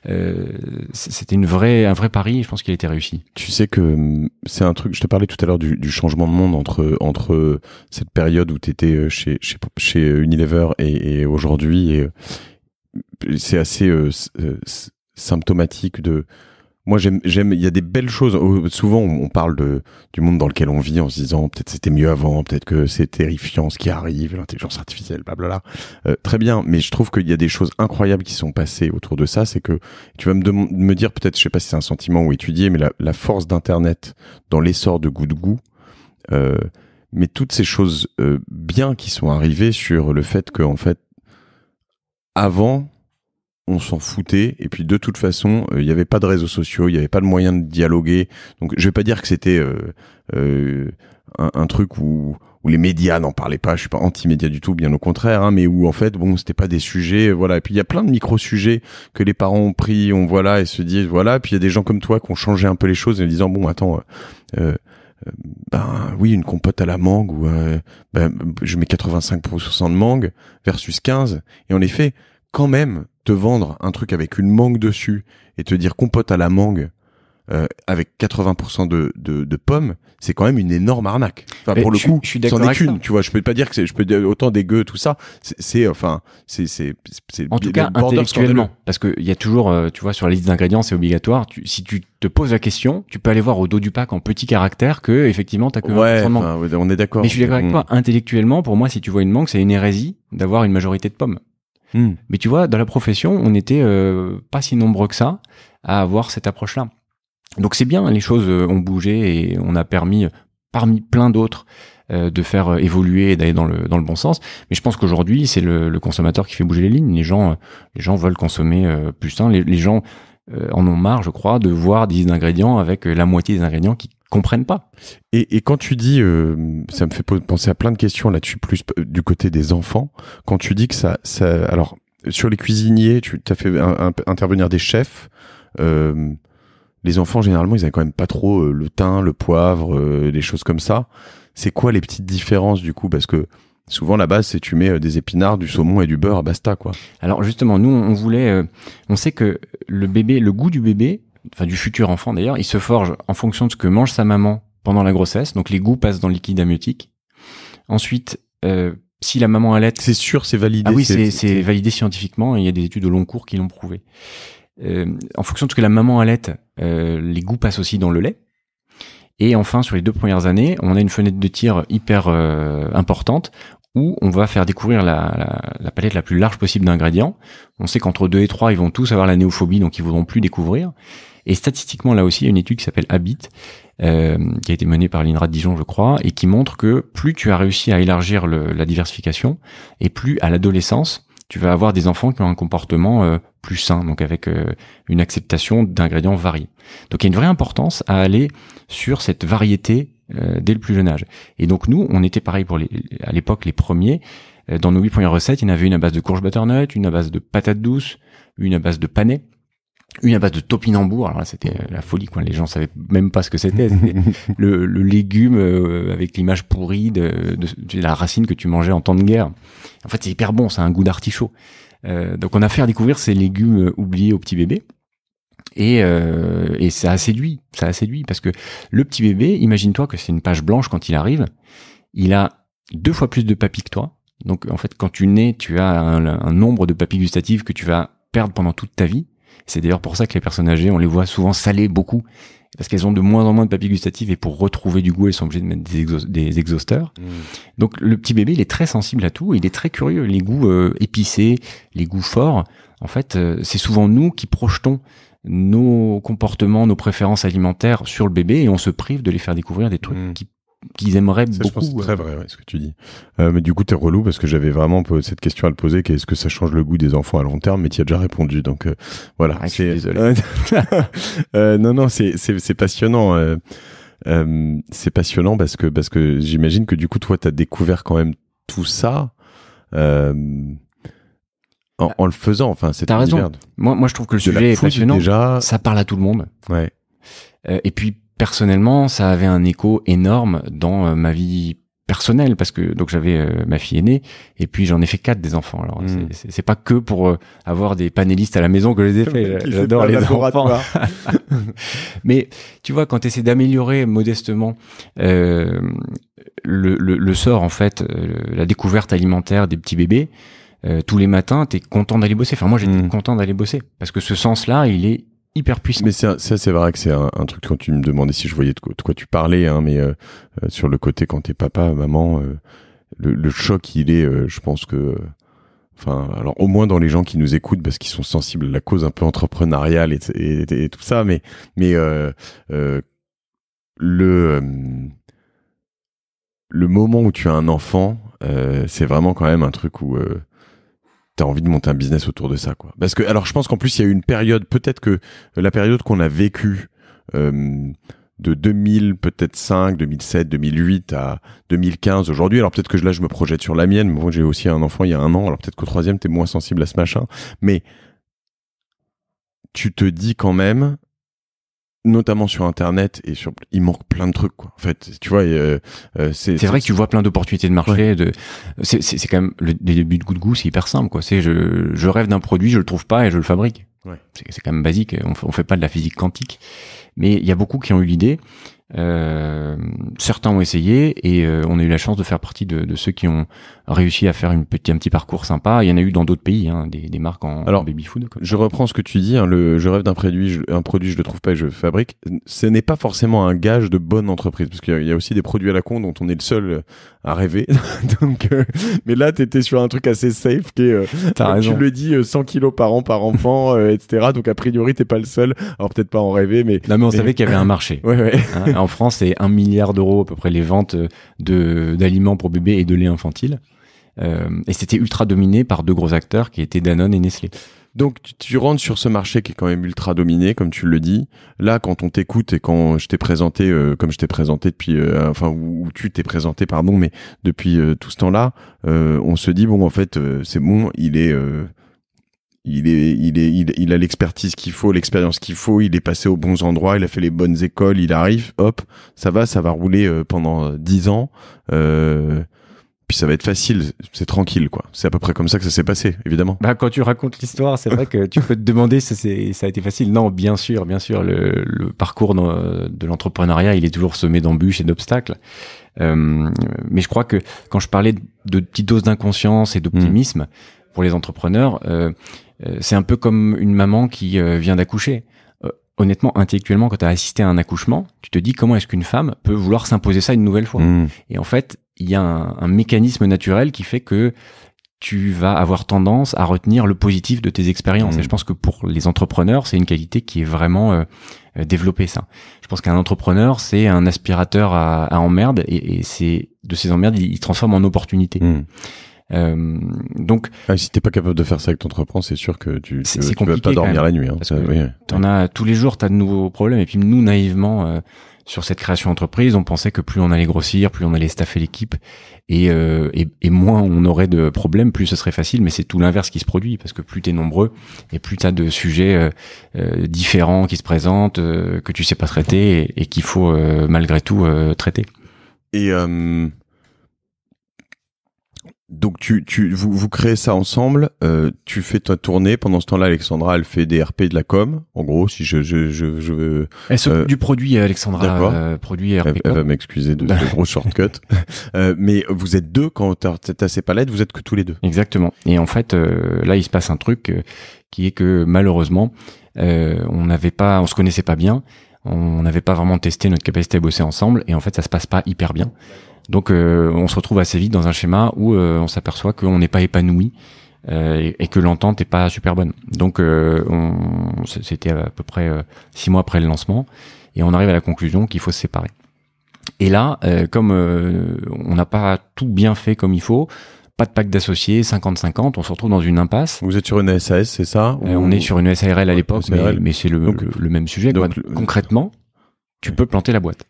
euh, c'était une vraie un vrai pari. Je pense qu'il était réussi. Tu sais que mm, c'est un truc. Je te parlais tout à l'heure du, changement de monde entre entre cette période où t'étais chez chez chez Unilever et, aujourd'hui. Et, c'est assez symptomatique de moi, j'aime, j'aime. Il y a des belles choses. Souvent, on parle de du monde dans lequel on vit en se disant peut-être c'était mieux avant, peut-être que c'est terrifiant ce qui arrive, l'intelligence artificielle, blablabla. Euh, très bien, mais je trouve qu'il y a des choses incroyables qui sont passées autour de ça. C'est que tu vas me, me dire peut-être, je sais pas si c'est un sentiment ou étudié, mais la, la force d'Internet dans l'essor de goût de goût. Euh, mais toutes ces choses euh, bien qui sont arrivées sur le fait que en fait avant on s'en foutait. Et puis de toute façon, euh, il n'y avait pas de réseaux sociaux, il n'y avait pas de moyen de dialoguer. Donc je vais pas dire que c'était euh, euh, un, truc où, les médias n'en parlaient pas. Je suis pas anti médias du tout, bien au contraire, hein, mais où en fait, bon, c'était pas des sujets, voilà. Et puis il y a plein de micro-sujets que les parents ont pris, on voilà et se disent voilà. Et puis il y a des gens comme toi qui ont changé un peu les choses en disant bon, attends. ben oui, une compote à la mangue ou ben, je mets 85% de mangue versus 15 et en effet, quand même, te vendre un truc avec une mangue dessus et te dire compote à la mangue euh, avec 80% de, de, de, pommes, c'est quand même une énorme arnaque. Enfin, pour le coup, c'en est qu'une, tu vois. Je peux pas dire que je peux dire autant gueux tout ça. C'est, enfin, c'est, c'est, En tout cas, intellectuellement. Parce qu'il y a toujours, euh, tu vois, sur la liste d'ingrédients, c'est obligatoire. si tu te poses la question, tu peux aller voir au dos du pack en petit caractère que, effectivement, t'as que ouais, on est d'accord. Mais je suis d'accord avec mm. toi. Intellectuellement, pour moi, si tu vois une mangue, c'est une hérésie d'avoir une majorité de pommes. Hmm. Mais tu vois, dans la profession, on n'était euh, pas si nombreux que ça à avoir cette approche-là. Donc c'est bien, les choses euh, ont bougé et on a permis, euh, parmi plein d'autres, de faire évoluer et d'aller dans le, dans le bon sens. Mais je pense qu'aujourd'hui, c'est le, consommateur qui fait bouger les lignes. Les gens, les gens veulent consommer plus sain. Les, gens en ont marre, je crois, de voir des ingrédients avec la moitié des ingrédients qui comprennent pas. Et, quand tu dis, euh, ça me fait penser à plein de questions là-dessus, plus du côté des enfants, quand tu dis que ça... alors, sur les cuisiniers, tu as fait intervenir des chefs. Euh, les enfants, généralement, ils avaient quand même pas trop euh, le thym, le poivre, des choses comme ça. C'est quoi les petites différences du coup Parce que souvent, la base, c'est tu mets des épinards, du saumon et du beurre, basta quoi. Alors justement, nous, on voulait, on sait que le bébé, le goût du bébé, enfin du futur enfant d'ailleurs, il se forge en fonction de ce que mange sa maman pendant la grossesse. Donc les goûts passent dans le liquide amniotique. Ensuite, euh, si la maman allait, c'est sûr, c'est validé. Ah oui, c'est validé scientifiquement. il y a des études de long cours qui l'ont prouvé. Euh, en fonction de ce que la maman allait, euh, les goûts passent aussi dans le lait. Et enfin, sur les deux premières années, on a une fenêtre de tir hyper importante où on va faire découvrir la, palette la plus large possible d'ingrédients. On sait qu'entre deux et trois, ils vont tous avoir la néophobie, donc ils voudront plus découvrir. Et statistiquement, là aussi, il y a une étude qui s'appelle Habit, euh, qui a été menée par l'INRA de Dijon, je crois, et qui montre que plus tu as réussi à élargir la diversification, et plus à l'adolescence, tu vas avoir des enfants qui ont un comportement euh, plus sain, donc avec euh, une acceptation d'ingrédients variés. Donc il y a une vraie importance à aller sur cette variété dès le plus jeune âge. Et donc nous, on était pareil pour à l'époque les premiers. Dans nos huit premières recettes, il y en avait une à base de courge butternut, une à base de patate douce, une à base de panais. Une à base de topinambour, alors là c'était la folie quoi, les gens savaient même pas ce que c'était. <laughs> le, le, légume euh, avec l'image pourrie de, la racine que tu mangeais en temps de guerre. En fait c'est hyper bon, ça a un goût d'artichaut. Euh, donc on a fait découvrir ces légumes euh, oubliés au petit bébé. Et, ça a séduit, ça a séduit parce que le petit bébé, imagine-toi que c'est une page blanche quand il arrive, il a deux fois plus de papilles que toi. Donc en fait quand tu nais, tu as un, un nombre de papilles gustatives que tu vas perdre pendant toute ta vie. C'est d'ailleurs pour ça que les personnes âgées, on les voit souvent salées beaucoup, parce qu'elles ont de moins en moins de papilles gustatives et pour retrouver du goût, elles sont obligées de mettre des, exhausteurs. Mm. Donc le petit bébé, il est très sensible à tout, il est très curieux. Les goûts euh, épicés, les goûts forts, en fait, euh, c'est souvent nous qui projetons nos comportements, nos préférences alimentaires sur le bébé et on se prive de les faire découvrir des trucs mm. qui qu'ils aimeraient beaucoup. Je pense que c'est très euh. vrai ouais, ce que tu dis. Euh, mais du coup, t'es relou parce que j'avais vraiment cette question à le poser, quest est-ce que ça change le goût des enfants à long terme Mais tu as déjà répondu, donc euh, voilà. Ah, suis désolé. <laughs> euh, non, non, c'est, passionnant. c'est passionnant parce que parce que j'imagine que du coup, toi, t'as découvert quand même tout ça. En, bah, en, le faisant, enfin, c'est T'as raison. Moi, moi, je trouve que le sujet est passionnant. Déjà... Ça parle à tout le monde. Ouais. et puis, personnellement, ça avait un écho énorme dans euh, ma vie personnelle parce que donc j'avais euh, ma fille aînée et puis j'en ai fait quatre des enfants. Alors hmm. c'est pas que pour euh, avoir des panélistes à la maison que je les ai <laughs> faits, J'adore les enfants. <laughs> Mais tu vois, quand tu essaies d'améliorer modestement le, le, sort en fait, la découverte alimentaire des petits bébés. tous les matins, t'es content d'aller bosser. Enfin, moi, j'étais hmm. content d'aller bosser parce que ce sens-là, il est mais ça, c'est vrai que c'est un, truc quand tu me demandais si je voyais de quoi, tu parlais, hein, mais euh, euh, sur le côté quand t'es papa, maman, euh, le, choc, il est, je pense que, enfin, alors au moins dans les gens qui nous écoutent parce qu'ils sont sensibles à la cause un peu entrepreneuriale et, tout ça, mais, mais le le moment où tu as un enfant, c'est vraiment quand même un truc où t'as envie de monter un business autour de ça, quoi. Parce que, alors, je pense qu'en plus, il y a eu une période, peut-être que euh, la période qu'on a vécue euh, de 2000, peut-être 5, 2007, 2008 à 2015 aujourd'hui. Alors peut-être que là, je me projette sur la mienne. Mais bon, j'ai aussi un enfant il y a un an. Alors peut-être qu'au troisième, t'es moins sensible à ce machin. Mais tu te dis quand même, notamment sur internet et sur il manque plein de trucs quoi en fait tu vois euh, euh, c'est vrai que tu vois plein d'opportunités de marché de c'est c'est quand même le, début débuts de goût de goût c'est hyper simple quoi c'est je je rêve d'un produit je le trouve pas et je le fabrique ouais. c'est quand même basique on, on fait pas de la physique quantique mais il y a beaucoup qui ont eu l'idée euh, certains ont essayé et euh, on a eu la chance de faire partie de, de ceux qui ont réussi à faire une petit, un petit parcours sympa. Il y en a eu dans d'autres pays, hein, des, des, marques en, Alors, baby food. je reprends ce que tu dis. Hein, le, je rêve d'un produit, je, un produit, je le trouve pas et je fabrique. Ce n'est pas forcément un gage de bonne entreprise parce qu'il y, a aussi des produits à la con dont on est le seul à rêver. <laughs> Donc, euh, mais là, t'étais sur un truc assez safe qui est, euh, <laughs> tu le dis, 100 kilos par an par enfant, <laughs> etc. Donc a priori, t'es pas le seul. Alors peut-être pas en rêver, mais non, mais on savait qu'il y avait un marché. Hein, en France, c'est un milliard d'euros à peu près les ventes euh, de d'aliments pour bébés et de lait infantile. Euh, et c'était ultra dominé par deux gros acteurs qui étaient Danone et Nestlé. Donc tu, rentres sur ce marché qui est quand même ultra dominé, comme tu le dis. Là, quand on t'écoute et quand je t'ai présenté, euh, comme je t'ai présenté depuis, enfin où, tu t'es présenté, pardon, mais depuis tout ce temps-là, on se dit bon, en fait, c'est bon, il est il est, il est, il, a l'expertise qu'il faut, l'expérience qu'il faut. Il est passé aux bons endroits, il a fait les bonnes écoles, il arrive, hop, ça va, ça va rouler euh, pendant euh, dix ans. Euh, puis ça va être facile, c'est tranquille, quoi. C'est à peu près comme ça que ça s'est passé, évidemment. Bah, quand tu racontes l'histoire, c'est vrai que tu peux te demander si ça a été facile. Non, bien sûr, bien sûr, le, le parcours de, l'entrepreneuriat, il est toujours semé d'embûches et d'obstacles. Euh, mais je crois que quand je parlais de petites doses d'inconscience et d'optimisme hmm. pour les entrepreneurs, euh, euh, c'est un peu comme une maman qui euh, vient d'accoucher. Euh, honnêtement, intellectuellement, quand tu as assisté à un accouchement, tu te dis comment est-ce qu'une femme peut vouloir s'imposer ça une nouvelle fois. Hmm. Et en fait, il y a un, mécanisme naturel qui fait que tu vas avoir tendance à retenir le positif de tes expériences. Hmm. Et je pense que pour les entrepreneurs, c'est une qualité qui est vraiment développée, ça. Je pense qu'un entrepreneur, c'est un aspirateur à, à emmerdes et, c'est de ces emmerdes, il, transforme en opportunité. Hmm. Euh, donc, ah, si t'es pas capable de faire ça avec ton entreprise c'est sûr que tu ne peux pas dormir la nuit. Hein, t'en as tous les jours, t'as de nouveaux problèmes. Et puis nous, naïvement, euh, sur cette création entreprise, on pensait que plus on allait grossir, plus on allait staffer l'équipe, euh, et, et, moins on aurait de problèmes, plus ce serait facile. Mais c'est tout l'inverse qui se produit parce que plus t'es nombreux et plus t'as de sujets différents qui se présentent que tu sais pas traiter et, qu'il faut malgré tout traiter. Et donc tu, tu vous, vous créez ça ensemble, euh, tu fais ta tournée, pendant ce temps-là Alexandra elle fait des RP de la com, en gros si je... je, je, je euh, du produit euh, Alexandra, euh, produit RP. Elle, va m'excuser de <laughs> gros shortcut. mais vous êtes deux quand t'as as ces palettes, vous êtes que tous les deux. Exactement. Et en fait là il se passe un truc qui est que malheureusement on n'avait pas, on se connaissait pas bien, on n'avait pas vraiment testé notre capacité à bosser ensemble et en fait ça se passe pas hyper bien. Donc euh, on se retrouve assez vite dans un schéma où euh, on s'aperçoit qu'on n'est pas épanoui euh, et que l'entente est pas super bonne. Donc c'était à peu près six mois après le lancement et on arrive à la conclusion qu'il faut se séparer. Et là, comme on n'a pas tout bien fait comme il faut, pas de pacte d'associés, 50-50, on se retrouve dans une impasse. Vous êtes sur une SAS, c'est ça On est sur une SARL à l'époque, mais, c'est le, même sujet. Donc, Concrètement, tu peux planter la boîte.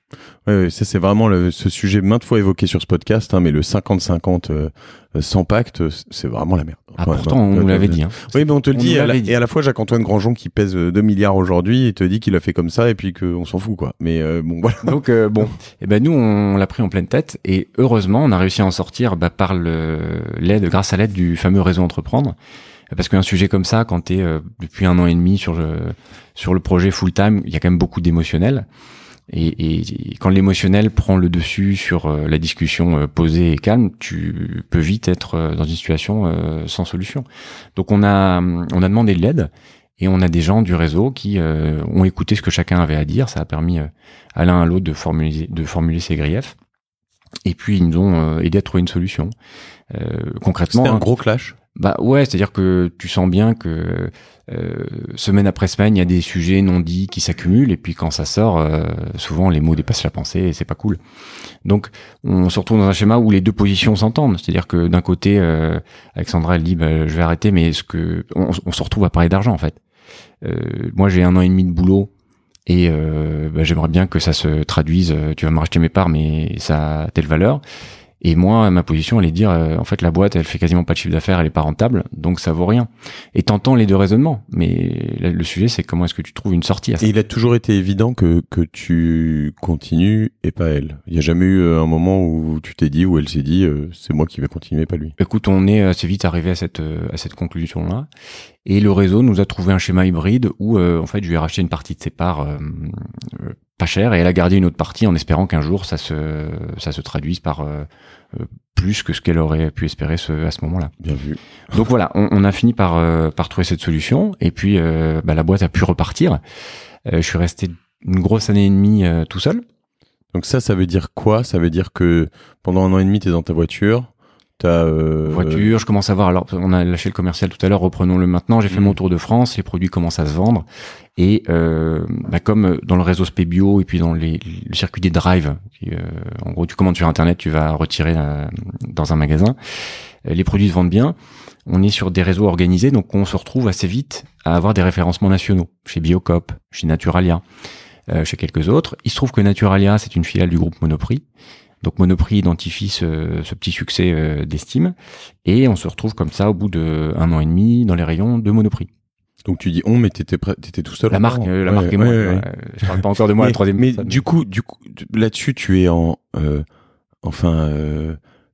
Oui, ça c'est vraiment le, ce sujet maintes fois évoqué sur ce podcast, hein, mais le 50-50 euh, euh, sans pacte, c'est vraiment la merde. Ah, pourtant, on nous euh, l'avait dit. Hein. Oui, mais on te le dit, et à la fois Jacques-Antoine Grandjean qui pèse 2 milliards aujourd'hui, il te dit qu'il a fait comme ça et puis qu'on s'en fout, quoi. Mais bon, voilà. Donc, bon, et eh ben nous, on l'a pris en pleine tête et heureusement, on a réussi à en sortir bah, par l'aide, grâce à l'aide du fameux réseau Entreprendre parce qu'un sujet comme ça, quand tu es depuis un an et demi sur sur le projet full time, il y a quand même beaucoup d'émotionnel. Et, quand l'émotionnel prend le dessus sur euh, la discussion euh, posée et calme, tu peux vite être euh, dans une situation sans solution. Donc on a on a demandé de l'aide et on a des gens du réseau qui ont écouté ce que chacun avait à dire. Ça a permis à l'un à l'autre de formuler de formuler ses griefs. Et puis ils nous ont aidé à trouver une solution. concrètement, c'était un gros clash. Bah ouais, c'est-à-dire que tu sens bien que euh, semaine après semaine, il y a des sujets non dits qui s'accumulent et puis quand ça sort, euh, souvent les mots dépassent la pensée et c'est pas cool. Donc on se retrouve dans un schéma où les deux positions s'entendent, c'est-à-dire que d'un côté, euh, Alexandra elle dit bah, je vais arrêter, mais ce que on, se retrouve à parler d'argent en fait. Euh, moi j'ai un an et demi de boulot et bah, j'aimerais bien que ça se traduise. Tu vas me racheter mes parts, mais ça a telle valeur. Et moi, ma position, elle est de dire, euh, en fait, la boîte, elle fait quasiment pas de chiffre d'affaires, elle est pas rentable, donc ça vaut rien. Et t'entends les deux raisonnements, mais le sujet, c'est comment est-ce que tu trouves une sortie à ça. Et il a toujours été évident que que tu continues et pas elle. Il n'y a jamais eu euh, un moment où tu t'es dit où elle s'est dit, euh, c'est moi qui vais continuer, pas lui. Écoute, on est assez vite arrivé à cette à cette conclusion là, et le réseau nous a trouvé un schéma hybride où, en fait, je lui ai racheté une partie de ses parts pas cher et elle a gardé une autre partie en espérant qu'un jour ça se, ça se traduise par euh, euh, plus que ce qu'elle aurait pu espérer à ce moment-là. Bien vu. Donc voilà, on, on a fini par, euh, par trouver cette solution et puis bah, la boîte a pu repartir. je suis resté une grosse année et demie tout seul. Donc ça, ça veut dire quoi Ça veut dire que pendant un an et demi, tu es dans ta voiture, T'as euh, voiture, je commence à voir. Alors, on a lâché le commercial tout à l'heure. Reprenons-le maintenant. J'ai fait mm. mon tour de France. Les produits commencent à se vendre. Et euh, bah, comme euh, dans le réseau Spébio et puis dans les, le circuit des drives, en gros, tu commandes sur internet, tu vas retirer dans un magasin. Les produits se vendent bien. On est sur des réseaux organisés, donc on se retrouve assez vite à avoir des référencements nationaux chez Biocop, chez Naturalia, chez quelques autres. Il se trouve que Naturalia, c'est une filiale du groupe Monoprix. Donc Monoprix identifie ce, petit succès euh, d'estime et on se retrouve comme ça au bout d'un an et demi dans les rayons de Monoprix. Donc tu dis on, mais t'étais étais tout seul. La marque, euh, la marque et moi. je parle pas encore de moi mais, troisième. Mais, du coup, du coup, là-dessus, tu es en, euh, enfin,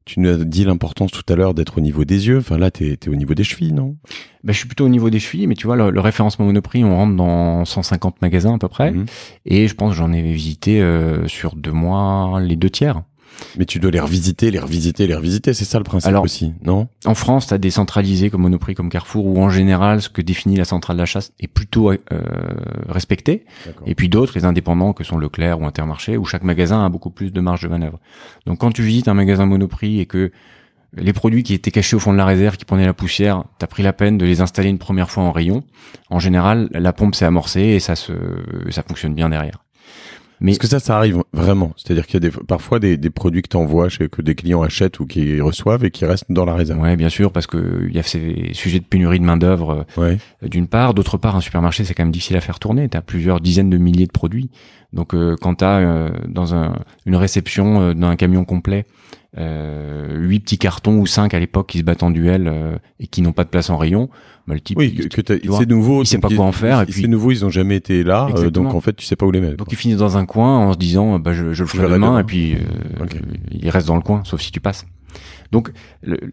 tu nous as dit l'importance tout à l'heure d'être au niveau des yeux. Enfin là, t'es au niveau des chevilles, non ben, je suis plutôt au niveau des chevilles, mais tu vois, le, référencement Monoprix, on rentre dans 150 magasins à peu près, mhm. et je pense que j'en ai visité sur deux mois les deux tiers. Mais tu dois les revisiter, les revisiter, les revisiter, c'est ça le principe aussi, non En France, tu as des comme Monoprix, comme Carrefour, où en général, ce que définit la centrale d'achat est plutôt euh, respecté. Et puis d'autres, les indépendants, que sont Leclerc ou Intermarché, où chaque magasin a beaucoup plus de marge de manœuvre. Donc quand tu visites un magasin Monoprix et que les produits qui étaient cachés au fond de la réserve, qui prenaient la poussière, t'as pris la peine de les installer une première fois en rayon. En général, la pompe s'est amorcée et ça se, ça fonctionne bien derrière. Mais ce que ça, ça arrive vraiment. C'est-à-dire qu'il y a des, parfois des, des produits que tu chez que des clients achètent ou qui reçoivent et qui restent dans la réserve. Oui, bien sûr, parce il y a ces sujets de pénurie de main-d'œuvre euh, d'une part. D'autre part, un supermarché, c'est quand même difficile à faire tourner. Tu as plusieurs dizaines de milliers de produits. Donc, euh, quand tu euh, dans une réception euh, un camion complet, huit petits cartons ou cinq à l'époque qui se battent en duel et qui n'ont pas de place en rayon, multiples. Oui, que, c'est nouveau. Ils savent pas quoi en faire. Et c'est nouveau, ils n'ont jamais été là, euh, donc en fait, tu sais pas où les mettre. Donc ils finissent dans un coin en se disant, bah, je, je le ferai demain, et puis euh, reste ils restent dans le coin, sauf si tu passes. Donc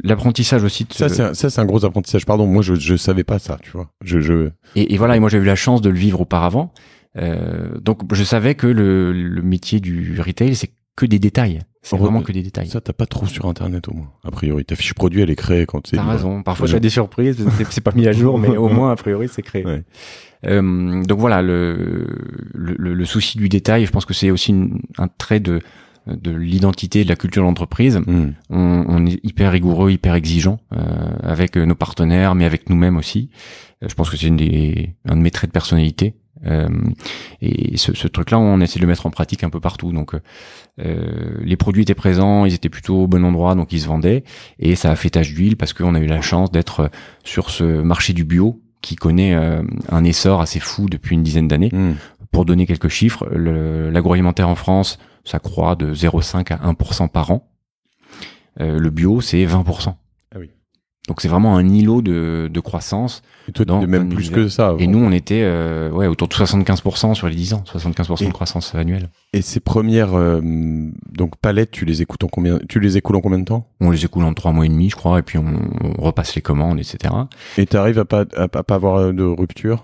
l'apprentissage aussi. Ça, c'est un, gros apprentissage. Pardon, moi je, je savais pas ça, tu vois. Je, je... Et, voilà, et moi j'ai eu la chance de le vivre auparavant. Euh, donc je savais que le métier du retail, c'est que des détails. C'est vraiment que des détails. Ça, t'as pas trop sur Internet au moins. A priori, ta fiche produit, elle est créée quand c'est. T'as raison. Parfois, j'ai des surprises. C'est pas mis à jour, mais au <laughs> moins, a priori, c'est créé. Euh, donc voilà, le, le, souci du détail, je pense que c'est aussi un trait de, de l'identité de la culture de l'entreprise. Hmm. On, est hyper rigoureux, hyper exigeant euh, avec nos partenaires, mais avec nous-mêmes aussi. Euh, je pense que c'est une des, un de mes traits de personnalité. Euh, et ce, truc-là, on essaie de le mettre en pratique un peu partout. Donc, euh, les produits étaient présents, ils étaient plutôt au bon endroit, donc ils se vendaient. Et ça a fait tache d'huile parce qu'on a eu la chance d'être euh, sur ce marché du bio qui connaît un essor assez fou depuis une dizaine d'années. Hmm. Pour donner quelques chiffres, l'agroalimentaire en France, ça croît de 0,5 à 1% par an. le bio, c'est 20%. Donc c'est vraiment un îlot de, de croissance. Et même plus que ça. Et nous, on était euh, ouais, autour de 75% sur les 10 ans, 75% de croissance annuelle. Et ces premières euh, donc palettes, tu les écoutes en combien Tu les écoules en combien de temps On les écoule en trois mois et demi, je crois, et puis on, on repasse les commandes, etc. Et tu arrives à pas à, pas avoir de rupture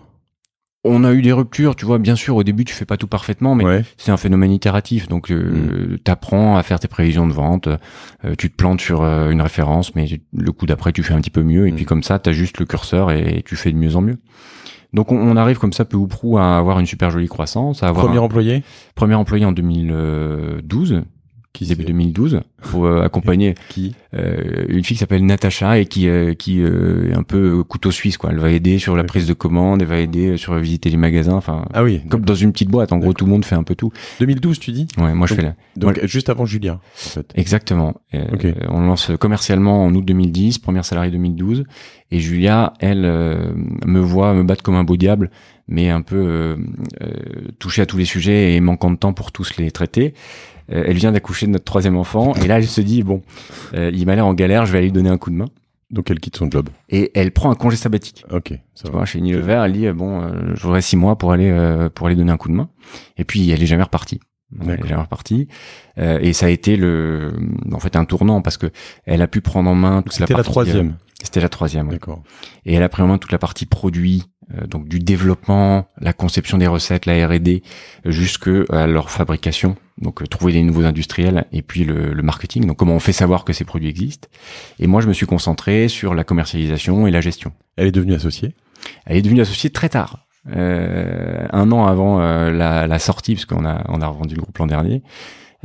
on a eu des ruptures, tu vois, bien sûr, au début, tu fais pas tout parfaitement, mais c'est un phénomène itératif. Donc, euh, mm. tu apprends à faire tes prévisions de vente, euh, tu te plantes sur euh, une référence, mais le coup d'après, tu fais un petit peu mieux, et puis mm. comme ça, tu ajustes le curseur et, tu fais de mieux en mieux. Donc, on, arrive comme ça, peu ou prou, à avoir une super jolie croissance. À avoir premier employé Premier employé en 2012, qui 2012 pour euh, accompagner <laughs> qui euh, une fille qui s'appelle Natacha et qui euh, qui est un peu couteau suisse quoi elle va aider sur la prise de commande elle va aider sur visiter les magasins enfin ah oui comme dans une petite boîte en gros tout le monde fait un peu tout 2012 tu dis ouais moi je fais là donc juste avant Julia exactement on lance commercialement en août 2010 première salariée 2012 et Julia elle me voit me battre comme un beau diable mais un peu touchée à tous les sujets et manquant de temps pour tous les traiter euh, elle vient d'accoucher de notre troisième enfant. Et là, elle se dit, bon, euh, il m'a l'air en galère, je vais aller lui donner un coup de main. Donc elle quitte son job. Et elle prend un congé sabbatique. Ok. Ça va. chez Nile Vert, elle dit, euh, bon, euh, j'aurai six mois pour aller, pour aller donner un coup de main. Et puis, elle est jamais repartie. Elle est jamais repartie. et ça a été le, en fait, un tournant parce que elle a pu prendre en main toute la partie. C'était la troisième. C'était la troisième. D'accord. Et elle a pris en main toute la partie produit, donc du développement, la conception des recettes, la R&D, jusque à leur fabrication donc euh, trouver des nouveaux industriels et puis le, le, marketing, donc comment on fait savoir que ces produits existent. Et moi, je me suis concentré sur la commercialisation et la gestion. Elle est devenue associée Elle est devenue associée très tard. Euh, un an avant euh, la, la, sortie, parce qu'on a, on a revendu le groupe l'an dernier.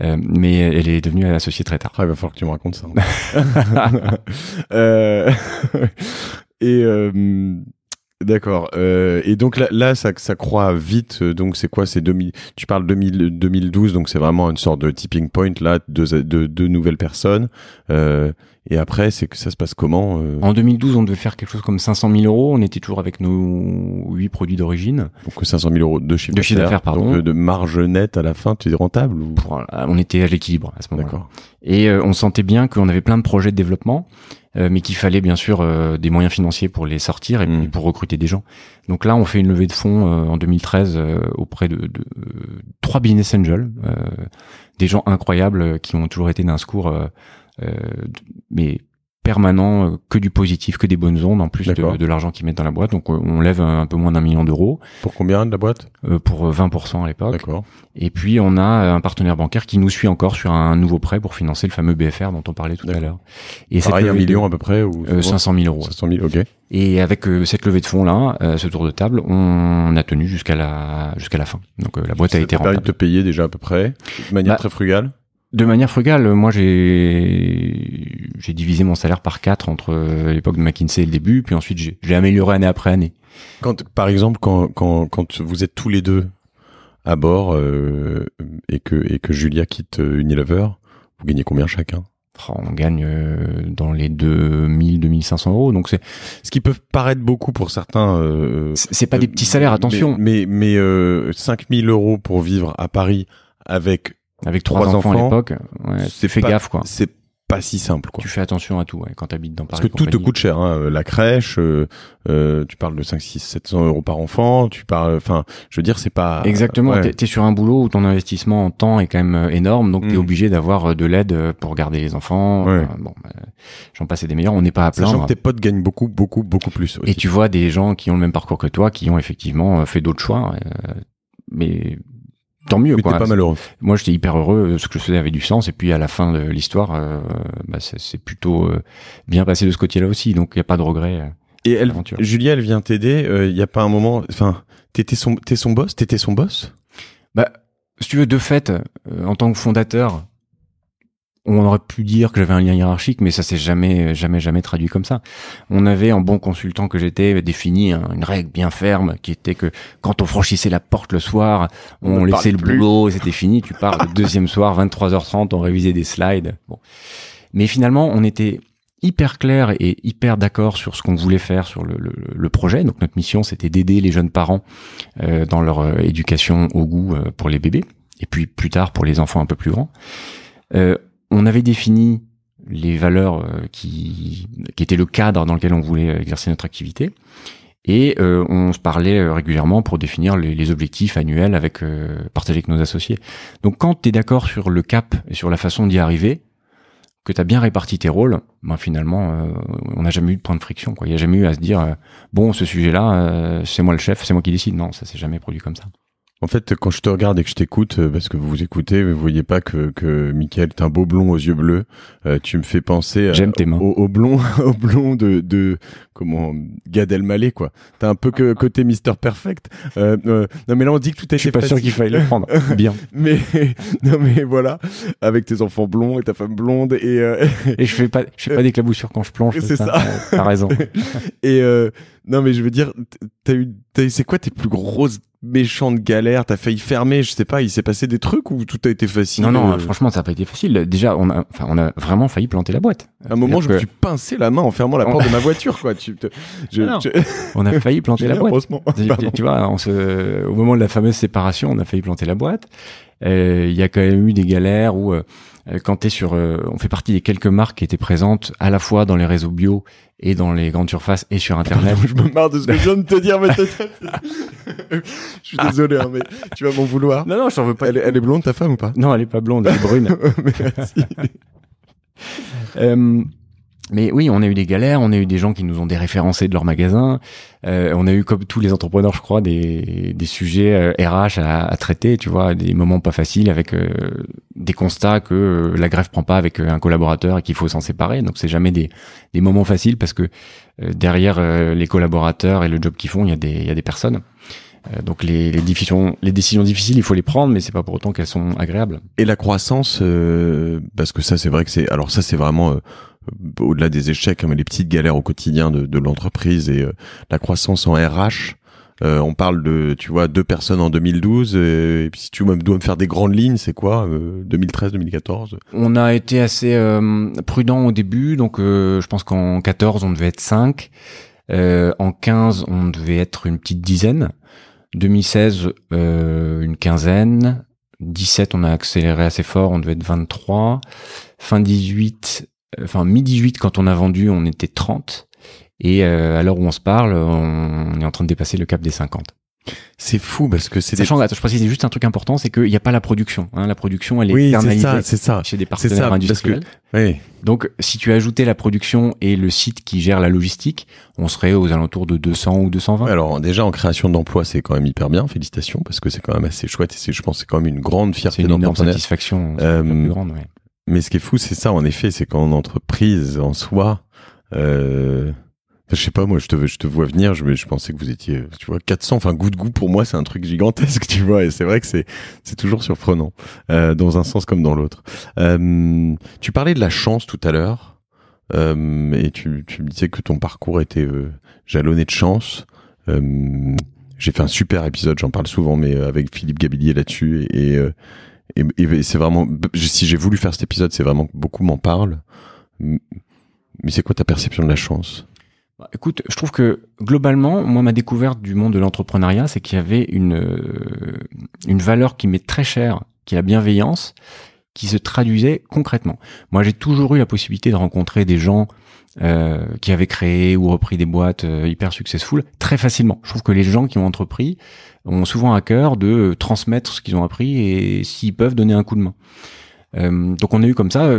Euh, mais elle est devenue associée très tard. Ah, il va falloir que tu me racontes ça. Hein. <laughs> Euh, <laughs> et D'accord. Euh, et donc là, là ça, ça, croît vite. Euh, donc c'est quoi C'est 2000. Tu parles 2000, 2012, donc c'est vraiment une sorte de tipping point là, deux, nouvelles personnes. Euh, et après, c'est que ça se passe comment euh En 2012, on devait faire quelque chose comme 500 000 euros. On était toujours avec nos huit produits d'origine. Donc 500 000 euros de chiffre, d'affaires, pardon. Donc euh, de marge nette à la fin, tu es rentable ou... On était à l'équilibre à ce moment-là. Et on sentait bien qu'on avait plein de projets de développement. Euh, mais qu'il fallait bien sûr euh, des moyens financiers pour les sortir et mm. pour recruter des gens. Donc là, on fait une levée de fonds euh, en 2013 auprès de, de trois business angels, des gens incroyables qui ont toujours été d'un secours mais permanent, euh, que du positif, que des bonnes ondes, en plus de, de l'argent qu'ils mettent dans la boîte. Donc on lève un, peu moins d'un million d'euros. Pour combien de la boîte euh, Pour 20% euh, à l'époque. D'accord. Et puis on a un partenaire bancaire qui nous suit encore sur un nouveau prêt pour financer le fameux BFR dont on parlait tout à l'heure. Et Pareil, un million à peu près ou 500 000 euros. 500 000, ok. Et avec cette levée de fonds là, ce tour de table, on a tenu jusqu'à la jusqu'à la fin. Donc la boîte a été rentable. Ça permis de te payer déjà à peu près, de manière bah, très frugale de manière frugale, moi j'ai divisé mon salaire par quatre entre euh, l'époque de McKinsey et le début, puis ensuite j'ai amélioré année après année. Quand, par exemple, quand, quand, quand vous êtes tous les deux à bord euh, et que et que Julia quitte euh, Unilever, vous gagnez combien chacun oh, on gagne dans les 2000-2500 euros, donc c'est ce qui peut paraître beaucoup pour certains. c'est pas des petits salaires, attention. Mais mais, 5000 euros pour vivre à Paris avec avec trois, enfants, à l'époque, ouais, c'est fais gaffe quoi. C'est pas si simple quoi. Tu fais attention à tout ouais, quand t'habites dans Paris. Parce que tout te coûte cher, hein, euh, la crèche, euh, euh, tu parles de 5, 6, 700 euros par enfant, tu parles, enfin, je veux dire, c'est pas. Exactement, t'es sur un boulot où ton investissement en temps est quand même euh, énorme, donc tu t'es mm. obligé d'avoir de l'aide pour garder les enfants. Ouais. Euh, bon, bah, j'en passais des meilleurs, on n'est pas à plaindre. Sachant que tes potes gagnent beaucoup, beaucoup, beaucoup plus. Et tu vois des gens qui ont le même parcours que toi, qui ont effectivement fait d'autres choix mais tant mieux. Mais pas malheureux. Moi, j'étais hyper heureux. Euh, ce que je faisais avait du sens. Et puis, à la fin de l'histoire, euh, bah, c'est plutôt euh, bien passé de ce côté-là aussi. Donc, il n'y a pas de regret. Et elle, Julia, elle vient t'aider. Il n'y a pas un moment. Enfin, t'étais son, son boss. T'étais son boss. Bah, si tu veux, de fait, en tant que fondateur, on aurait pu dire que j'avais un lien hiérarchique, mais ça s'est jamais, jamais, jamais traduit comme ça. On avait, en bon consultant que j'étais, défini une règle bien ferme qui était que quand on franchissait la porte le soir, on, laissait le boulot boulot, c'était fini, tu pars. Le <laughs> deuxième soir, 23h30, on révisait des slides. Bon. Mais finalement, on était hyper clair et hyper d'accord sur ce qu'on voulait faire sur le, projet. Donc notre mission, c'était d'aider les jeunes parents euh, dans leur euh, éducation au goût euh, pour les bébés, et puis plus tard pour les enfants un peu plus grands. Euh, on avait défini les valeurs euh, qui, qui étaient le cadre dans lequel on voulait euh, exercer notre activité. Et euh, on se parlait régulièrement pour définir les, objectifs annuels avec partager avec nos associés. Donc quand tu es d'accord sur le cap et sur la façon d'y arriver, que tu as bien réparti tes rôles, ben finalement on n'a jamais eu de point de friction. Il n'y a jamais eu à se dire bon ce sujet-là c'est moi le chef, c'est moi qui décide. Non, ça s'est jamais produit comme ça. En fait, quand je te regarde et que je t'écoute, euh, parce que vous vous écoutez, vous voyez pas que, que Michael est un beau blond aux yeux bleus. Euh, tu me fais penser euh, Au, blond, <laughs> au blond de, de comment Gad Elmaleh quoi. T'as un peu que ah. côté Mister Perfect. non mais là on dit que tout est. Je suis pas sûr qu'il faille le prendre. <laughs> Bien. mais <laughs> non mais voilà, avec tes enfants blonds et ta femme blonde et. et je fais pas, je fais pas d'éclaboussure quand je plonge, C'est ça. T'as raison. et non, mais je veux dire, t'as eu, eu c'est quoi tes plus grosses méchantes galères T'as failli fermer, je sais pas, il s'est passé des trucs ou tout a été facile Non, non, euh? franchement, ça n'a pas été facile. Déjà, on a, enfin, on a vraiment failli planter la boîte. À un moment, je me suis pincé la main en fermant la porte de ma voiture, quoi. Ah <laughs> on a failli planter la boîte. Tu vois, au moment de la fameuse séparation, on a failli planter la boîte. Il y a quand même eu des galères où. Euh, euh, quand tu es sur, euh, on fait partie des quelques marques qui étaient présentes à la fois dans les réseaux bio et dans les grandes surfaces et sur Internet. je me marre de ce que je viens de te dire, mais <laughs> je suis désolé, hein, mais tu vas m'en vouloir. Non, non, je t'en veux pas. Elle, est blonde, ta femme ou pas Non, elle est pas blonde, elle est brune. <laughs> Merci. <laughs> Euh, mais oui, on a eu des galères, on a eu des gens qui nous ont déréférencés de leur magasin, euh, on a eu comme tous les entrepreneurs, je crois, des, des sujets RH euh, à, à, traiter, tu vois, des moments pas faciles avec euh, des constats que euh, la grève prend pas avec un collaborateur et qu'il faut s'en séparer. Donc c'est jamais des, des moments faciles parce que derrière les collaborateurs et le job qu'ils font, il y a des, il y a des personnes. Donc les, les, décisions, les décisions difficiles, il faut les prendre, mais c'est pas pour autant qu'elles sont agréables. Et la croissance, parce que ça, c'est vrai que c'est, alors ça, c'est vraiment euh, au-delà des échecs, hein, les petites galères au quotidien de, l'entreprise et euh, la croissance en RH. Euh, on parle de, tu vois, deux personnes en 2012. et puis si tu me, dois me faire des grandes lignes, c'est quoi 2013, 2014 On a été assez prudent au début. Donc je pense qu'en 14, on devait être 5. en 15, on devait être une petite dizaine. 2016, une quinzaine. 17, on a accéléré assez fort, on devait être 23. Fin 18, enfin mi-18 quand on a vendu, on était 30. Et euh, à l'heure où on se parle, on, est en train de dépasser le cap des 50. C'est fou parce que c'est sachant. je précise juste un truc important, c'est qu'il n'y a pas la production. Hein. La production, elle est oui, c'est ça, ça. chez des partenaires industriels. Donc, si tu ajoutais la production et le site qui gère la logistique, on serait aux alentours de 200 ou 220. Alors, déjà en création d'emplois, c'est quand même hyper bien. Félicitations parce que c'est quand même assez chouette et je pense c'est quand même une grande fierté. C'est une grande satisfaction. Euh, plus grande, ouais. Mais ce qui est fou, c'est ça, en effet, c'est qu'en entreprise, en soi, euh, je sais pas, moi, je te, je te vois venir, je, je pensais que vous étiez, tu vois, 400, enfin, goût de goût, pour moi, c'est un truc gigantesque, <laughs> tu vois, et c'est vrai que c'est, toujours surprenant, euh, dans un sens comme dans l'autre. Euh, tu parlais de la chance tout à l'heure, euh, et tu, tu me disais que ton parcours était euh, jalonné de chance. Euh, j'ai fait un super épisode, j'en parle souvent, mais euh, avec Philippe Gabillier là-dessus, et, et et, c'est vraiment si j'ai voulu faire cet épisode c'est vraiment que beaucoup m'en parlent mais c'est quoi ta perception de la chance bah, Écoute, je trouve que globalement, moi, ma découverte du monde de l'entrepreneuriat, c'est qu'il y avait une, euh, une valeur qui m'est très chère, qui est la bienveillance, qui se traduisait concrètement. Moi, j'ai toujours eu la possibilité de rencontrer des gens euh, qui avaient créé ou repris des boîtes euh, hyper successful très facilement. Je trouve que les gens qui ont entrepris, ont souvent à cœur de transmettre ce qu'ils ont appris et s'ils peuvent donner un coup de main. Euh, donc on a eu comme ça,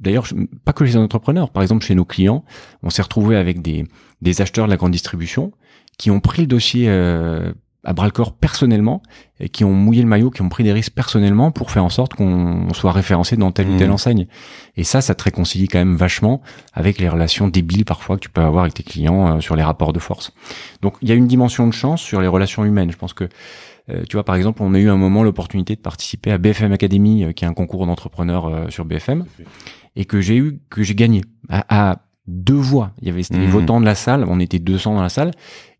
d'ailleurs pas que chez les entrepreneurs, par exemple chez nos clients, on s'est retrouvé avec des, acheteurs de la grande distribution qui ont pris le dossier euh, à bras le corps personnellement et qui ont mouillé le maillot, qui ont pris des risques personnellement pour faire en sorte qu'on soit référencé dans telle ou telle mmh. enseigne. Et ça, ça te réconcilie quand même vachement avec les relations débiles parfois que tu peux avoir avec tes clients euh, sur les rapports de force. Donc il y a une dimension de chance sur les relations humaines. Je pense que euh, tu vois, par exemple, on a eu un moment l'opportunité de participer à BFM Academy, euh, qui est un concours d'entrepreneurs sur BFM, et que j'ai eu, que j'ai gagné à, deux voix. Il y avait les mmh. votants de la salle, on était 200 dans la salle,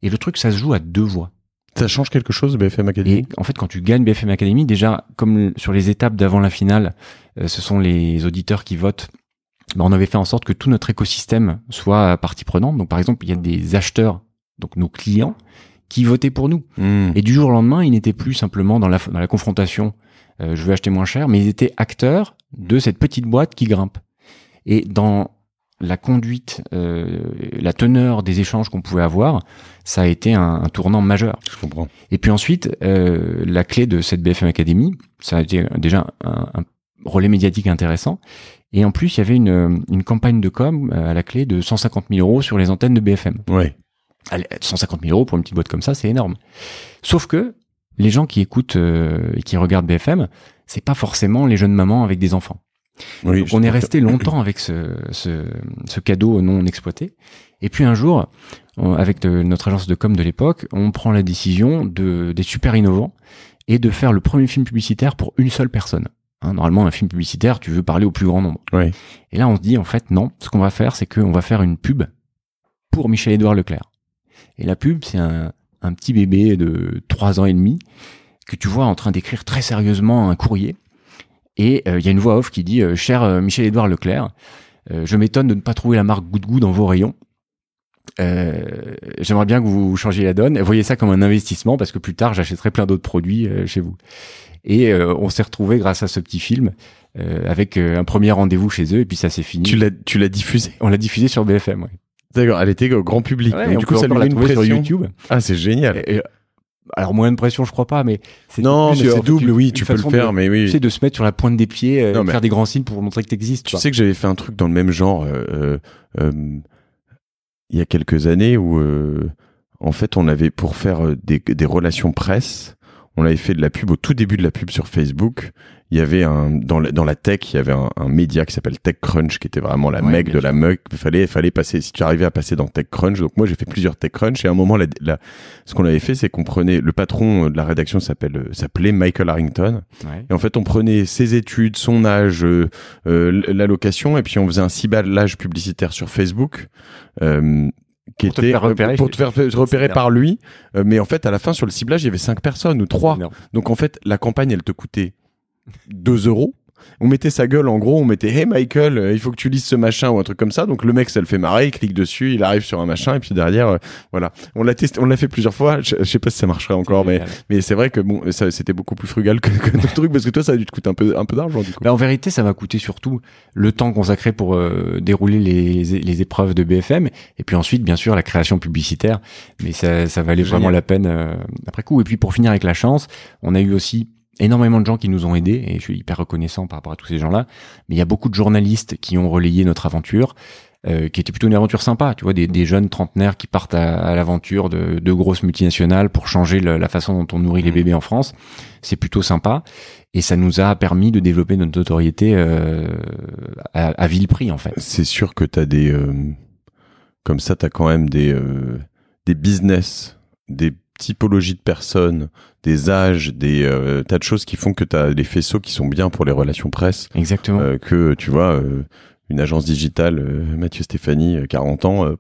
et le truc, ça se joue à deux voix. Ça change quelque chose BFM Academy Et En fait, quand tu gagnes BFM Academy, déjà, comme sur les étapes d'avant la finale, euh, ce sont les auditeurs qui votent. Ben, on avait fait en sorte que tout notre écosystème soit partie prenante. Donc, par exemple, il y a des acheteurs, donc nos clients, qui votaient pour nous. Hmm. Et du jour au lendemain, ils n'étaient plus simplement dans la, la confrontation, euh, je veux acheter moins cher, mais ils étaient acteurs de cette petite boîte qui grimpe. Et dans la conduite, euh, la teneur des échanges qu'on pouvait avoir, ça a été un, tournant majeur. Je comprends. Et puis ensuite, euh, la clé de cette BFM Academy, ça a été déjà un, relais médiatique intéressant. Et en plus, il y avait une, campagne de com euh, à la clé de 150 000 euros sur les antennes de BFM. Ouais. 150 000 euros pour une petite boîte comme ça, c'est énorme. Sauf que les gens qui écoutent et qui regardent BFM, c'est pas forcément les jeunes mamans avec des enfants on est resté longtemps avec ce, cadeau non exploité. Et puis un jour, avec notre agence de com de l'époque, on prend la décision de, des super innovants et de faire le premier film publicitaire pour une seule personne. Hein, normalement, un film publicitaire, tu veux parler au plus grand nombre. Et là, on se dit, en fait, non, ce qu'on va faire, c'est qu'on va faire une pub pour Michel-Édouard Leclerc. Et la pub, c'est un, un petit bébé de 3 ans et demi que tu vois en train d'écrire très sérieusement un courrier et euh, il y a une voix off qui dit euh, Cher euh, Michel-Édouard Leclerc, je m'étonne de ne pas trouver la marque goût dans vos rayons. J'aimerais bien que vous changiez la donne. Voyez ça comme un investissement parce que plus tard, j'achèterai plein d'autres produits chez vous. Et on s'est retrouvé grâce à ce petit film avec un premier rendez-vous chez eux et puis ça s'est fini. Tu l'as, diffusé On l'a diffusé sur BFM, oui. D'accord, elle était au grand public. Ouais, du coup, ça lui une pression. sur YouTube. Ah, c'est génial alors moins de pression, je crois pas, mais c'est non, mais c'est double, oui, tu peux le faire, mais oui, c'est de se mettre sur la pointe des pieds, euh, faire des grands signes pour montrer que t'existes. Tu sais que j'avais fait un truc dans le même genre euh, euh, il y a quelques années où en fait on avait pour faire des, des relations presse, on avait fait de la pub au tout début de la pub sur Facebook. Il y avait un dans la, dans la tech, il y avait un, média qui s'appelle TechCrunch qui était vraiment la mec de la mec. Il fallait fallait passer si tu arrivais à passer dans TechCrunch. Donc moi j'ai fait plusieurs TechCrunch et à un moment là ce qu'on avait fait c'est qu'on prenait le patron de la rédaction s'appelle euh, s'appelait Michael Harrington et en fait on prenait ses études, son âge, euh, euh, l'allocation et puis on faisait un ciblage publicitaire sur Facebook qui pour était euh, te faire repérer, pour repérer par lui euh, mais en fait à la fin sur le ciblage il y avait cinq personnes ou trois donc en fait la campagne elle te coûtait 2 euros on mettait sa gueule en gros, on mettait Hey Michael, euh, il faut que tu lises ce machin ou un truc comme ça. Donc le mec, ça le fait marrer, il clique dessus, il arrive sur un machin et puis derrière, euh, voilà. On l'a testé, on l'a fait plusieurs fois. Je, sais pas si ça marcherait encore, mais, mais c'est vrai que bon, c'était beaucoup plus frugal que, que notre truc parce que toi, ça a dû te coûter un peu, un peu d'argent du coup. Bah, en vérité, ça va coûter surtout le temps consacré pour euh, dérouler les, les, épreuves de BFM et puis ensuite, bien sûr, la création publicitaire. Mais ça, ça valait vraiment la peine après coup. Et puis pour finir avec la chance, on a eu aussi énormément de gens qui nous ont aidés et je suis hyper reconnaissant par rapport à tous ces gens-là. Mais il y a beaucoup de journalistes qui ont relayé notre aventure, euh, qui était plutôt une aventure sympa, tu vois, des, des jeunes trentenaires qui partent à, à l'aventure de, de, grosses multinationales pour changer la, façon dont on nourrit les mmh. bébés en France. C'est plutôt sympa et ça nous a permis de développer notre notoriété euh, à, à, vil prix en fait. C'est sûr que t'as des euh, comme ça, t'as quand même des euh, des business, des typologie de personnes, des âges, des euh, tas de choses qui font que tu as des faisceaux qui sont bien pour les relations presse. Exactement. Euh, que tu vois, euh, une agence digitale, euh, Mathieu Stéphanie, 40 euh, ans, euh,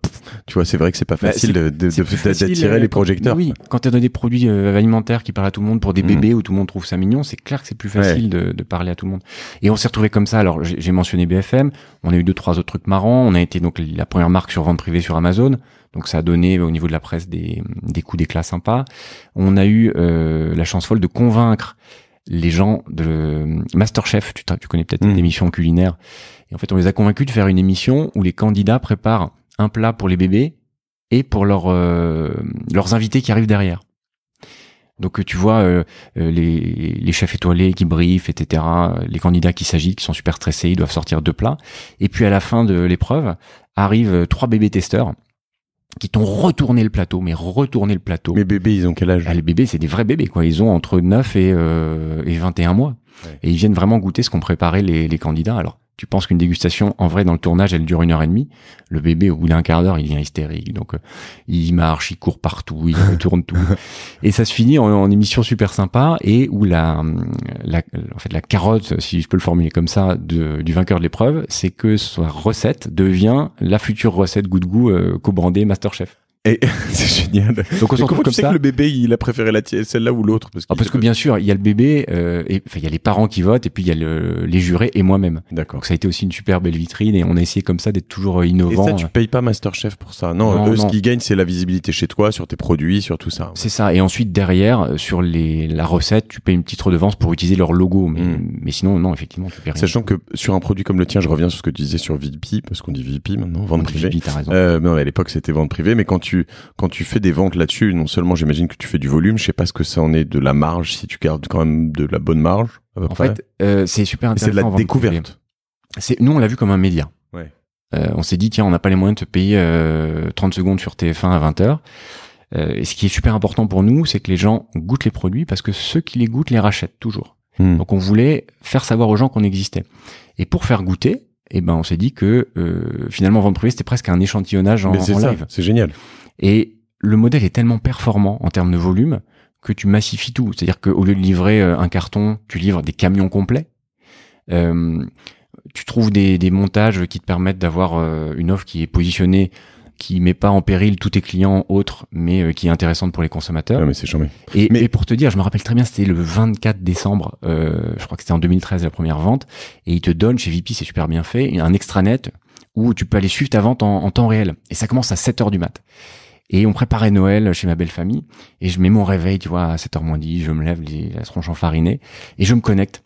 tu vois, c'est vrai que c'est pas bah, facile de d'attirer les projecteurs. Oui, quand tu as des produits alimentaires qui parlent à tout le monde pour des mm. bébés où tout le monde trouve ça mignon, c'est clair que c'est plus facile de, parler à tout le monde. Et on s'est retrouvé comme ça. Alors, j'ai mentionné BFM, on a eu deux, trois autres trucs marrants. On a été donc la première marque sur vente privée sur Amazon. Donc ça a donné au niveau de la presse des, coups d'éclat sympas. On a eu la chance folle de convaincre les gens de Masterchef, tu, tu connais peut-être une mm. émission culinaire, en fait, on les a convaincus de faire une émission où les candidats préparent un plat pour les bébés et pour leurs euh, invités qui arrivent derrière. Donc euh, tu vois euh, les, chefs étoilés qui briefent, etc. Les candidats qui s'agitent, qui sont super stressés, ils doivent sortir deux plats. Et puis à la fin de l'épreuve, arrivent trois bébés testeurs qui t'ont retourné le plateau, mais retourné le plateau. Mais bébés, ils ont quel âge ah, Les bébés, c'est des vrais bébés, quoi. Ils ont entre 9 et, et 21 mois. Et ils viennent vraiment goûter ce qu'ont préparé les, les candidats. Alors, tu penses qu'une dégustation, en vrai, dans le tournage, elle dure une heure et demie. Le bébé, au bout d'un quart d'heure, il devient hystérique. Donc, euh, il marche, il court partout, il <laughs> tourne tout. Et ça se finit en, émission super sympa et où la, en fait, la carotte, si je peux le formuler comme ça, du vainqueur de l'épreuve, c'est que sa recette devient la future recette goût de goût euh, co-brandée Masterchef. Et <laughs> c'est génial. Donc on se comme tu sais que le bébé, il a préféré la celle-là ou l'autre parce, ah, que bien sûr, il y a le bébé, euh, et il y a les parents qui votent, et puis il y a les jurés et moi-même. D'accord. ça a été aussi une super belle vitrine, et on a essayé comme ça d'être toujours innovant. Euh, et ça, tu payes pas MasterChef pour ça. Non, eux, ce qu'ils gagnent, c'est la visibilité chez toi, sur tes produits, sur tout ça. C'est ça. Et ensuite derrière, euh, sur les la recette, tu payes une petite redevance pour utiliser leur logo, mais, hmm. sinon non, effectivement, tu Sachant que sur un produit comme le tien, je reviens sur ce que tu disais sur vip parce qu'on dit vip maintenant, vente privée. Euh, à l'époque c'était vente privée, mais quand quand tu fais des ventes là-dessus, non seulement j'imagine que tu fais du volume, je sais pas ce que ça en est de la marge, si tu gardes quand même de la bonne marge. À peu en fait, euh, c'est super intéressant. C'est de la découverte. C'est nous on l'a vu comme un média. Ouais. Euh, on s'est dit tiens on n'a pas les moyens de te payer 30 euh, secondes sur TF1 à 20 h et ce qui est super important pour nous, c'est que les gens goûtent les produits parce que ceux qui les goûtent les rachètent toujours. Hmm. Donc on voulait faire savoir aux gens qu'on existait. Et pour faire goûter, eh ben on s'est dit que finalement vente privée c'était presque un échantillonnage en, live. C'est génial. Et le modèle est tellement performant en termes de volume que tu massifies tout. C'est-à-dire qu'au lieu de livrer euh, un carton, tu livres des camions complets. Euh, tu trouves des, des, montages qui te permettent d'avoir euh, une offre qui est positionnée qui met pas en péril tous tes clients autres, mais euh, qui est intéressante pour les consommateurs. mais c'est jamais Et, pour te dire, je me rappelle très bien, c'était le 24 décembre, euh, je crois que c'était en 2013 la première vente, et ils te donnent chez VP, c'est super bien fait, un extranet où tu peux aller suivre ta vente en, en temps réel. Et ça commence à 7 heures du mat. Et on préparait Noël chez ma belle famille. Et je mets mon réveil, tu vois, à 7h moins 10, je me lève les, la tronche enfarinée et je me connecte.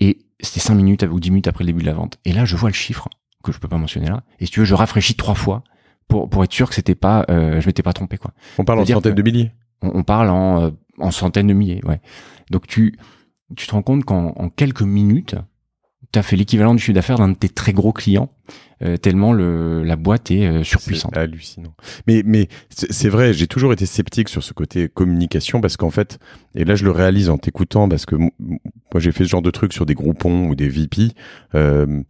Et c'était 5 minutes ou 10 minutes après le début de la vente. Et là, je vois le chiffre que je peux pas mentionner là. Et si tu veux, je rafraîchis trois fois pour, être sûr que c'était pas, euh, je m'étais pas trompé, quoi. On parle en centaines de milliers. On, parle euh, en, centaines de milliers, ouais. Donc tu, tu te rends compte qu'en quelques minutes, tu as fait l'équivalent du chiffre d'affaires d'un de tes très gros clients, euh, tellement le, la boîte est euh, surpuissante. C'est hallucinant. Mais, mais c'est vrai, j'ai toujours été sceptique sur ce côté communication parce qu'en fait, et là je le réalise en t'écoutant parce que moi j'ai fait ce genre de truc sur des groupons ou des VP, euh,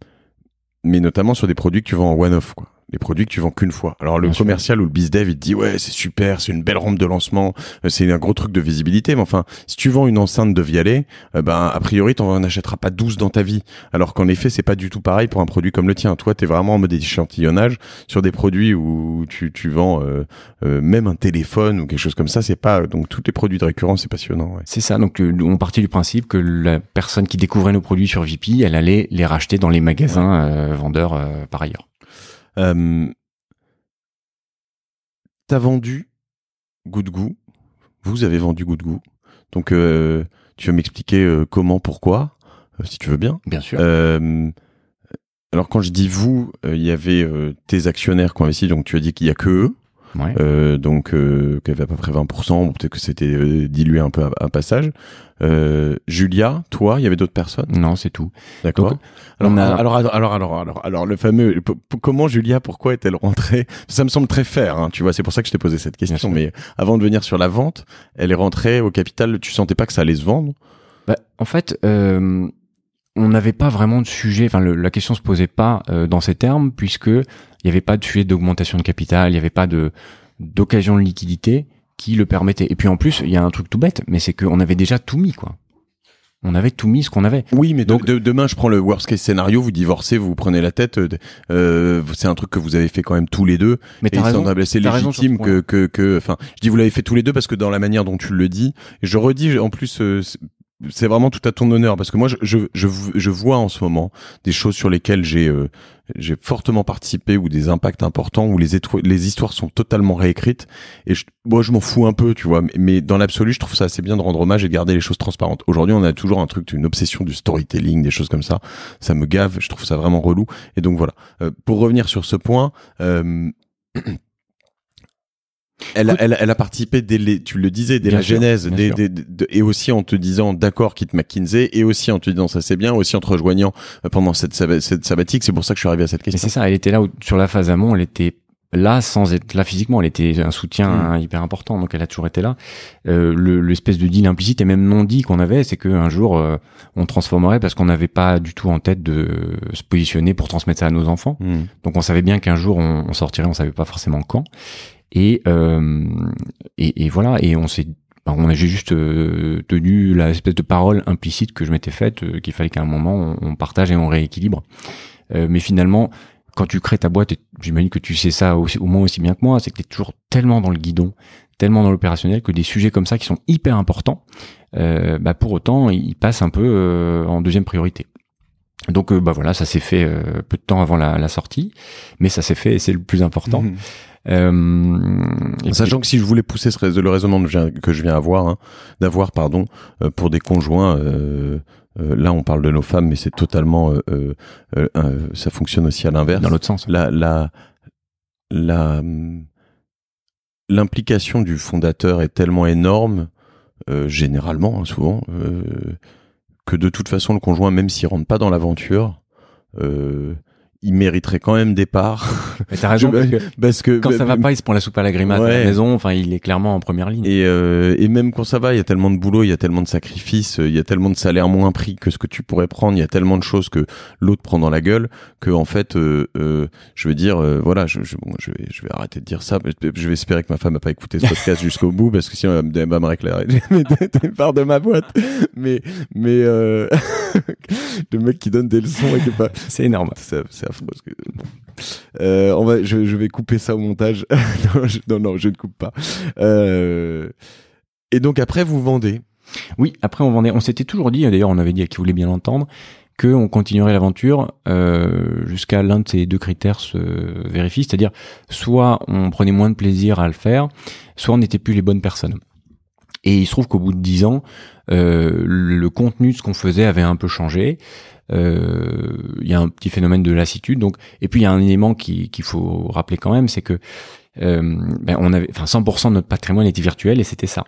mais notamment sur des produits que tu vends en one-off. quoi les produits que tu vends qu'une fois. Alors le commercial ou le dev il te dit ouais c'est super, c'est une belle rampe de lancement, euh, c'est un gros truc de visibilité, mais enfin si tu vends une enceinte de Vialet, euh, ben a priori t'en achèteras pas 12 dans ta vie. Alors qu'en effet c'est pas du tout pareil pour un produit comme le tien. Toi tu es vraiment en mode échantillonnage sur des produits où tu, tu vends euh, même un téléphone ou quelque chose comme ça. C'est pas donc tous les produits de récurrence c'est passionnant. C'est ça. Donc on partit du principe que la personne qui découvrait nos produits sur VIP, elle allait les racheter dans les magasins vendeurs par ailleurs. Euh, t'as vendu goût de goût. Vous avez vendu goût de goût. Donc, euh, tu vas m'expliquer euh, comment, pourquoi, si tu veux bien. Bien sûr. alors, quand je dis vous, il y avait tes actionnaires qui ont investi, donc tu as dit qu'il n'y a que eux euh, donc euh, y avait à peu près 20%, peut-être que c'était euh, dilué un peu à, passage. Euh, Julia, toi, il y avait d'autres personnes Non, c'est tout. D'accord. Alors, alors, alors, alors, alors, alors, le fameux. Comment Julia, pourquoi est-elle rentrée Ça me semble très faire, hein, tu vois. C'est pour ça que je t'ai posé cette question. Mais avant de venir sur la vente, elle est rentrée au capital. Tu sentais pas que ça allait se vendre bah, En fait. Euh on n'avait pas vraiment de sujet, enfin la question se posait pas euh, dans ces termes puisque il n'y avait pas de sujet d'augmentation de capital, il n'y avait pas de d'occasion de liquidité qui le permettait. Et puis en plus, il y a un truc tout bête, mais c'est qu'on avait déjà tout mis, quoi. On avait tout mis ce qu'on avait. Oui, mais donc demain, je prends le worst case scénario. Vous divorcez, vous, prenez la tête. Euh, euh, c'est un truc que vous avez fait quand même tous les deux. Mais t'as raison. C'est légitime que que que Enfin, je dis vous l'avez fait tous les deux parce que dans la manière dont tu le dis, je redis en plus. Euh, c'est vraiment tout à ton honneur parce que moi je, je, je, vois en ce moment des choses sur lesquelles j'ai j'ai fortement participé ou des impacts importants où les, les histoires sont totalement réécrites. Et je, moi, je m'en fous un peu, tu vois. Mais, dans l'absolu, je trouve ça assez bien de rendre hommage et de garder les choses transparentes. Aujourd'hui, on a toujours un truc, une obsession du storytelling, des choses comme ça. Ça me gave. Je trouve ça vraiment relou. Et donc voilà. Euh, pour revenir sur ce point. Euh, <clears throat> Elle, elle, a participé dès les, tu le disais, dès la genèse, et aussi en te disant d'accord, quitte McKinsey, et aussi en te disant ça c'est bien, aussi en te rejoignant euh, pendant cette, sabbatique. C'est pour ça que je suis arrivé à cette question. C'est ça, elle était là où, sur la phase amont, elle était là sans être là physiquement. Elle était un soutien mm. hein, hyper important, donc elle a toujours été là. Euh, L'espèce de deal implicite et même non dit qu'on avait, c'est qu'un jour euh, on transformerait parce qu'on n'avait pas du tout en tête de se positionner pour transmettre ça à nos enfants. Mm. Donc on savait bien qu'un jour on, on sortirait, on savait pas forcément quand. Et, euh, et, et, voilà, et on s'est bah, on a juste euh, tenu la espèce de parole implicite que je m'étais faite, euh, qu'il fallait qu'à un moment on, partage et on rééquilibre. Euh, mais finalement, quand tu crées ta boîte, j'imagine que tu sais ça au moins aussi bien que moi, c'est que tu es toujours tellement dans le guidon, tellement dans l'opérationnel que des sujets comme ça qui sont hyper importants, bah pour autant, ils passent un peu en deuxième priorité. Donc bah voilà, ça s'est fait peu de temps avant la, sortie, mais ça s'est fait et c'est le plus important. Mmh. Euh, sachant que si je voulais pousser ce, le raisonnement que je viens avoir, hein, d'avoir, pardon, euh, pour des conjoints. Euh, là, on parle de nos femmes, mais c'est totalement, ça fonctionne aussi à l'inverse. Dans l'autre sens. La, la, la, l'implication du fondateur est tellement énorme, généralement, hein, souvent, que de toute façon, le conjoint, même s'il rentre pas dans l'aventure, il mériterait quand même des parts. <laughs> Mais t'as raison, parce, que, quand ça va pas, il se prend la soupe à la grimace à la maison. Enfin, il est clairement en première ligne. Et, euh, et même quand ça va, il y a tellement de boulot, il y a tellement de sacrifices, il y a tellement de salaires moins pris que ce que tu pourrais prendre, il y a tellement de choses que l'autre prend dans la gueule que en fait, euh, euh, je veux dire, voilà, je, je, je, vais, je vais arrêter de dire ça. Je vais espérer que ma femme n'a pas écouté ce podcast <laughs> jusqu'au bout parce que sinon elle va me réclamer des parts de ma boîte. Mais mais <laughs> le mec qui donne des leçons et C'est énorme. C'est euh, on va, je, vais couper ça au montage. <laughs> non, non, je ne coupe pas. Euh, et donc après, vous vendez. Oui, après on vendait. On s'était toujours dit, d'ailleurs, on avait dit à qui voulait bien l'entendre, que on continuerait l'aventure euh, jusqu'à l'un de ces deux critères se vérifie, c'est-à-dire soit on prenait moins de plaisir à le faire, soit on n'était plus les bonnes personnes. Et il se trouve qu'au bout de dix ans, euh, le contenu de ce qu'on faisait avait un peu changé. Euh, il y a un petit phénomène de lassitude. Donc, et puis il y a un élément qu'il faut rappeler quand même, c'est que euh, ben, on avait, enfin, 100% de notre patrimoine était virtuel et c'était ça.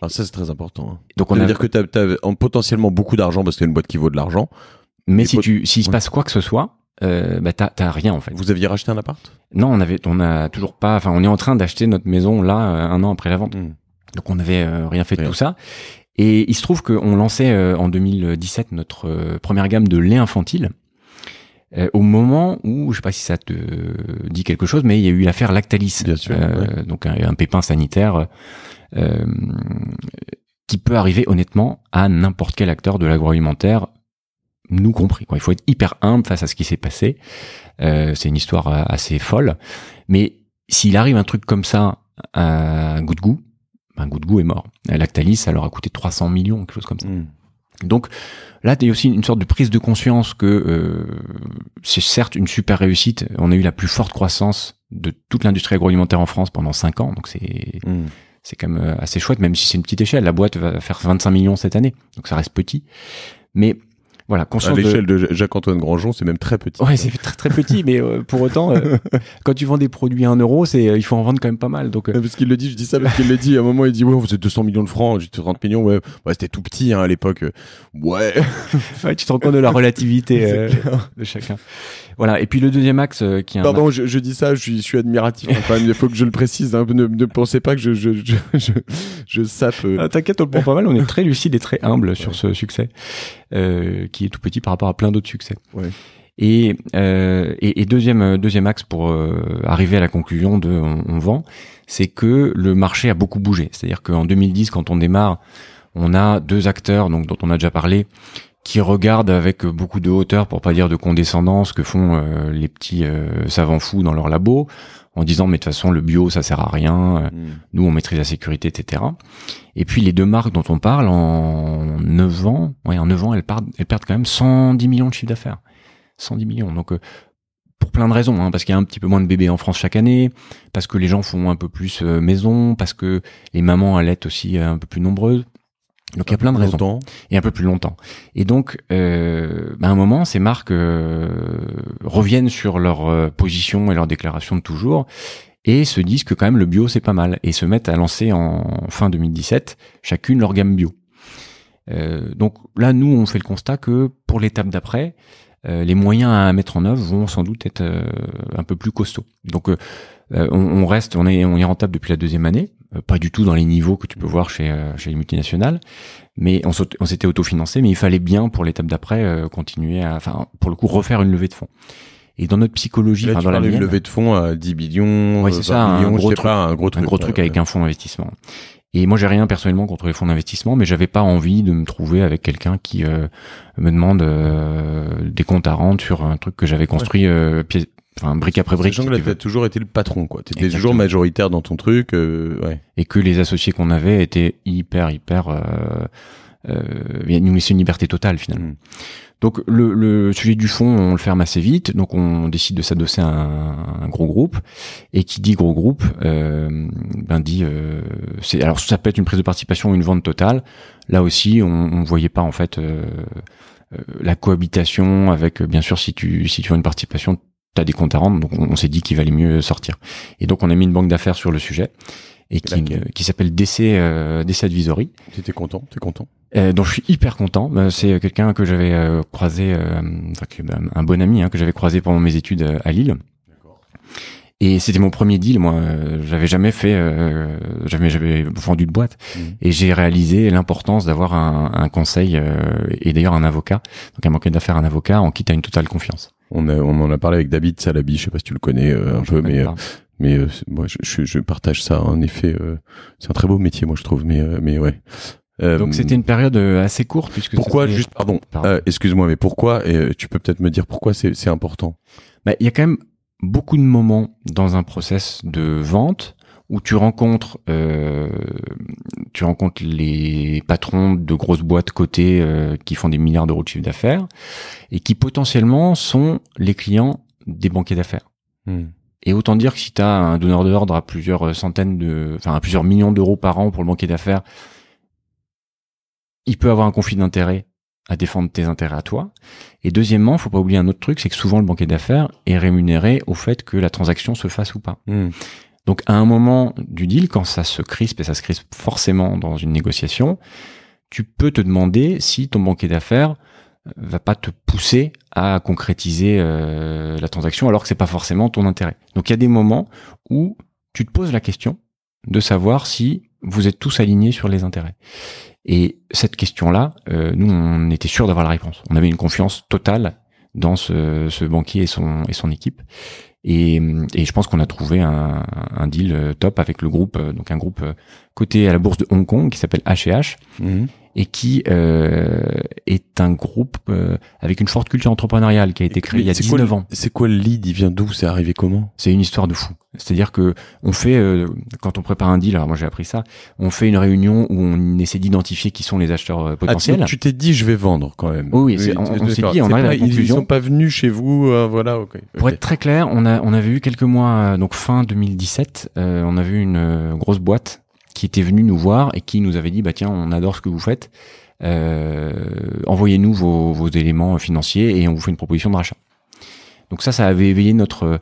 Alors ah, ça c'est très important. Hein. Donc on veut dire que tu as, potentiellement beaucoup d'argent parce que une boîte qui vaut de l'argent. Mais si tu s'il se passe quoi que ce soit, euh, bah t'as rien en fait. Vous aviez racheté un appart Non, on avait on a toujours pas. Enfin, on est en train d'acheter notre maison là un an après la vente. Mmh. Donc on n'avait rien fait de tout ça. Et il se trouve qu'on lançait euh, en 2017 notre euh, première gamme de lait infantile. Euh, au moment où, je sais pas si ça te dit quelque chose, mais il y a eu l'affaire Lactalis, donc un, pépin sanitaire qui peut arriver honnêtement à n'importe quel acteur de l'agroalimentaire, nous compris. Il faut être hyper humble face à ce qui s'est passé. C'est une histoire assez folle, mais s'il arrive un truc comme ça à un goût de goût, un de goût est mort. Lactalis, ça leur a coûté 300 millions, quelque chose comme ça. Hmm. Donc là, il y a aussi une sorte de prise de conscience que euh, c'est certes une super réussite. On a eu la plus forte croissance de toute l'industrie agroalimentaire en France pendant 5 ans. Donc c'est hmm. c'est quand même euh, assez chouette, même si c'est une petite échelle. La boîte va faire 25 millions cette année, donc ça reste petit. Mais voilà, à l'échelle de, Jacques-Antoine Grandjean, c'est même très petit. Ouais, c'est très très petit, mais euh, pour autant, euh, <laughs> quand tu vends des produits à 1 euro, c'est euh, il faut en vendre quand même pas mal. Donc euh... parce qu'il le dit, je dis ça parce qu'il le dit. À un moment, il dit ouais, c'est 200 millions de francs, j'ai 30 millions. Ouais, ouais c'était tout petit hein, à l'époque. <laughs> Ouais. Tu te rends compte de la relativité <laughs> de chacun. Voilà. Et puis le deuxième axe qui pardon, je, je, dis ça, je suis, admiratif enfin Il faut que je le précise. Hein, ne, ne, pensez pas que je je, je, je sape. Ah, T'inquiète, on le prend pas mal. On est très lucide et très humble sur ce succès. Euh, qui est tout petit par rapport à plein d'autres succès. Euh, et, et, deuxième, euh, deuxième axe pour arriver à la conclusion de on, vend, c'est que le marché a beaucoup bougé. C'est-à-dire qu'en 2010, quand on démarre, on a deux acteurs donc dont on a déjà parlé qui regardent avec beaucoup de hauteur, pour pas dire de condescendance, que font les petits savants fous dans leur labo en disant mais de toute façon le bio ça sert à rien, euh, mm. nous on maîtrise la sécurité, etc. Et puis les deux marques dont on parle en 9 ans, ouais, en 9 ans elles, perdent, elles perdent quand même 110 millions de chiffre d'affaires. 110 millions. Donc euh, pour plein de raisons, hein, parce qu'il y a un petit peu moins de bébés en France chaque année, parce que les gens font un peu plus euh, maison, parce que les mamans allaitent aussi un peu plus nombreuses. Donc il y a plein de raisons. Et un peu plus longtemps. Et donc, euh, bah, à un moment, ces marques euh, reviennent sur leur euh, position et leur déclaration de toujours et se disent que quand même le bio c'est pas mal et se mettent à lancer en fin 2017 chacune leur gamme bio. donc là, nous, on fait le constat que pour l'étape d'après, les moyens à mettre en œuvre vont sans doute être un peu plus costauds. Donc, on, on, reste, on est, on est rentable depuis la deuxième année. Euh, pas du tout dans les niveaux que tu peux voir chez, euh, chez les multinationales. Mais on, s'était autofinancé, mais il fallait bien pour l'étape d'après euh, continuer à, enfin, pour le coup, refaire une levée de fonds. Et dans notre psychologie, tu dans la levée de fonds à 10 billions, c'est ça, un gros, truc, un gros truc, avec un fonds d'investissement. Et moi, j'ai rien personnellement contre les fonds d'investissement, mais j'avais pas envie de me trouver avec quelqu'un qui me demande des comptes à rendre sur un truc que j'avais construit enfin brique après brique. tu as toujours été le patron, quoi. Tu étais toujours majoritaire dans ton truc. Euh, ouais. Et que les associés qu'on avait étaient hyper, hyper. Euh, euh, nous laissaient une liberté totale finalement. Hmm. Donc le, le, sujet du fond, on le ferme assez vite. Donc on décide de s'adosser à un, gros groupe. Et qui dit gros groupe, euh, ben dit, euh, c'est alors ça peut être une prise de participation ou une vente totale. Là aussi, on ne voyait pas en fait. Euh, euh, la cohabitation avec bien sûr si tu si tu as une participation tu des comptes à rendre, donc on, s'est dit qu'il valait mieux sortir. Et donc on a mis une banque d'affaires sur le sujet et qui, qui s'appelle DC, euh, DC Advisory. Tu content, t'es content euh, donc je suis hyper content. Euh, c'est quelqu'un que j'avais euh, croisé, euh, bah, un bon ami hein, que j'avais croisé pendant mes études à Lille. Et c'était mon premier deal, moi. J'avais jamais fait, euh, j'avais jamais vendu de boîte, mmh. et j'ai réalisé l'importance d'avoir un, un, conseil et d'ailleurs un avocat. Donc un banquier d'affaires, un avocat en qui tu une totale confiance. On, en a parlé avec David Salabi, je sais pas si tu le connais euh, un peu, mais euh, mais euh, moi je, partage ça. En effet, c'est un très beau métier, moi je trouve. Mais mais ouais. Donc c'était une période assez courte puisque pourquoi juste pardon, excuse-moi mais pourquoi et tu peux peut-être me dire pourquoi c'est c'est important. Bah, il y a quand même beaucoup de moments dans un process de vente où tu rencontres, euh, tu rencontres les patrons de grosses boîtes cotées euh, qui font des milliards d'euros de chiffre d'affaires et qui potentiellement sont les clients des banquiers d'affaires. Hmm. Et autant dire que si tu as un donneur d'ordre à plusieurs euh, centaines de, enfin à plusieurs millions d'euros par an pour le banquier d'affaires, il peut avoir un conflit d'intérêt à défendre tes intérêts à toi. Et deuxièmement, faut pas oublier un autre truc, c'est que souvent le banquier d'affaires est rémunéré au fait que la transaction se fasse ou pas. Hmm. Donc à un moment du deal, quand ça se crispe, et ça se crispe forcément dans une négociation, tu peux te demander si ton banquier d'affaires euh, va pas te pousser à concrétiser euh, la transaction alors que c'est pas forcément ton intérêt. Donc il y a des moments où tu te poses la question de savoir si vous êtes tous alignés sur les intérêts. Et cette question-là, euh, nous on était sûr d'avoir la réponse. On avait une confiance totale dans ce, banquier et son, et son équipe. Et, je pense qu'on a trouvé un, deal euh, top avec le groupe, euh, donc un groupe euh, coté à la bourse de Hong Kong qui s'appelle H&H et qui euh, est un groupe euh, avec une forte culture entrepreneuriale qui a été créée il y a 19 ans. C'est quoi le lead Il vient d'où C'est arrivé comment C'est une histoire de fou. C'est-à-dire que on fait euh, quand on prépare un deal, alors moi j'ai appris ça, on fait une réunion où on essaie d'identifier qui sont les acheteurs ah, potentiels. Ah, tu t'es dit je vais vendre quand même. oui, on, s'est dit on arrive la Ils sont pas venus chez vous, hein, voilà. Pour être très clair, on a on avait eu quelques mois donc fin 2017, on a vu une grosse boîte qui était venu nous voir et qui nous avait dit bah tiens on adore ce que vous faites euh, envoyez-nous vos, éléments financiers et on vous fait une proposition de rachat donc ça ça avait éveillé notre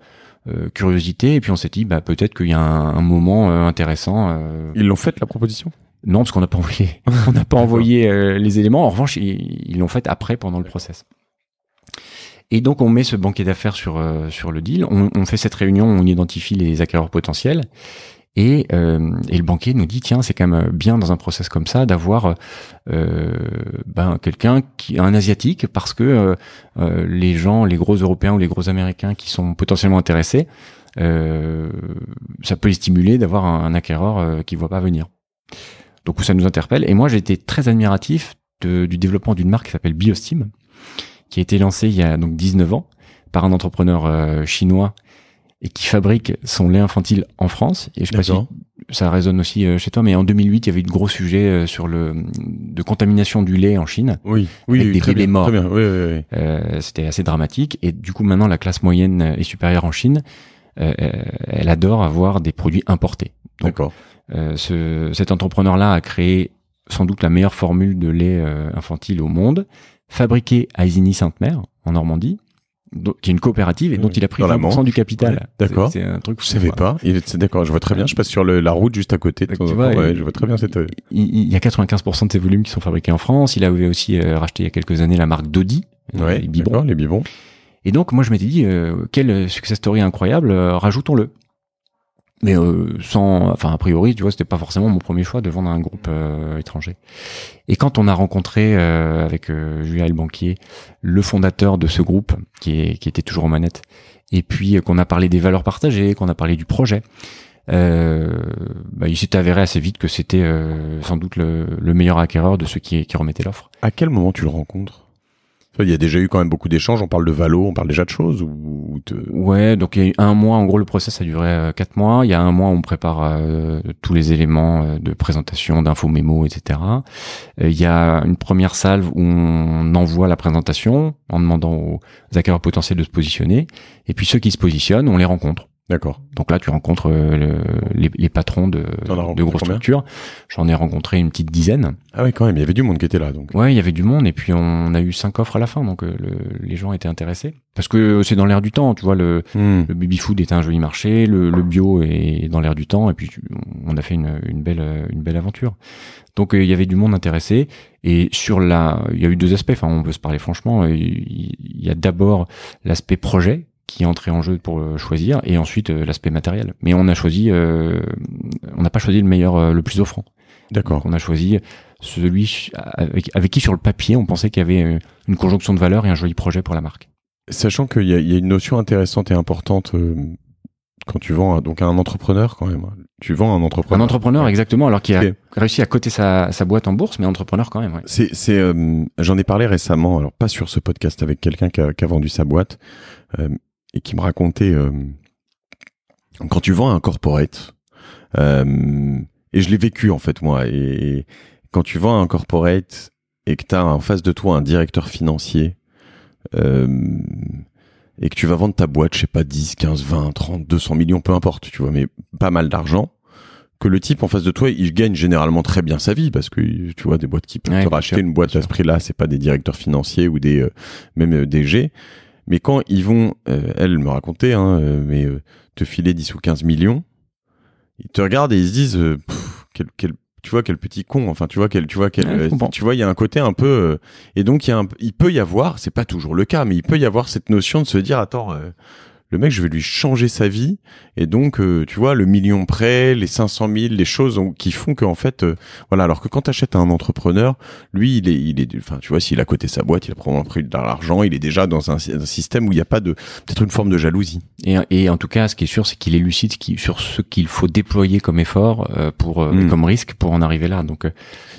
euh, curiosité et puis on s'est dit bah peut-être qu'il y a un, moment euh, intéressant ils l'ont fait la proposition non parce qu'on n'a pas envoyé <laughs> on n'a pas envoyé les éléments en revanche ils l'ont fait après pendant le process et donc on met ce banquier d'affaires sur, sur le deal, on, on, fait cette réunion, on identifie les acquéreurs potentiels, et, euh, et, le banquier nous dit tiens c'est quand même bien dans un process comme ça d'avoir euh, ben, quelqu'un qui un asiatique parce que euh, euh les gens les gros européens ou les gros américains qui sont potentiellement intéressés euh, ça peut les stimuler d'avoir un, acquéreur qui voit pas venir donc ça nous interpelle et moi j'ai été très admiratif du développement d'une marque qui s'appelle Biostim qui a été lancée il y a donc 19 ans par un entrepreneur chinois et qui fabrique son lait infantile en France. Et je sais pas si ça résonne aussi euh, chez toi, mais en 2008, il y avait eu de gros sujets euh, sur le de contamination du lait en Chine. Oui, oui, très bien, morts. Euh, c'était assez dramatique. Et du coup, maintenant, la classe moyenne et supérieure en Chine, elle adore avoir des produits importés. D'accord. cet entrepreneur-là a créé sans doute la meilleure formule de lait infantile au monde, fabriquée à Isigny-Sainte-Mère en Normandie qui est une coopérative et dont il a pris 20% du capital. d'accord. C'est un truc. vous savez pas. D'accord, je vois très bien. Je passe sur la route juste à côté. ouais, je vois très bien Il, y a 95% de ses volumes qui sont fabriqués en France. Il avait aussi euh, racheté il y a quelques années la marque Dodi. Euh, ouais, les bibons Les Bibons. Et donc, moi, je m'étais dit, quel euh, quelle success story incroyable, rajoutons-le mais euh, sans, enfin a priori, tu vois, c'était pas forcément mon premier choix de vendre à un groupe euh, étranger. Et quand on a rencontré euh, avec Julien Banquier le fondateur de ce groupe, qui, qui était toujours en manette, et puis qu'on a parlé des valeurs partagées, qu'on a parlé du projet, bah, il s'est avéré assez vite que c'était sans doute le, meilleur acquéreur de ceux qui, qui remettaient l'offre. À quel moment tu le rencontres il y a déjà eu quand même beaucoup d'échanges. On parle de Valo, on parle déjà de choses ou Ouais, donc il y a eu un mois. En gros, le process a duré euh, quatre mois. Il y a un mois, on prépare euh, tous les éléments euh, de présentation, d'infos, mémo, etc. Il y a une première salve où on envoie la présentation en demandant aux acquéreurs potentiels de se positionner. Et puis ceux qui se positionnent, on les rencontre. D'accord. Donc là, tu rencontres euh, les, patrons de, de grosses structures. J'en ai rencontré une petite dizaine. Ah oui, quand même. Il y avait du monde qui était là, donc. Ouais, il y avait du monde. Et puis, on a eu cinq offres à la fin. Donc, euh, les gens étaient intéressés. Parce que euh, c'est dans l'air du temps. Tu vois, le, hmm. le baby food est un joli marché. Le, bio est dans l'air du temps. Et puis, on a fait une, une belle, une belle aventure. Donc, il y avait du monde intéressé. Et sur la, il y a eu deux aspects. Enfin, on peut se parler franchement. Il y a d'abord l'aspect projet qui entrait en jeu pour euh, choisir, et ensuite euh, l'aspect matériel. Mais on a choisi, euh, on n'a pas choisi le meilleur, le plus offrant. D'accord. On a choisi celui avec, avec, qui sur le papier on pensait qu'il y avait une conjonction de valeurs et un joli projet pour la marque. Sachant qu'il y, y, a une notion intéressante et importante quand tu vends à, donc à un entrepreneur quand même. Hein. Tu vends à un entrepreneur. Un entrepreneur exactement, alors qu'il a réussi à coter sa, sa, boîte en bourse, mais entrepreneur quand même. Ouais. C'est, j'en ai parlé récemment, alors pas sur ce podcast avec quelqu'un qui a, vendu sa boîte, et qui me racontait euh, quand tu vends un corporate euh, et je l'ai vécu en fait moi et, quand tu vends un corporate et que tu as en face de toi un directeur financier euh, et que tu vas vendre ta boîte, je sais pas 10, 15, 20, 30, 200 millions, peu importe, tu vois, mais pas mal d'argent que le type en face de toi, il gagne généralement très bien sa vie parce que tu vois des boîtes qui peuvent te racheter une boîte à ce prix-là, c'est pas des directeurs financiers ou des même des G. Mais quand ils vont, euh, elle me racontait, hein, euh, mais euh, te filer 10 ou 15 millions, ils te regardent et ils se disent, quel, tu vois quel petit con, enfin tu vois quel, tu vois quel, ah, tu vois il y a un côté un peu, et donc il y a un, il peut y avoir, c'est pas toujours le cas, mais il peut y avoir cette notion de se dire attends le mec, je vais lui changer sa vie et donc, euh, tu vois, le million près, les 500 000, les choses qui font que en fait, euh, voilà. Alors que quand t'achètes à un entrepreneur, lui, il est, il est, enfin, tu vois, s'il a coté sa boîte, il a probablement pris de l'argent, il est déjà dans un, système où il n'y a pas de, peut-être une forme de jalousie. Et, et, en tout cas, ce qui est sûr, c'est qu'il est lucide sur ce qu'il faut déployer comme effort euh, pour, hmm. comme risque pour en arriver là. Donc,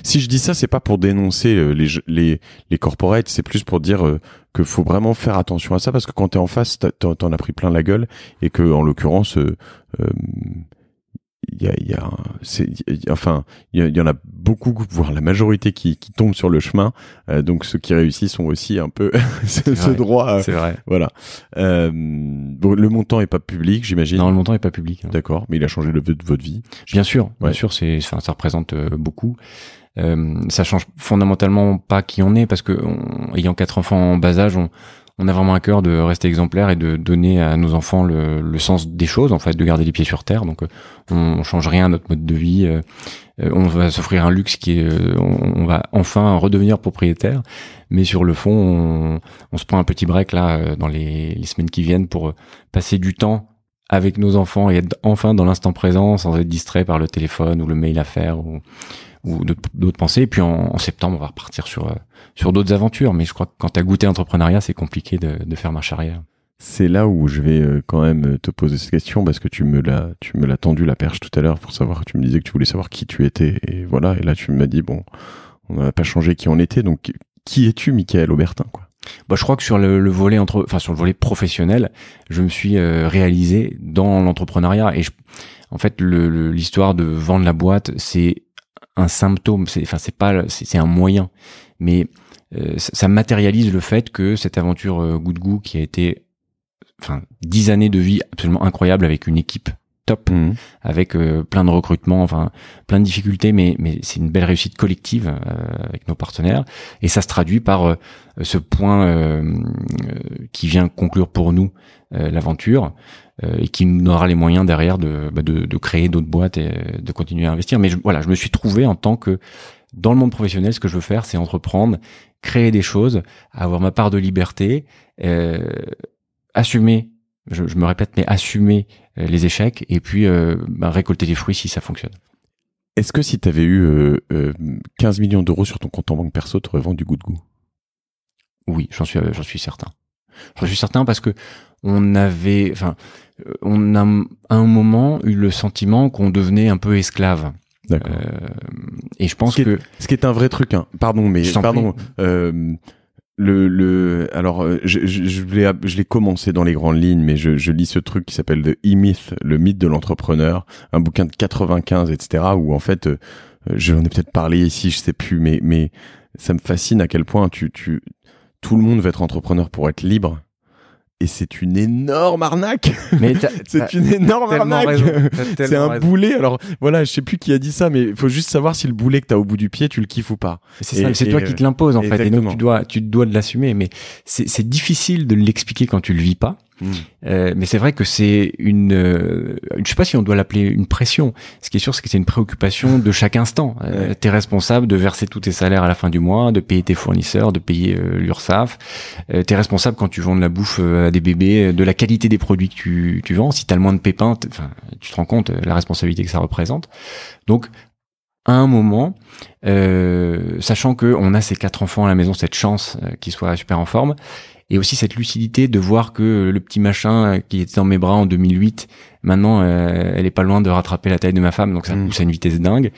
si je dis ça, c'est pas pour dénoncer les, les, les corporates, c'est plus pour dire que faut vraiment faire attention à ça parce que quand t'es en face, t'en as pris plein la gueule et que en l'occurrence, euh, il y enfin il y, en a beaucoup voire la majorité qui, tombe sur le chemin euh, donc ceux qui réussissent ont aussi un peu <laughs> ce, droit euh, vrai voilà le montant est pas public j'imagine non le montant est pas public hein. d'accord mais il a changé le vœu de votre vie bien sûr bien sûr c'est ça représente beaucoup ça change fondamentalement pas qui on est parce que ayant quatre enfants en bas âge on on a vraiment à cœur de rester exemplaire et de donner à nos enfants le, sens des choses, en fait, de garder les pieds sur terre. Donc, euh, on, ne change rien à notre mode de vie. Euh, euh, on va s'offrir un luxe qui est, on, va enfin redevenir propriétaire. Mais sur le fond, on, se prend un petit break là dans les, semaines qui viennent pour passer du temps avec nos enfants et être enfin dans l'instant présent sans être distrait par le téléphone ou le mail à faire ou d'autres pensées. Et puis en, septembre, on va repartir sur euh, sur d'autres aventures. Mais je crois que quand tu as goûté l'entrepreneuriat, c'est compliqué de, de faire marche arrière. C'est là où je vais euh, quand même euh, te poser cette question parce que tu me l'as, tu me l'as tendu la perche tout à l'heure pour savoir. Tu me disais que tu voulais savoir qui tu étais et voilà. Et là, tu m'as dit bon, on n'a pas changé qui on était. Donc, qui es-tu, Michael Aubertin quoi Bah, je crois que sur le, volet entre, enfin sur le volet professionnel, je me suis réalisé dans l'entrepreneuriat et en fait, l'histoire le, de vendre la boîte, c'est un symptôme, c'est enfin c'est pas c'est un moyen, mais euh, ça, matérialise le fait que cette aventure euh, Goût qui a été enfin dix années de vie absolument incroyable avec une équipe top, mmh. avec euh, plein de recrutements, enfin plein de difficultés, mais c'est une belle réussite collective euh, avec nos partenaires et ça se traduit par ce point qui vient conclure pour nous l'aventure. Euh, et qui nous donnera les moyens derrière de, bah, de, de, créer d'autres boîtes et de continuer à investir. Mais voilà, je me suis trouvé en tant que dans le monde professionnel, ce que je veux faire, c'est entreprendre, créer des choses, avoir ma part de liberté, euh, assumer. Je, je, me répète, mais assumer euh, les échecs et puis euh, bah, récolter des fruits si ça fonctionne. Est-ce que si tu avais eu euh, 15 millions d'euros sur ton compte en banque perso, tu aurais vendu du goût de goût Oui, j'en suis, j'en suis certain. J'en suis certain parce que on avait, enfin, euh, on a à un moment eu le sentiment qu'on devenait un peu esclave. Euh, et je pense que ce qui est un vrai truc, hein. pardon, mais pardon. Euh, le, le, alors, je, je, je l'ai commencé dans les grandes lignes, mais je, lis ce truc qui s'appelle The E-Myth, le mythe de l'entrepreneur, un bouquin de 95, etc., où en fait, je l'en ai peut-être parlé ici, je sais plus, mais, mais ça me fascine à quel point tu, tu, tout le monde veut être entrepreneur pour être libre, et c'est une énorme arnaque. Mais <laughs> c'est une énorme arnaque. <laughs> C'est un boulet. Alors voilà, je sais plus qui a dit ça, mais il faut juste savoir si le boulet que t'as au bout du pied, tu le kiffes ou pas. C'est toi qui te l'impose en fait. Et donc tu dois, tu dois de l'assumer. Mais c'est difficile de l'expliquer quand tu le vis pas. Euh, mais c'est vrai que c'est une, euh, je sais pas si on doit l'appeler une pression. Ce qui est sûr, c'est que c'est une préoccupation de chaque instant. Euh, tu es responsable de verser tous tes salaires à la fin du mois, de payer tes fournisseurs, de payer euh, l'URSSAF. Euh, tu es responsable quand tu vends de la bouffe à des bébés, de la qualité des produits que tu, tu vends. Si t'as le moins de pépins, tu te rends compte la responsabilité que ça représente. Donc, à un moment, sachant que on a ces quatre enfants à la maison, cette chance qu'ils soient super en forme et aussi cette lucidité de voir que le petit machin euh, qui était dans mes bras en 2008, maintenant, euh, elle est pas loin de rattraper la taille de ma femme, donc ça mmh. pousse à une vitesse dingue.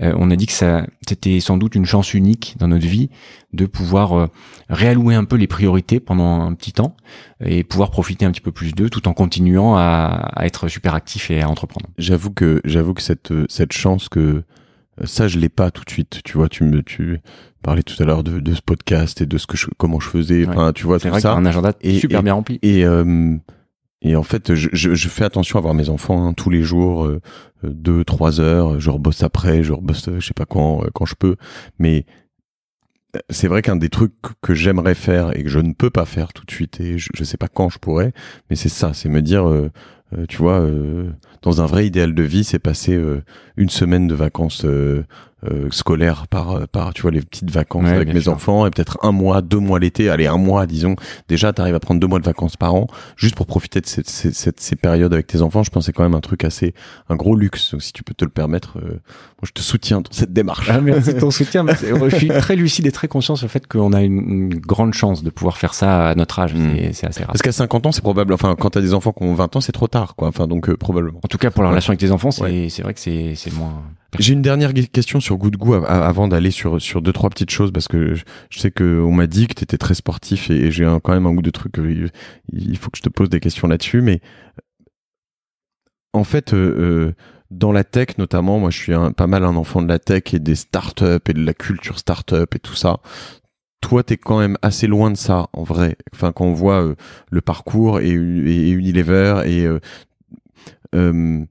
Euh, on a dit que ça, c'était sans doute une chance unique dans notre vie de pouvoir réallouer un peu les priorités pendant un petit temps et pouvoir profiter un petit peu plus d'eux, tout en continuant à, à, être super actif et à entreprendre. J'avoue que j'avoue que cette cette chance que ça je l'ai pas tout de suite tu vois tu me tu parlais tout à l'heure de, de, ce podcast et de ce que je, comment je faisais. Enfin, tu vois, tout vrai ça. Un agenda et, super bien rempli. Et, euh, et en fait, je, je, je, fais attention à voir mes enfants hein, tous les jours, euh, euh deux, trois heures. Euh, je rebosse après, je rebosse, je sais pas quand, quand je peux. Mais c'est vrai qu'un des trucs que j'aimerais faire et que je ne peux pas faire tout de suite et je, sais pas quand je pourrais, mais c'est ça, c'est me dire, tu vois dans un vrai idéal de vie, c'est passer euh, une semaine de vacances euh, euh, scolaires par par tu vois les petites vacances avec mes enfants et peut-être un mois, deux mois l'été, allez un mois disons. Déjà, t'arrives à prendre deux mois de vacances par an juste pour profiter de cette, cette, ces périodes avec tes enfants. Je pense c'est quand même un truc assez un gros luxe. Donc si tu peux te le permettre, euh, moi je te soutiens dans cette démarche. Ah, merci ton soutien. Bah, je suis très lucide et très conscient sur le fait qu'on a une, grande chance de pouvoir faire ça à notre âge. Mm. C'est assez rare. Parce qu'à 50 ans, c'est probable. Enfin, quand t'as des enfants qui ont 20 ans, c'est trop tard, quoi. Enfin, donc probablement. En tout cas pour la relation avec tes enfants, c'est vrai que c'est moins. J'ai une dernière question sur goût de goût avant d'aller sur sur deux trois petites choses parce que je sais qu'on on m'a dit que tu étais très sportif et, j'ai quand même un goût de truc. Il faut que je te pose des questions là-dessus, mais en fait. Euh, euh, dans la tech notamment, moi je suis un, pas mal un enfant de la tech et des startups et de la culture startup et tout ça toi, t'es quand même assez loin de ça, en vrai. Enfin, quand on voit euh, le parcours et, Unilever et euh,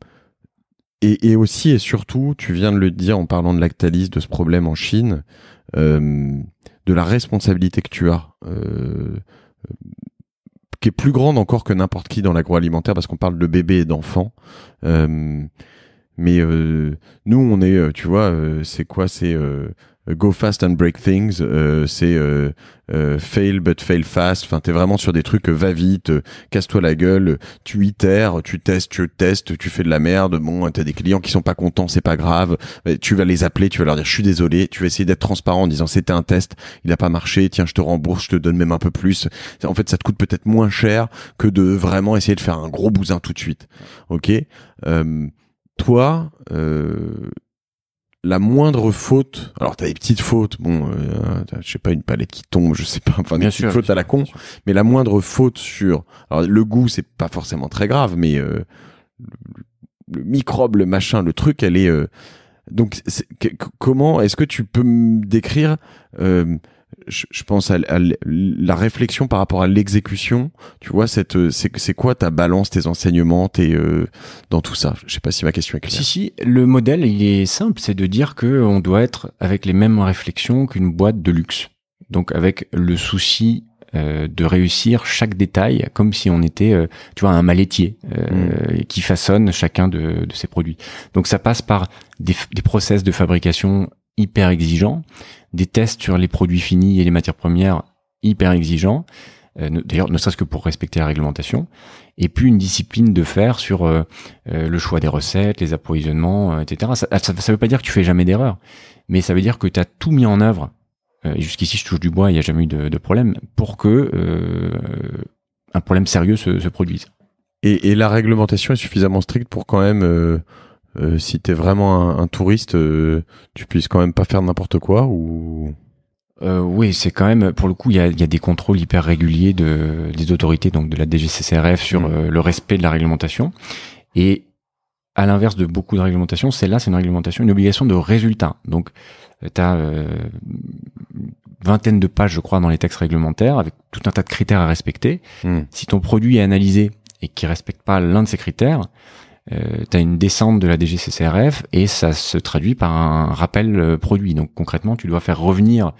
et, et, aussi et surtout, tu viens de le dire en parlant de Lactalis, de ce problème en Chine, euh, de la responsabilité que tu as, euh, qui est plus grande encore que n'importe qui dans l'agroalimentaire, parce qu'on parle de bébés et d'enfants. mais nous, on est, tu vois, c'est quoi C'est Go Fast and Break Things, euh, c'est euh, euh, Fail but Fail Fast. Enfin, t'es vraiment sur des trucs va vite, casse-toi la gueule, tu itères, tu testes, tu testes, tu fais de la merde. Bon, t'as des clients qui sont pas contents, c'est pas grave. Tu vas les appeler, tu vas leur dire je suis désolé. Tu vas essayer d'être transparent en disant c'était un test, il a pas marché. Tiens, je te rembourse, je te donne même un peu plus. En fait, ça te coûte peut-être moins cher que de vraiment essayer de faire un gros bousin tout de suite. Ok. toi, la moindre faute, alors t'as des petites fautes, bon, euh, je sais pas une palette qui tombe, je sais pas, enfin des bien petites fautes à la con, mais la moindre faute sur, alors le goût c'est pas forcément très grave, mais euh, le, microbe, le machin, le truc, elle est euh, donc comment est-ce que tu peux me décrire je, pense à, la réflexion par rapport à l'exécution. Tu vois, cette, euh, c'est, c'est quoi ta balance, tes enseignements, tes, euh, dans tout ça Je sais pas si ma question est claire. Si, si, le modèle, il est simple, c'est de dire qu'on doit être avec les mêmes réflexions qu'une boîte de luxe. Donc avec le souci euh, de réussir chaque détail comme si on était tu vois un maletier mm. qui façonne chacun de, de, ses produits donc ça passe par des, des process de fabrication hyper exigeants des tests sur les produits finis et les matières premières hyper exigeants, euh, d'ailleurs ne serait-ce que pour respecter la réglementation, et puis une discipline de faire sur euh, euh, le choix des recettes, les approvisionnements, etc. Ça ne veut pas dire que tu fais jamais d'erreur, mais ça veut dire que tu as tout mis en œuvre, jusqu'ici je touche du bois, il n'y a jamais eu de, problème, pour que un problème sérieux se, produise. Et, et, la réglementation est suffisamment stricte pour quand même euh, si t'es vraiment un, touriste, euh, tu puisses quand même pas faire n'importe quoi ou euh, oui, c'est quand même pour le coup il y a, y a, des contrôles hyper réguliers de des autorités donc de la DGCCRF sur mm. euh, le respect de la réglementation et à l'inverse de beaucoup de réglementations, celle-là c'est une réglementation, une obligation de résultat. Donc euh, t'as vingtaine de pages je crois dans les textes réglementaires avec tout un tas de critères à respecter. Mm. Si ton produit est analysé et qu'il respecte pas l'un de ces critères, euh, tu as une descente de la DGCCRF et ça se traduit par un rappel euh, produit. Donc concrètement, tu dois faire revenir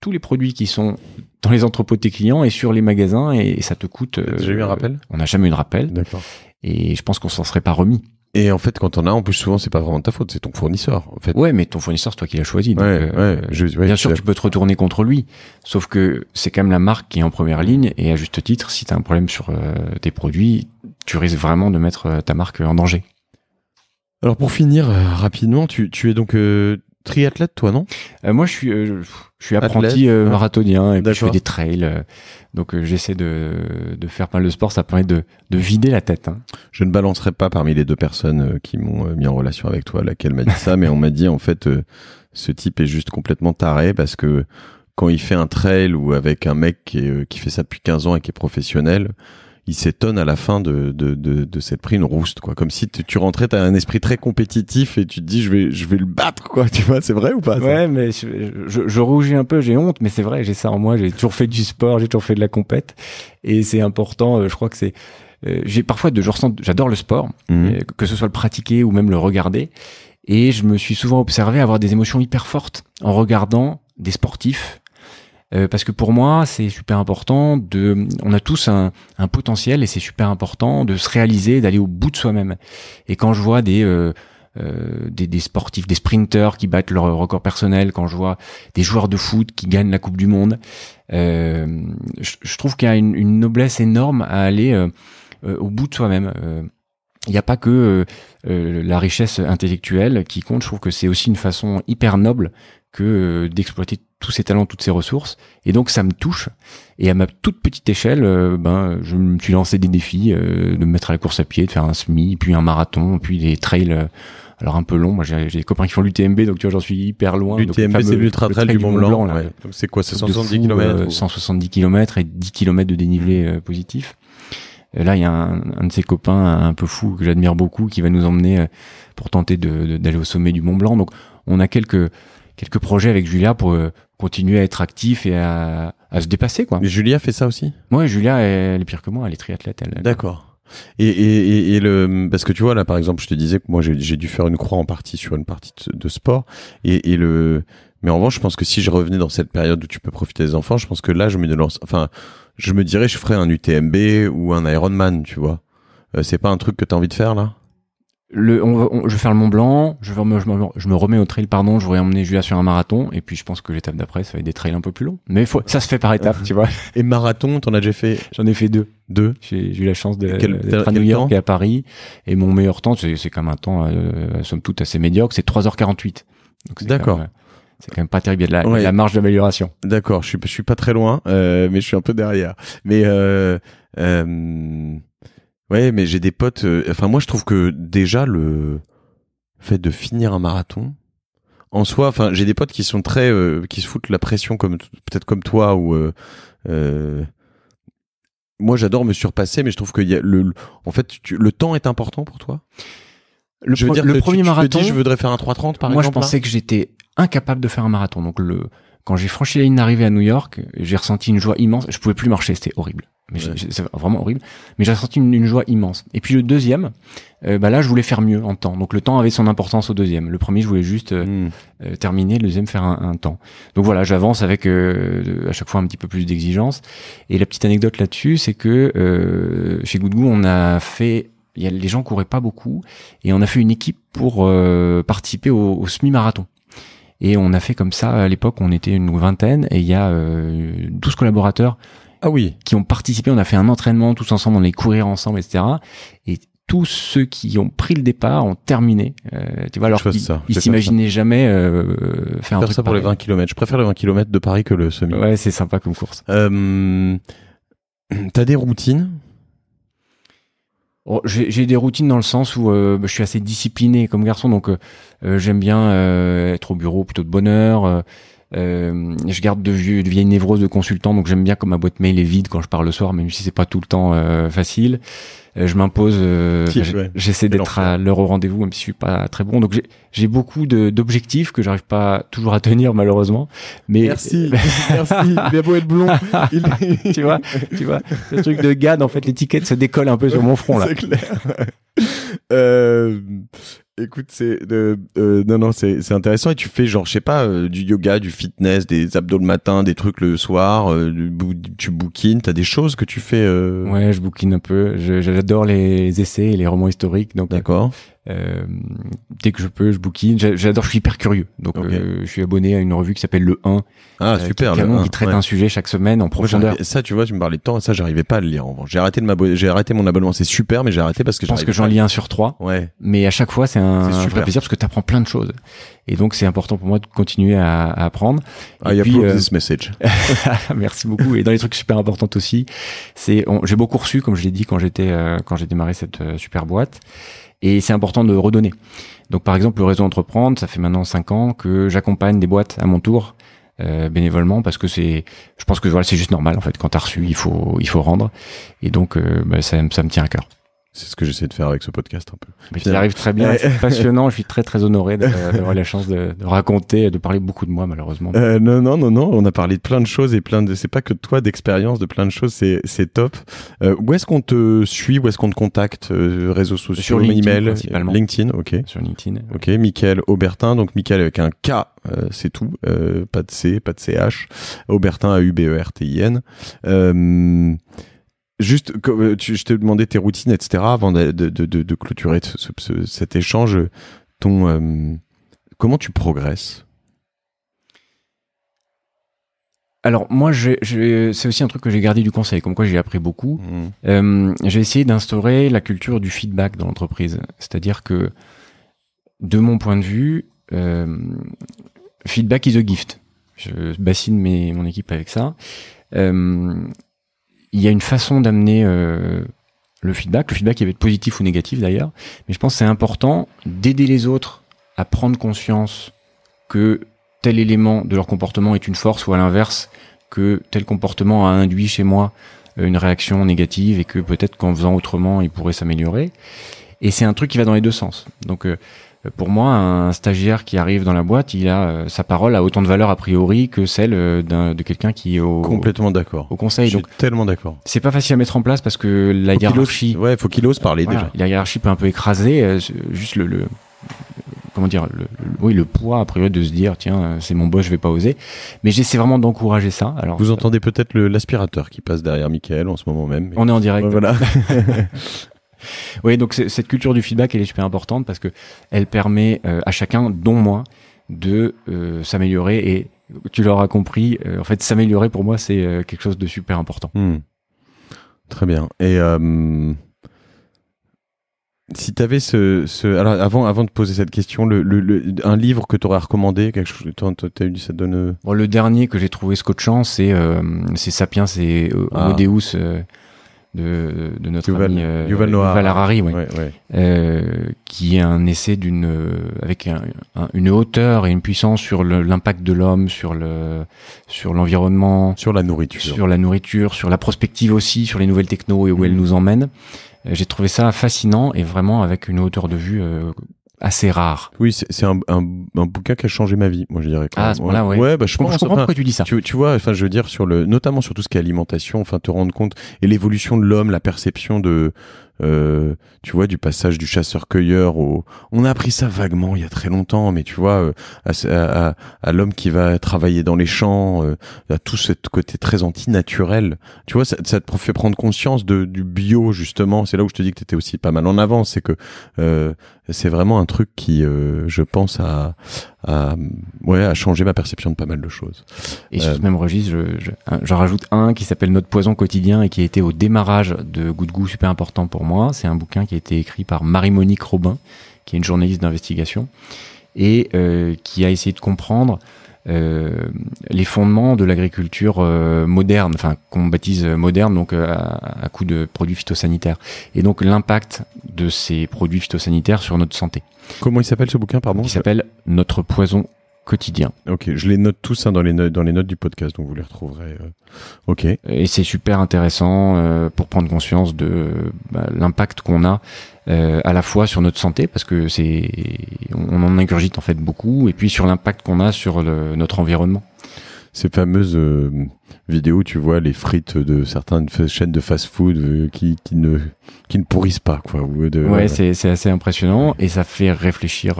tous les produits qui sont dans les entrepôts de tes clients et sur les magasins et, ça te coûte. j'ai eu un euh, rappel On n'a jamais eu de rappel. D'accord. Et je pense qu'on s'en serait pas remis. Et en fait, quand on a, en plus souvent, c'est pas vraiment ta faute, c'est ton fournisseur. En fait. Ouais, mais ton fournisseur, c'est toi qui l'as choisi. ouais, euh, ouais, je, bien sûr, tu peux te retourner contre lui. Sauf que c'est quand même la marque qui est en première ligne. Et à juste titre, si t'as un problème sur euh, tes produits, tu risques vraiment de mettre euh, ta marque en danger. Alors pour finir rapidement, tu, tu es donc triathlète, toi, non euh, Moi, je suis, euh, je suis apprenti euh, marathonien et puis je fais des trails. donc, j'essaie de, faire pas mal de sport. Ça permet de, vider la tête. Hein. Je ne balancerai pas parmi les deux personnes qui m'ont mis en relation avec toi, laquelle m'a dit ça, mais on m'a dit en fait, ce type est juste complètement taré parce que quand il fait un trail ou avec un mec qui, qui fait ça depuis 15 ans et qui est professionnel, il s'étonne à la fin de, de, de, cette prime rouste quoi comme si tu rentrais t'as un esprit très compétitif et tu te dis je vais je vais le battre quoi <laughs> tu vois c'est vrai ou pas ouais mais je, je, rougis un peu j'ai honte mais c'est vrai j'ai ça en moi j'ai toujours fait du sport j'ai toujours fait de la compète et c'est important euh, je crois que c'est euh, j'ai parfois de je ressens j'adore le sport mhm. euh, que ce soit le pratiquer ou même le regarder et je me suis souvent observé avoir des émotions hyper fortes en regardant des sportifs euh, parce que pour moi c'est super important de, on a tous un, un potentiel et c'est super important de se réaliser, d'aller au bout de soi-même. Et quand je vois des euh, euh, des, sportifs, des sprinters qui battent leur record personnel, quand je vois des joueurs de foot qui gagnent la Coupe du Monde. Euh, je, trouve qu'il y a une, noblesse énorme à aller au bout de soi-même. Il n'y a pas que la richesse intellectuelle qui compte. Je trouve que c'est aussi une façon hyper noble que euh, d'exploiter tous ses talents, toutes ses ressources. Et donc ça me touche. Et à ma toute petite échelle, euh, ben je me suis lancé des défis euh, de me mettre à la course à pied, de faire un semi, puis un marathon, puis des trails. alors un peu longs. moi j'ai des copains qui font l'UTMB, donc tu vois j'en suis hyper loin. L'UTMB c'est l'ultra trail du Mont Blanc. c'est quoi, c'est 170 km 170 km et 10 km de dénivelé positif. Là, il y a un, de ses copains un peu fou que j'admire beaucoup qui va nous emmener pour tenter d'aller au sommet du Mont Blanc. Donc, on a quelques, quelques projets avec Julia pour euh, continuer à être actif et à, se dépasser quoi. Mais Julia fait ça aussi Moi, Julia elle, est pire que moi, elle est triathlète elle. D'accord. Et, et, et, le parce que tu vois là par exemple je te disais que moi j'ai dû faire une croix en partie sur une partie de sport et, et le mais en revanche je pense que si je revenais dans cette période où tu peux profiter des enfants je pense que là je me lance enfin je me dirais je ferais un UTMB ou un Ironman tu vois euh, c'est pas un truc que t'as envie de faire là je vais faire le Mont Blanc, je, je, me, remets au trail, pardon, je voudrais emmener Julia sur un marathon, et puis je pense que l'étape d'après, ça va être des trails un peu plus longs. Mais ça se fait par étapes, ah. tu vois. Et marathon, t'en as déjà fait J'en ai fait deux. Deux J'ai eu la chance d'être à New York et à Paris, et mon meilleur temps, c'est quand même un temps, euh, somme toute, assez médiocre, c'est 3h48. D'accord euh, c'est quand même pas terrible. Il y a de la, marge d'amélioration. D'accord, je suis, suis pas très loin, euh, mais je suis un peu derrière. Mais Ouais, mais j'ai des potes. Euh, enfin, moi, je trouve que déjà le fait de finir un marathon, en soi, enfin, j'ai des potes qui sont très, euh, qui se foutent la pression comme peut-être comme toi ou. Euh, moi, j'adore me surpasser, mais je trouve que y a le, en fait, le temps est important pour toi. Le, je veux dire premier marathon. je voudrais faire un 3.30 par moi, exemple. Moi, je pensais que j'étais incapable de faire un marathon. Donc le quand j'ai franchi la ligne d'arrivée à New York, j'ai ressenti une joie immense. Je pouvais plus marcher, c'était horrible. Mais c'est vraiment horrible. Mais j'ai ressenti une, joie immense. Et puis le deuxième, euh, bah là, je voulais faire mieux en temps. Donc le temps avait son importance au deuxième. Le premier, je voulais juste euh, hmm. euh, terminer. Le deuxième, faire un, temps. Donc voilà, j'avance avec à chaque fois un petit peu plus d'exigence. Et la petite anecdote là-dessus, c'est que chez Goudgou, on a fait les gens couraient pas beaucoup et on a fait une équipe pour participer au semi-marathon. Et on a fait comme ça. À l'époque, on était une vingtaine et il y a euh, 12 collaborateurs. Ah oui. Qui ont participé. On a fait un entraînement tous ensemble. On est courir ensemble, etc. Et tous ceux qui ont pris le départ ont terminé. Euh, tu vois, alors qu'ils s'imaginaient jamais euh, faire, un truc ça pour les 20 km. Je préfère les 20 km de Paris que le semi. Ouais, c'est sympa comme course. Euh, T'as des routines Oh, j'ai des routines dans le sens où euh, bah, je suis assez discipliné comme garçon, donc euh, euh, j'aime bien être au bureau plutôt de bonne heure, euh, je garde de, vieux, de vieilles névroses de consultants, donc j'aime bien que ma boîte mail est vide quand je parle le soir, même si c'est pas tout le temps euh, facile. Euh, je m'impose, euh, j'essaie d'être à l'heure au rendez-vous, même si je suis pas très bon. Donc j'ai beaucoup d'objectifs que j'arrive pas toujours à tenir malheureusement. Mais merci, <laughs> merci. Bien beau être blond, <laughs> tu vois, tu vois, le truc de GAD, en fait, l'étiquette se décolle un peu sur mon front là. C'est clair. Euh... Écoute, c'est euh, non non, c'est intéressant et tu fais genre je sais pas euh, du yoga, du fitness, des abdos le matin, des trucs le soir, euh, du tu bouquines, t'as des choses que tu fais. Ouais, je bouquine un peu. J'adore les essais et les romans historiques. Donc d'accord. Euh, dès que je peux, je bouquine. J'adore, je suis hyper curieux. Donc, euh, je suis abonné à une revue qui s'appelle Le 1. Ah, euh, super. Qui, le qui traite un sujet chaque semaine en profondeur. ça, tu vois, tu me parlais de temps. Ça, j'arrivais pas à le lire en J'ai arrêté, de j'ai arrêté mon abonnement. C'est super, mais j'ai arrêté parce que je pense que j'en lis un sur trois. Ouais. Mais à chaque fois, c'est un, super. plaisir parce que tu apprends plein de choses. Et donc, c'est important pour moi de continuer à, apprendre. Ah, puis, this euh, message. <laughs> Merci beaucoup. Et dans les trucs super importants aussi, c'est, j'ai beaucoup reçu, comme je l'ai dit, quand j'étais, quand j'ai démarré cette super boîte. Et c'est important de redonner. Donc par exemple, le réseau Entreprendre, ça fait maintenant cinq ans que j'accompagne des boîtes à mon tour euh, bénévolement parce que c'est je pense que voilà, c'est juste normal en fait quand t'as reçu, il faut il faut rendre et donc euh, bah, ça, ça me tient à cœur. C'est ce que j'essaie de faire avec ce podcast un peu. Mais tu arrives très bien, c'est <laughs> passionnant. Je suis très très honoré d'avoir la chance de, raconter et de parler beaucoup de moi malheureusement. Euh, non non non non, on a parlé de plein de choses et plein de. C'est pas que toi d'expérience, de plein de choses. C'est c'est top. Euh, où est-ce qu'on te suit Où est-ce qu'on te contacte euh, Réseaux sociaux, Sur email, LinkedIn, ok. Sur LinkedIn. Ok, Michael Aubertin. Donc Michael avec un K, euh, c'est tout. Euh, pas de C, pas de CH. Aubertin A U B E R T I N. Euh, Juste, euh, je t'ai demandé tes routines, etc. Avant de, clôturer cet échange, euh, comment tu progresses Alors moi, c'est aussi un truc que j'ai gardé du conseil, comme quoi j'ai appris beaucoup. Mmh. Euh, j'ai essayé d'instaurer la culture du feedback dans l'entreprise, c'est-à-dire que, de mon point de vue, feedback is a gift. Je bassine mon équipe avec ça il y a une façon d'amener euh, le feedback. Le feedback, il va être positif ou négatif d'ailleurs. Mais je pense que c'est important d'aider les autres à prendre conscience que tel élément de leur comportement est une force ou à l'inverse, que tel comportement a induit chez moi euh, une réaction négative et que peut-être qu'en faisant autrement, il pourrait s'améliorer. Et c'est un truc qui va dans les deux sens. Donc, euh, pour moi, un stagiaire qui arrive dans la boîte, il a euh, sa parole a autant de valeur a priori que celle euh, de quelqu'un qui est au complètement d'accord au conseil. Je suis tellement d'accord. C'est pas facile à mettre en place parce que la hiérarchie. ouais, faut qu'il ose parler déjà. La hiérarchie peut un peu écraser. Euh, juste le, le comment dire, le, oui, le poids a priori de se dire tiens, c'est mon boss, je vais pas oser. Mais j'essaie vraiment d'encourager ça. Alors vous entendez peut-être l'aspirateur qui passe derrière Michael en ce moment même. On est en direct. Voilà. <laughs> Oui, donc cette culture du feedback, elle est super importante parce que elle permet euh, à chacun, dont moi, de euh, s'améliorer. Et tu l'auras compris, euh, en fait, s'améliorer pour moi, c'est quelque chose de super important. Hmm. Très bien. Et si tu avais ce, ce, Alors, avant, avant de poser cette question, un livre que tu aurais recommandé, quelque chose, as donne... le dernier que j'ai trouvé scotchant, c'est Sapiens et ah. Odeus de, de notre ami euh, Yuval euh, qui est un essai d'une euh, avec une hauteur et une puissance sur l'impact de l'homme, sur le sur l'environnement, sur la nourriture, sur la nourriture, sur la prospective aussi, sur les nouvelles techno et où mm. elles nous emmènent. Euh, j'ai trouvé ça fascinant et vraiment avec une hauteur de vue assez rare. Oui, c'est un, un, bouquin qui a changé ma vie, moi je dirais. ah, là ouais. ouais. bah, je, comprends, pourquoi tu dis ça. Tu, tu vois, enfin, je veux dire, sur le, notamment sur tout ce qui est alimentation, enfin, te rendre compte et l'évolution de l'homme, la perception de, euh, tu vois, du passage du chasseur-cueilleur au... On a appris ça vaguement il y a très longtemps, mais tu vois, euh, à, l'homme qui va travailler dans les champs, à euh, tout ce côté très anti-naturel Tu vois, ça, te fait prendre conscience du bio, justement. C'est là où je te dis que tu étais aussi pas mal en avance. C'est que c'est vraiment un truc qui, je pense, à... Euh, ouais, a changé ma perception de pas mal de choses. Et euh, sur ce même registre, j'en je, rajoute un qui s'appelle Notre poison quotidien et qui a été au démarrage de Goût de Goût super important pour moi. C'est un bouquin qui a été écrit par Marie-Monique Robin, qui est une journaliste d'investigation et euh, qui a essayé de comprendre euh, les fondements de l'agriculture euh, moderne, enfin qu'on baptise euh, moderne, donc à, à coup de produits phytosanitaires, et donc l'impact de ces produits phytosanitaires sur notre santé. Comment il s'appelle ce bouquin, pardon Il s'appelle Notre poison quotidien. Ok, je les note tous hein, dans, les notes, dans les notes du podcast, donc vous les retrouverez. Euh, ok. Et c'est super intéressant euh, pour prendre conscience de bah, l'impact qu'on a euh, à la fois sur notre santé, parce que c'est on, en ingurgite en fait beaucoup, et puis sur l'impact qu'on a sur notre environnement. Ces fameuses vidéos, tu vois, les frites de certaines chaînes de fast-food qui, qui, ne, qui ne pourrissent pas, quoi. de, ouais, c'est assez impressionnant et ça fait réfléchir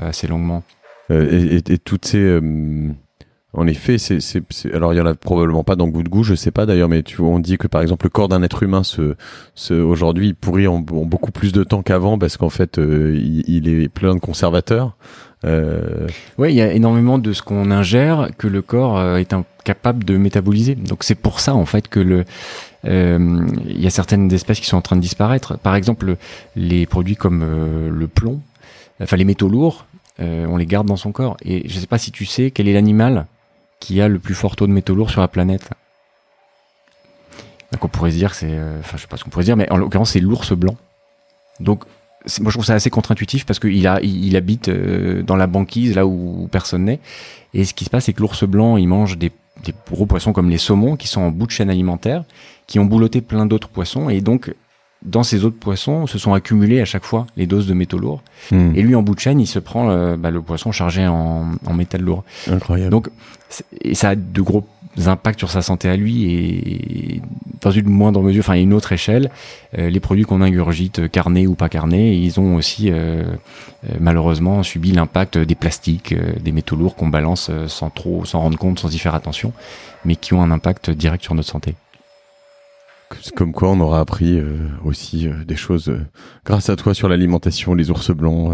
assez longuement. Euh, et, toutes ces. Euh, en effet, c'est, alors il y en a probablement pas dans Goût de Goût, je sais pas d'ailleurs, mais tu on dit que par exemple le corps d'un être humain se, se aujourd'hui il pourrit en, beaucoup plus de temps qu'avant parce qu'en fait euh, il, est plein de conservateurs. Euh... Oui, il y a énormément de ce qu'on ingère que le corps est incapable de métaboliser. Donc c'est pour ça en fait que le il y a certaines espèces qui sont en train de disparaître. Par exemple, les produits comme le plomb, enfin les métaux lourds euh, on les garde dans son corps. Et je ne sais pas si tu sais quel est l'animal qui a le plus fort taux de métaux lourds sur la planète. Donc on pourrait se dire, c'est, euh, enfin je sais pas ce qu'on pourrait dire, mais en l'occurrence c'est l'ours blanc. Donc moi je trouve ça assez contre-intuitif parce qu'il il, habite euh, dans la banquise là où personne n'est. Et ce qui se passe c'est que l'ours blanc il mange des, des gros poissons comme les saumons qui sont en bout de chaîne alimentaire, qui ont bouloté plein d'autres poissons et donc dans ces autres poissons se sont accumulées à chaque fois les doses de métaux lourds. Hmm. Et lui, en bout de chaîne, il se prend bah, le poisson chargé en, en métal lourd. Incroyable. Donc, et ça a de gros impacts sur sa santé à lui et, dans une moindre mesure, enfin une autre échelle, euh, les produits qu'on ingurgite, carnés ou pas carnés, ils ont aussi euh, euh, malheureusement subi l'impact des plastiques, des métaux lourds qu'on balance sans trop sans rendre compte, sans y faire attention, mais qui ont un impact direct sur notre santé. Comme quoi, on aura appris euh, aussi euh, des choses euh, grâce à toi sur l'alimentation, les ours blancs.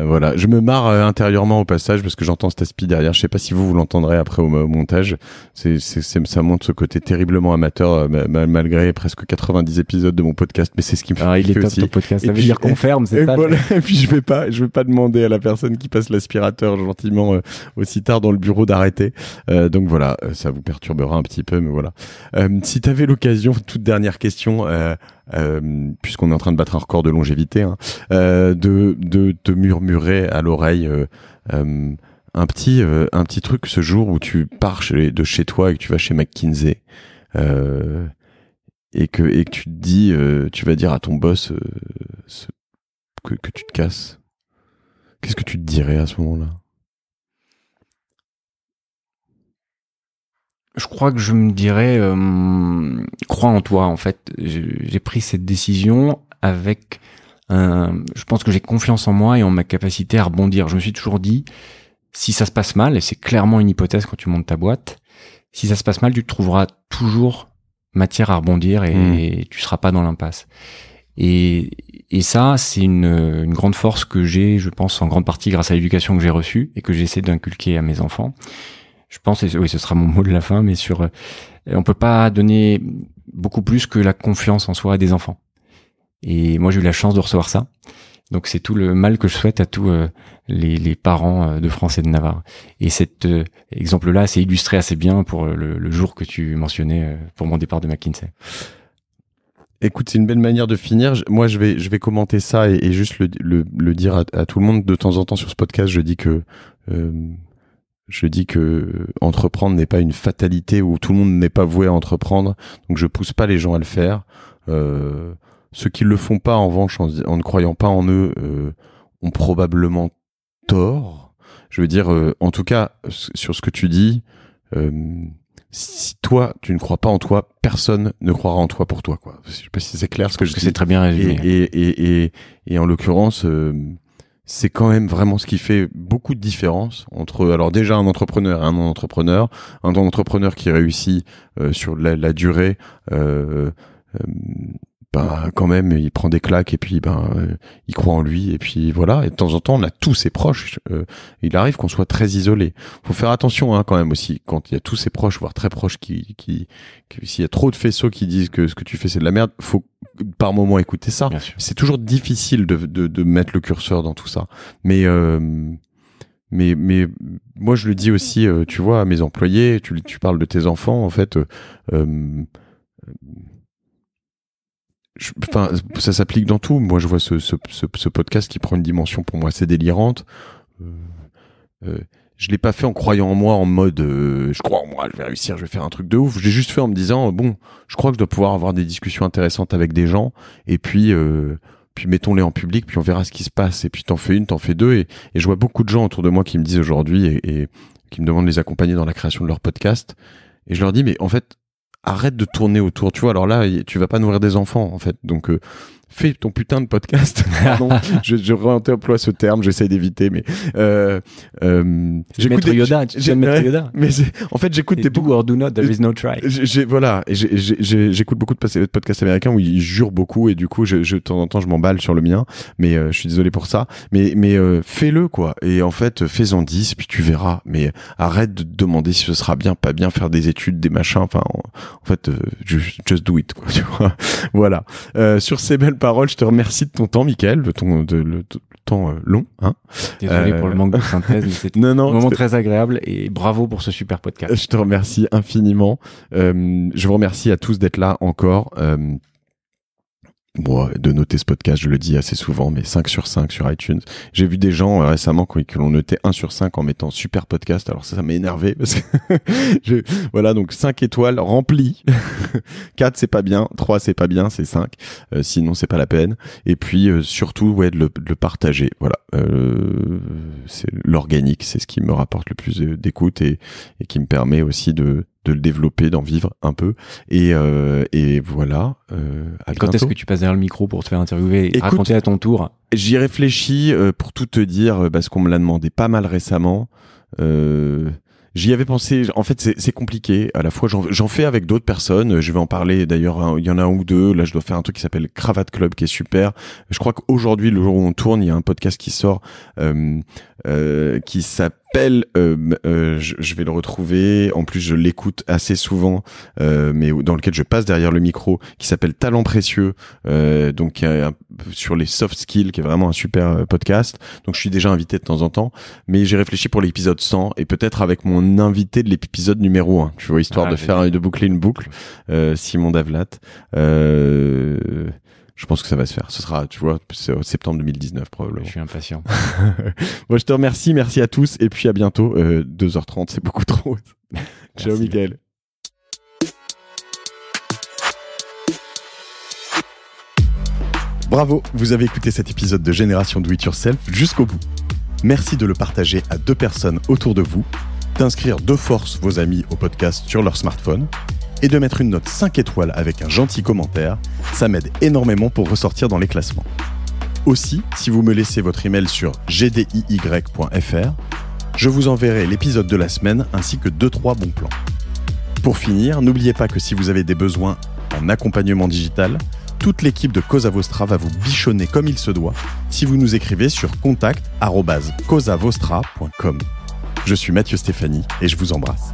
voilà, je me marre intérieurement au passage parce que j'entends cet aspi derrière. Je sais pas si vous vous l'entendrez après au, montage. C'est, ça montre ce côté terriblement amateur malgré presque 90 épisodes de mon podcast, mais c'est ce qui me fait ah, il est top aussi. Ton podcast. Ça veut dire qu'on ferme, c'est ça. <laughs> et puis je vais pas, je vais pas demander à la personne qui passe l'aspirateur gentiment aussi tard dans le bureau d'arrêter. donc voilà, ça vous perturbera un petit peu, mais voilà. si t'avais l'occasion, dernière question, euh, euh, puisqu'on est en train de battre un record de longévité, hein, euh, de, te murmurer à l'oreille un petit un petit truc ce jour où tu pars de chez toi et que tu vas chez McKinsey et que et que tu te dis tu vas dire à ton boss que, que tu te casses qu'est-ce que tu te dirais à ce moment-là je crois que je me dirais euh, crois en toi en fait. J'ai pris cette décision avec un, je pense que j'ai confiance en moi et en ma capacité à rebondir. Je me suis toujours dit si ça se passe mal et c'est clairement une hypothèse quand tu montes ta boîte, si ça se passe mal, tu trouveras toujours matière à rebondir et, tu hmm. et tu seras pas dans l'impasse. Et, et ça, c'est une, une grande force que j'ai, je pense, en grande partie grâce à l'éducation que j'ai reçue et que j'essaie d'inculquer à mes enfants je pense, et oui, ce sera mon mot de la fin, mais sur, euh, on peut pas donner beaucoup plus que la confiance en soi des enfants. Et moi, j'ai eu la chance de recevoir ça. Donc, c'est tout le mal que je souhaite à tous euh, les, les, parents euh, de France et de Navarre. Et cet euh, exemple-là, c'est illustré assez bien pour le, jour que tu mentionnais pour mon départ de McKinsey. Écoute, c'est une belle manière de finir. Moi, je vais, je vais commenter ça et, juste le, le, le dire à, tout le monde. De temps en temps sur ce podcast, je dis que je dis que entreprendre n'est pas une fatalité où tout le monde n'est pas voué à entreprendre. Donc je pousse pas les gens à le faire. Euh, ceux qui le font pas, en revanche, en, ne croyant pas en eux, euh, ont probablement tort. Je veux dire, euh, en tout cas, sur ce que tu dis, si toi tu ne crois pas en toi, personne ne croira en toi pour toi. Quoi. Je sais pas si c'est clair ce que je dis. C'est très bien résumé. Et, et en l'occurrence c'est quand même vraiment ce qui fait beaucoup de différence entre alors déjà un entrepreneur et un non-entrepreneur, un non-entrepreneur qui réussit euh, sur la, durée. Euh, euh, ben, quand même il prend des claques et puis ben euh, il croit en lui et puis voilà et de temps en temps on a tous ses proches euh, il arrive qu'on soit très isolé faut faire attention hein, quand même aussi quand il y a tous ses proches voire très proches qui qui, s'il y a trop de faisceaux qui disent que ce que tu fais c'est de la merde faut par moment écouter ça c'est toujours difficile de, de, mettre le curseur dans tout ça mais euh, mais mais moi je le dis aussi tu vois à mes employés tu tu parles de tes enfants en fait Enfin, ça s'applique dans tout. Moi, je vois ce, podcast qui prend une dimension pour moi assez délirante. Euh, euh je l'ai pas fait en croyant en moi, en mode euh, je crois en moi, je vais réussir, je vais faire un truc de ouf. J'ai juste fait en me disant euh, bon, je crois que je dois pouvoir avoir des discussions intéressantes avec des gens, et puis puis mettons-les en public, puis on verra ce qui se passe. Et puis t'en fais une, t'en fais deux, et, je vois beaucoup de gens autour de moi qui me disent aujourd'hui et, et, qui me demandent de les accompagner dans la création de leur podcast, et je leur dis mais en fait arrête de tourner autour. Tu vois, alors là, tu vas pas nourrir des enfants, en fait. Donc, euh, fais ton putain de podcast. <laughs> je, je ce terme, j'essaie d'éviter, mais euh, euh, j'écoute Yoda. J'aime Yoda. Mais en fait, j'écoute des do or do not, there is no try. Voilà, j'écoute beaucoup de podcasts américains où ils jurent beaucoup et du coup, je, je de temps en temps, je m'emballe sur le mien, mais euh, je suis désolé pour ça. Mais mais euh, fais-le quoi. Et en fait, fais-en 10 puis tu verras. Mais arrête de te demander si ce sera bien, pas bien, faire des études, des machins. Enfin, en, fait, euh, just, just do it quoi. <laughs> Tu vois. voilà. sur ces belles je te remercie de ton temps, Michael, de ton de, le, temps euh, long. Hein. Désolé pour le euh, manque de synthèse, mais c'était un moment très agréable et bravo pour ce super podcast. Je te remercie infiniment. Euh, je vous remercie à tous d'être là encore. Euh, moi de noter ce podcast, je le dis assez souvent, mais 5 sur 5 sur iTunes. J'ai vu des gens euh, récemment qui, l'on l'ont noté 1 sur 5 en mettant super podcast. Alors ça, ça m'a énervé <laughs> voilà, donc 5 étoiles remplies. 4 <laughs> c'est pas bien, 3 c'est pas bien, c'est 5. Euh, sinon c'est pas la peine. Et puis euh, surtout ouais de le, partager. Voilà, c'est l'organique, c'est ce qui me rapporte le plus d'écoute et qui me permet aussi de de le développer, d'en vivre un peu. Et, euh, et voilà. Euh, quand est-ce que tu passes derrière le micro pour te faire interviewer et raconter à ton tour J'y réfléchis euh, pour tout te dire parce qu'on me l'a demandé pas mal récemment. Euh, J'y avais pensé. En fait, c'est compliqué. À la fois, j'en fais avec d'autres personnes. Je vais en parler. D'ailleurs, il y en a un ou deux. Là, je dois faire un truc qui s'appelle Cravate Club, qui est super. Je crois qu'aujourd'hui, le jour où on tourne, il y a un podcast qui sort, euh, euh, qui s'appelle euh, euh je, vais le retrouver. En plus, je l'écoute assez souvent, euh, mais dans lequel je passe derrière le micro, qui s'appelle Talent précieux, euh, donc sur les soft skills, qui est vraiment un super euh, podcast. Donc, je suis déjà invité de temps en temps, mais j'ai réfléchi pour l'épisode 100 et peut-être avec mon invité de l'épisode numéro 1, tu vois, histoire ah, de faire de boucler une boucle. Euh, Simon Davlat. Euh, je pense que ça va se faire. Ce sera, tu vois, septembre 2019 probablement. Je suis impatient. <laughs> bon, je te remercie, merci à tous et puis à bientôt. 2h30, euh, c'est beaucoup trop. <laughs> Ciao, Miguel Bravo, vous avez écouté cet épisode de Génération Do It Yourself jusqu'au bout. Merci de le partager à deux personnes autour de vous d'inscrire de force vos amis au podcast sur leur smartphone et de mettre une note 5 étoiles avec un gentil commentaire, ça m'aide énormément pour ressortir dans les classements. Aussi, si vous me laissez votre email sur gdiy.fr, je vous enverrai l'épisode de la semaine ainsi que 2-3 bons plans. Pour finir, n'oubliez pas que si vous avez des besoins en accompagnement digital, toute l'équipe de Cosa Vostra va vous bichonner comme il se doit si vous nous écrivez sur contact@cosavostra.com. Je suis Mathieu Stéphanie et je vous embrasse.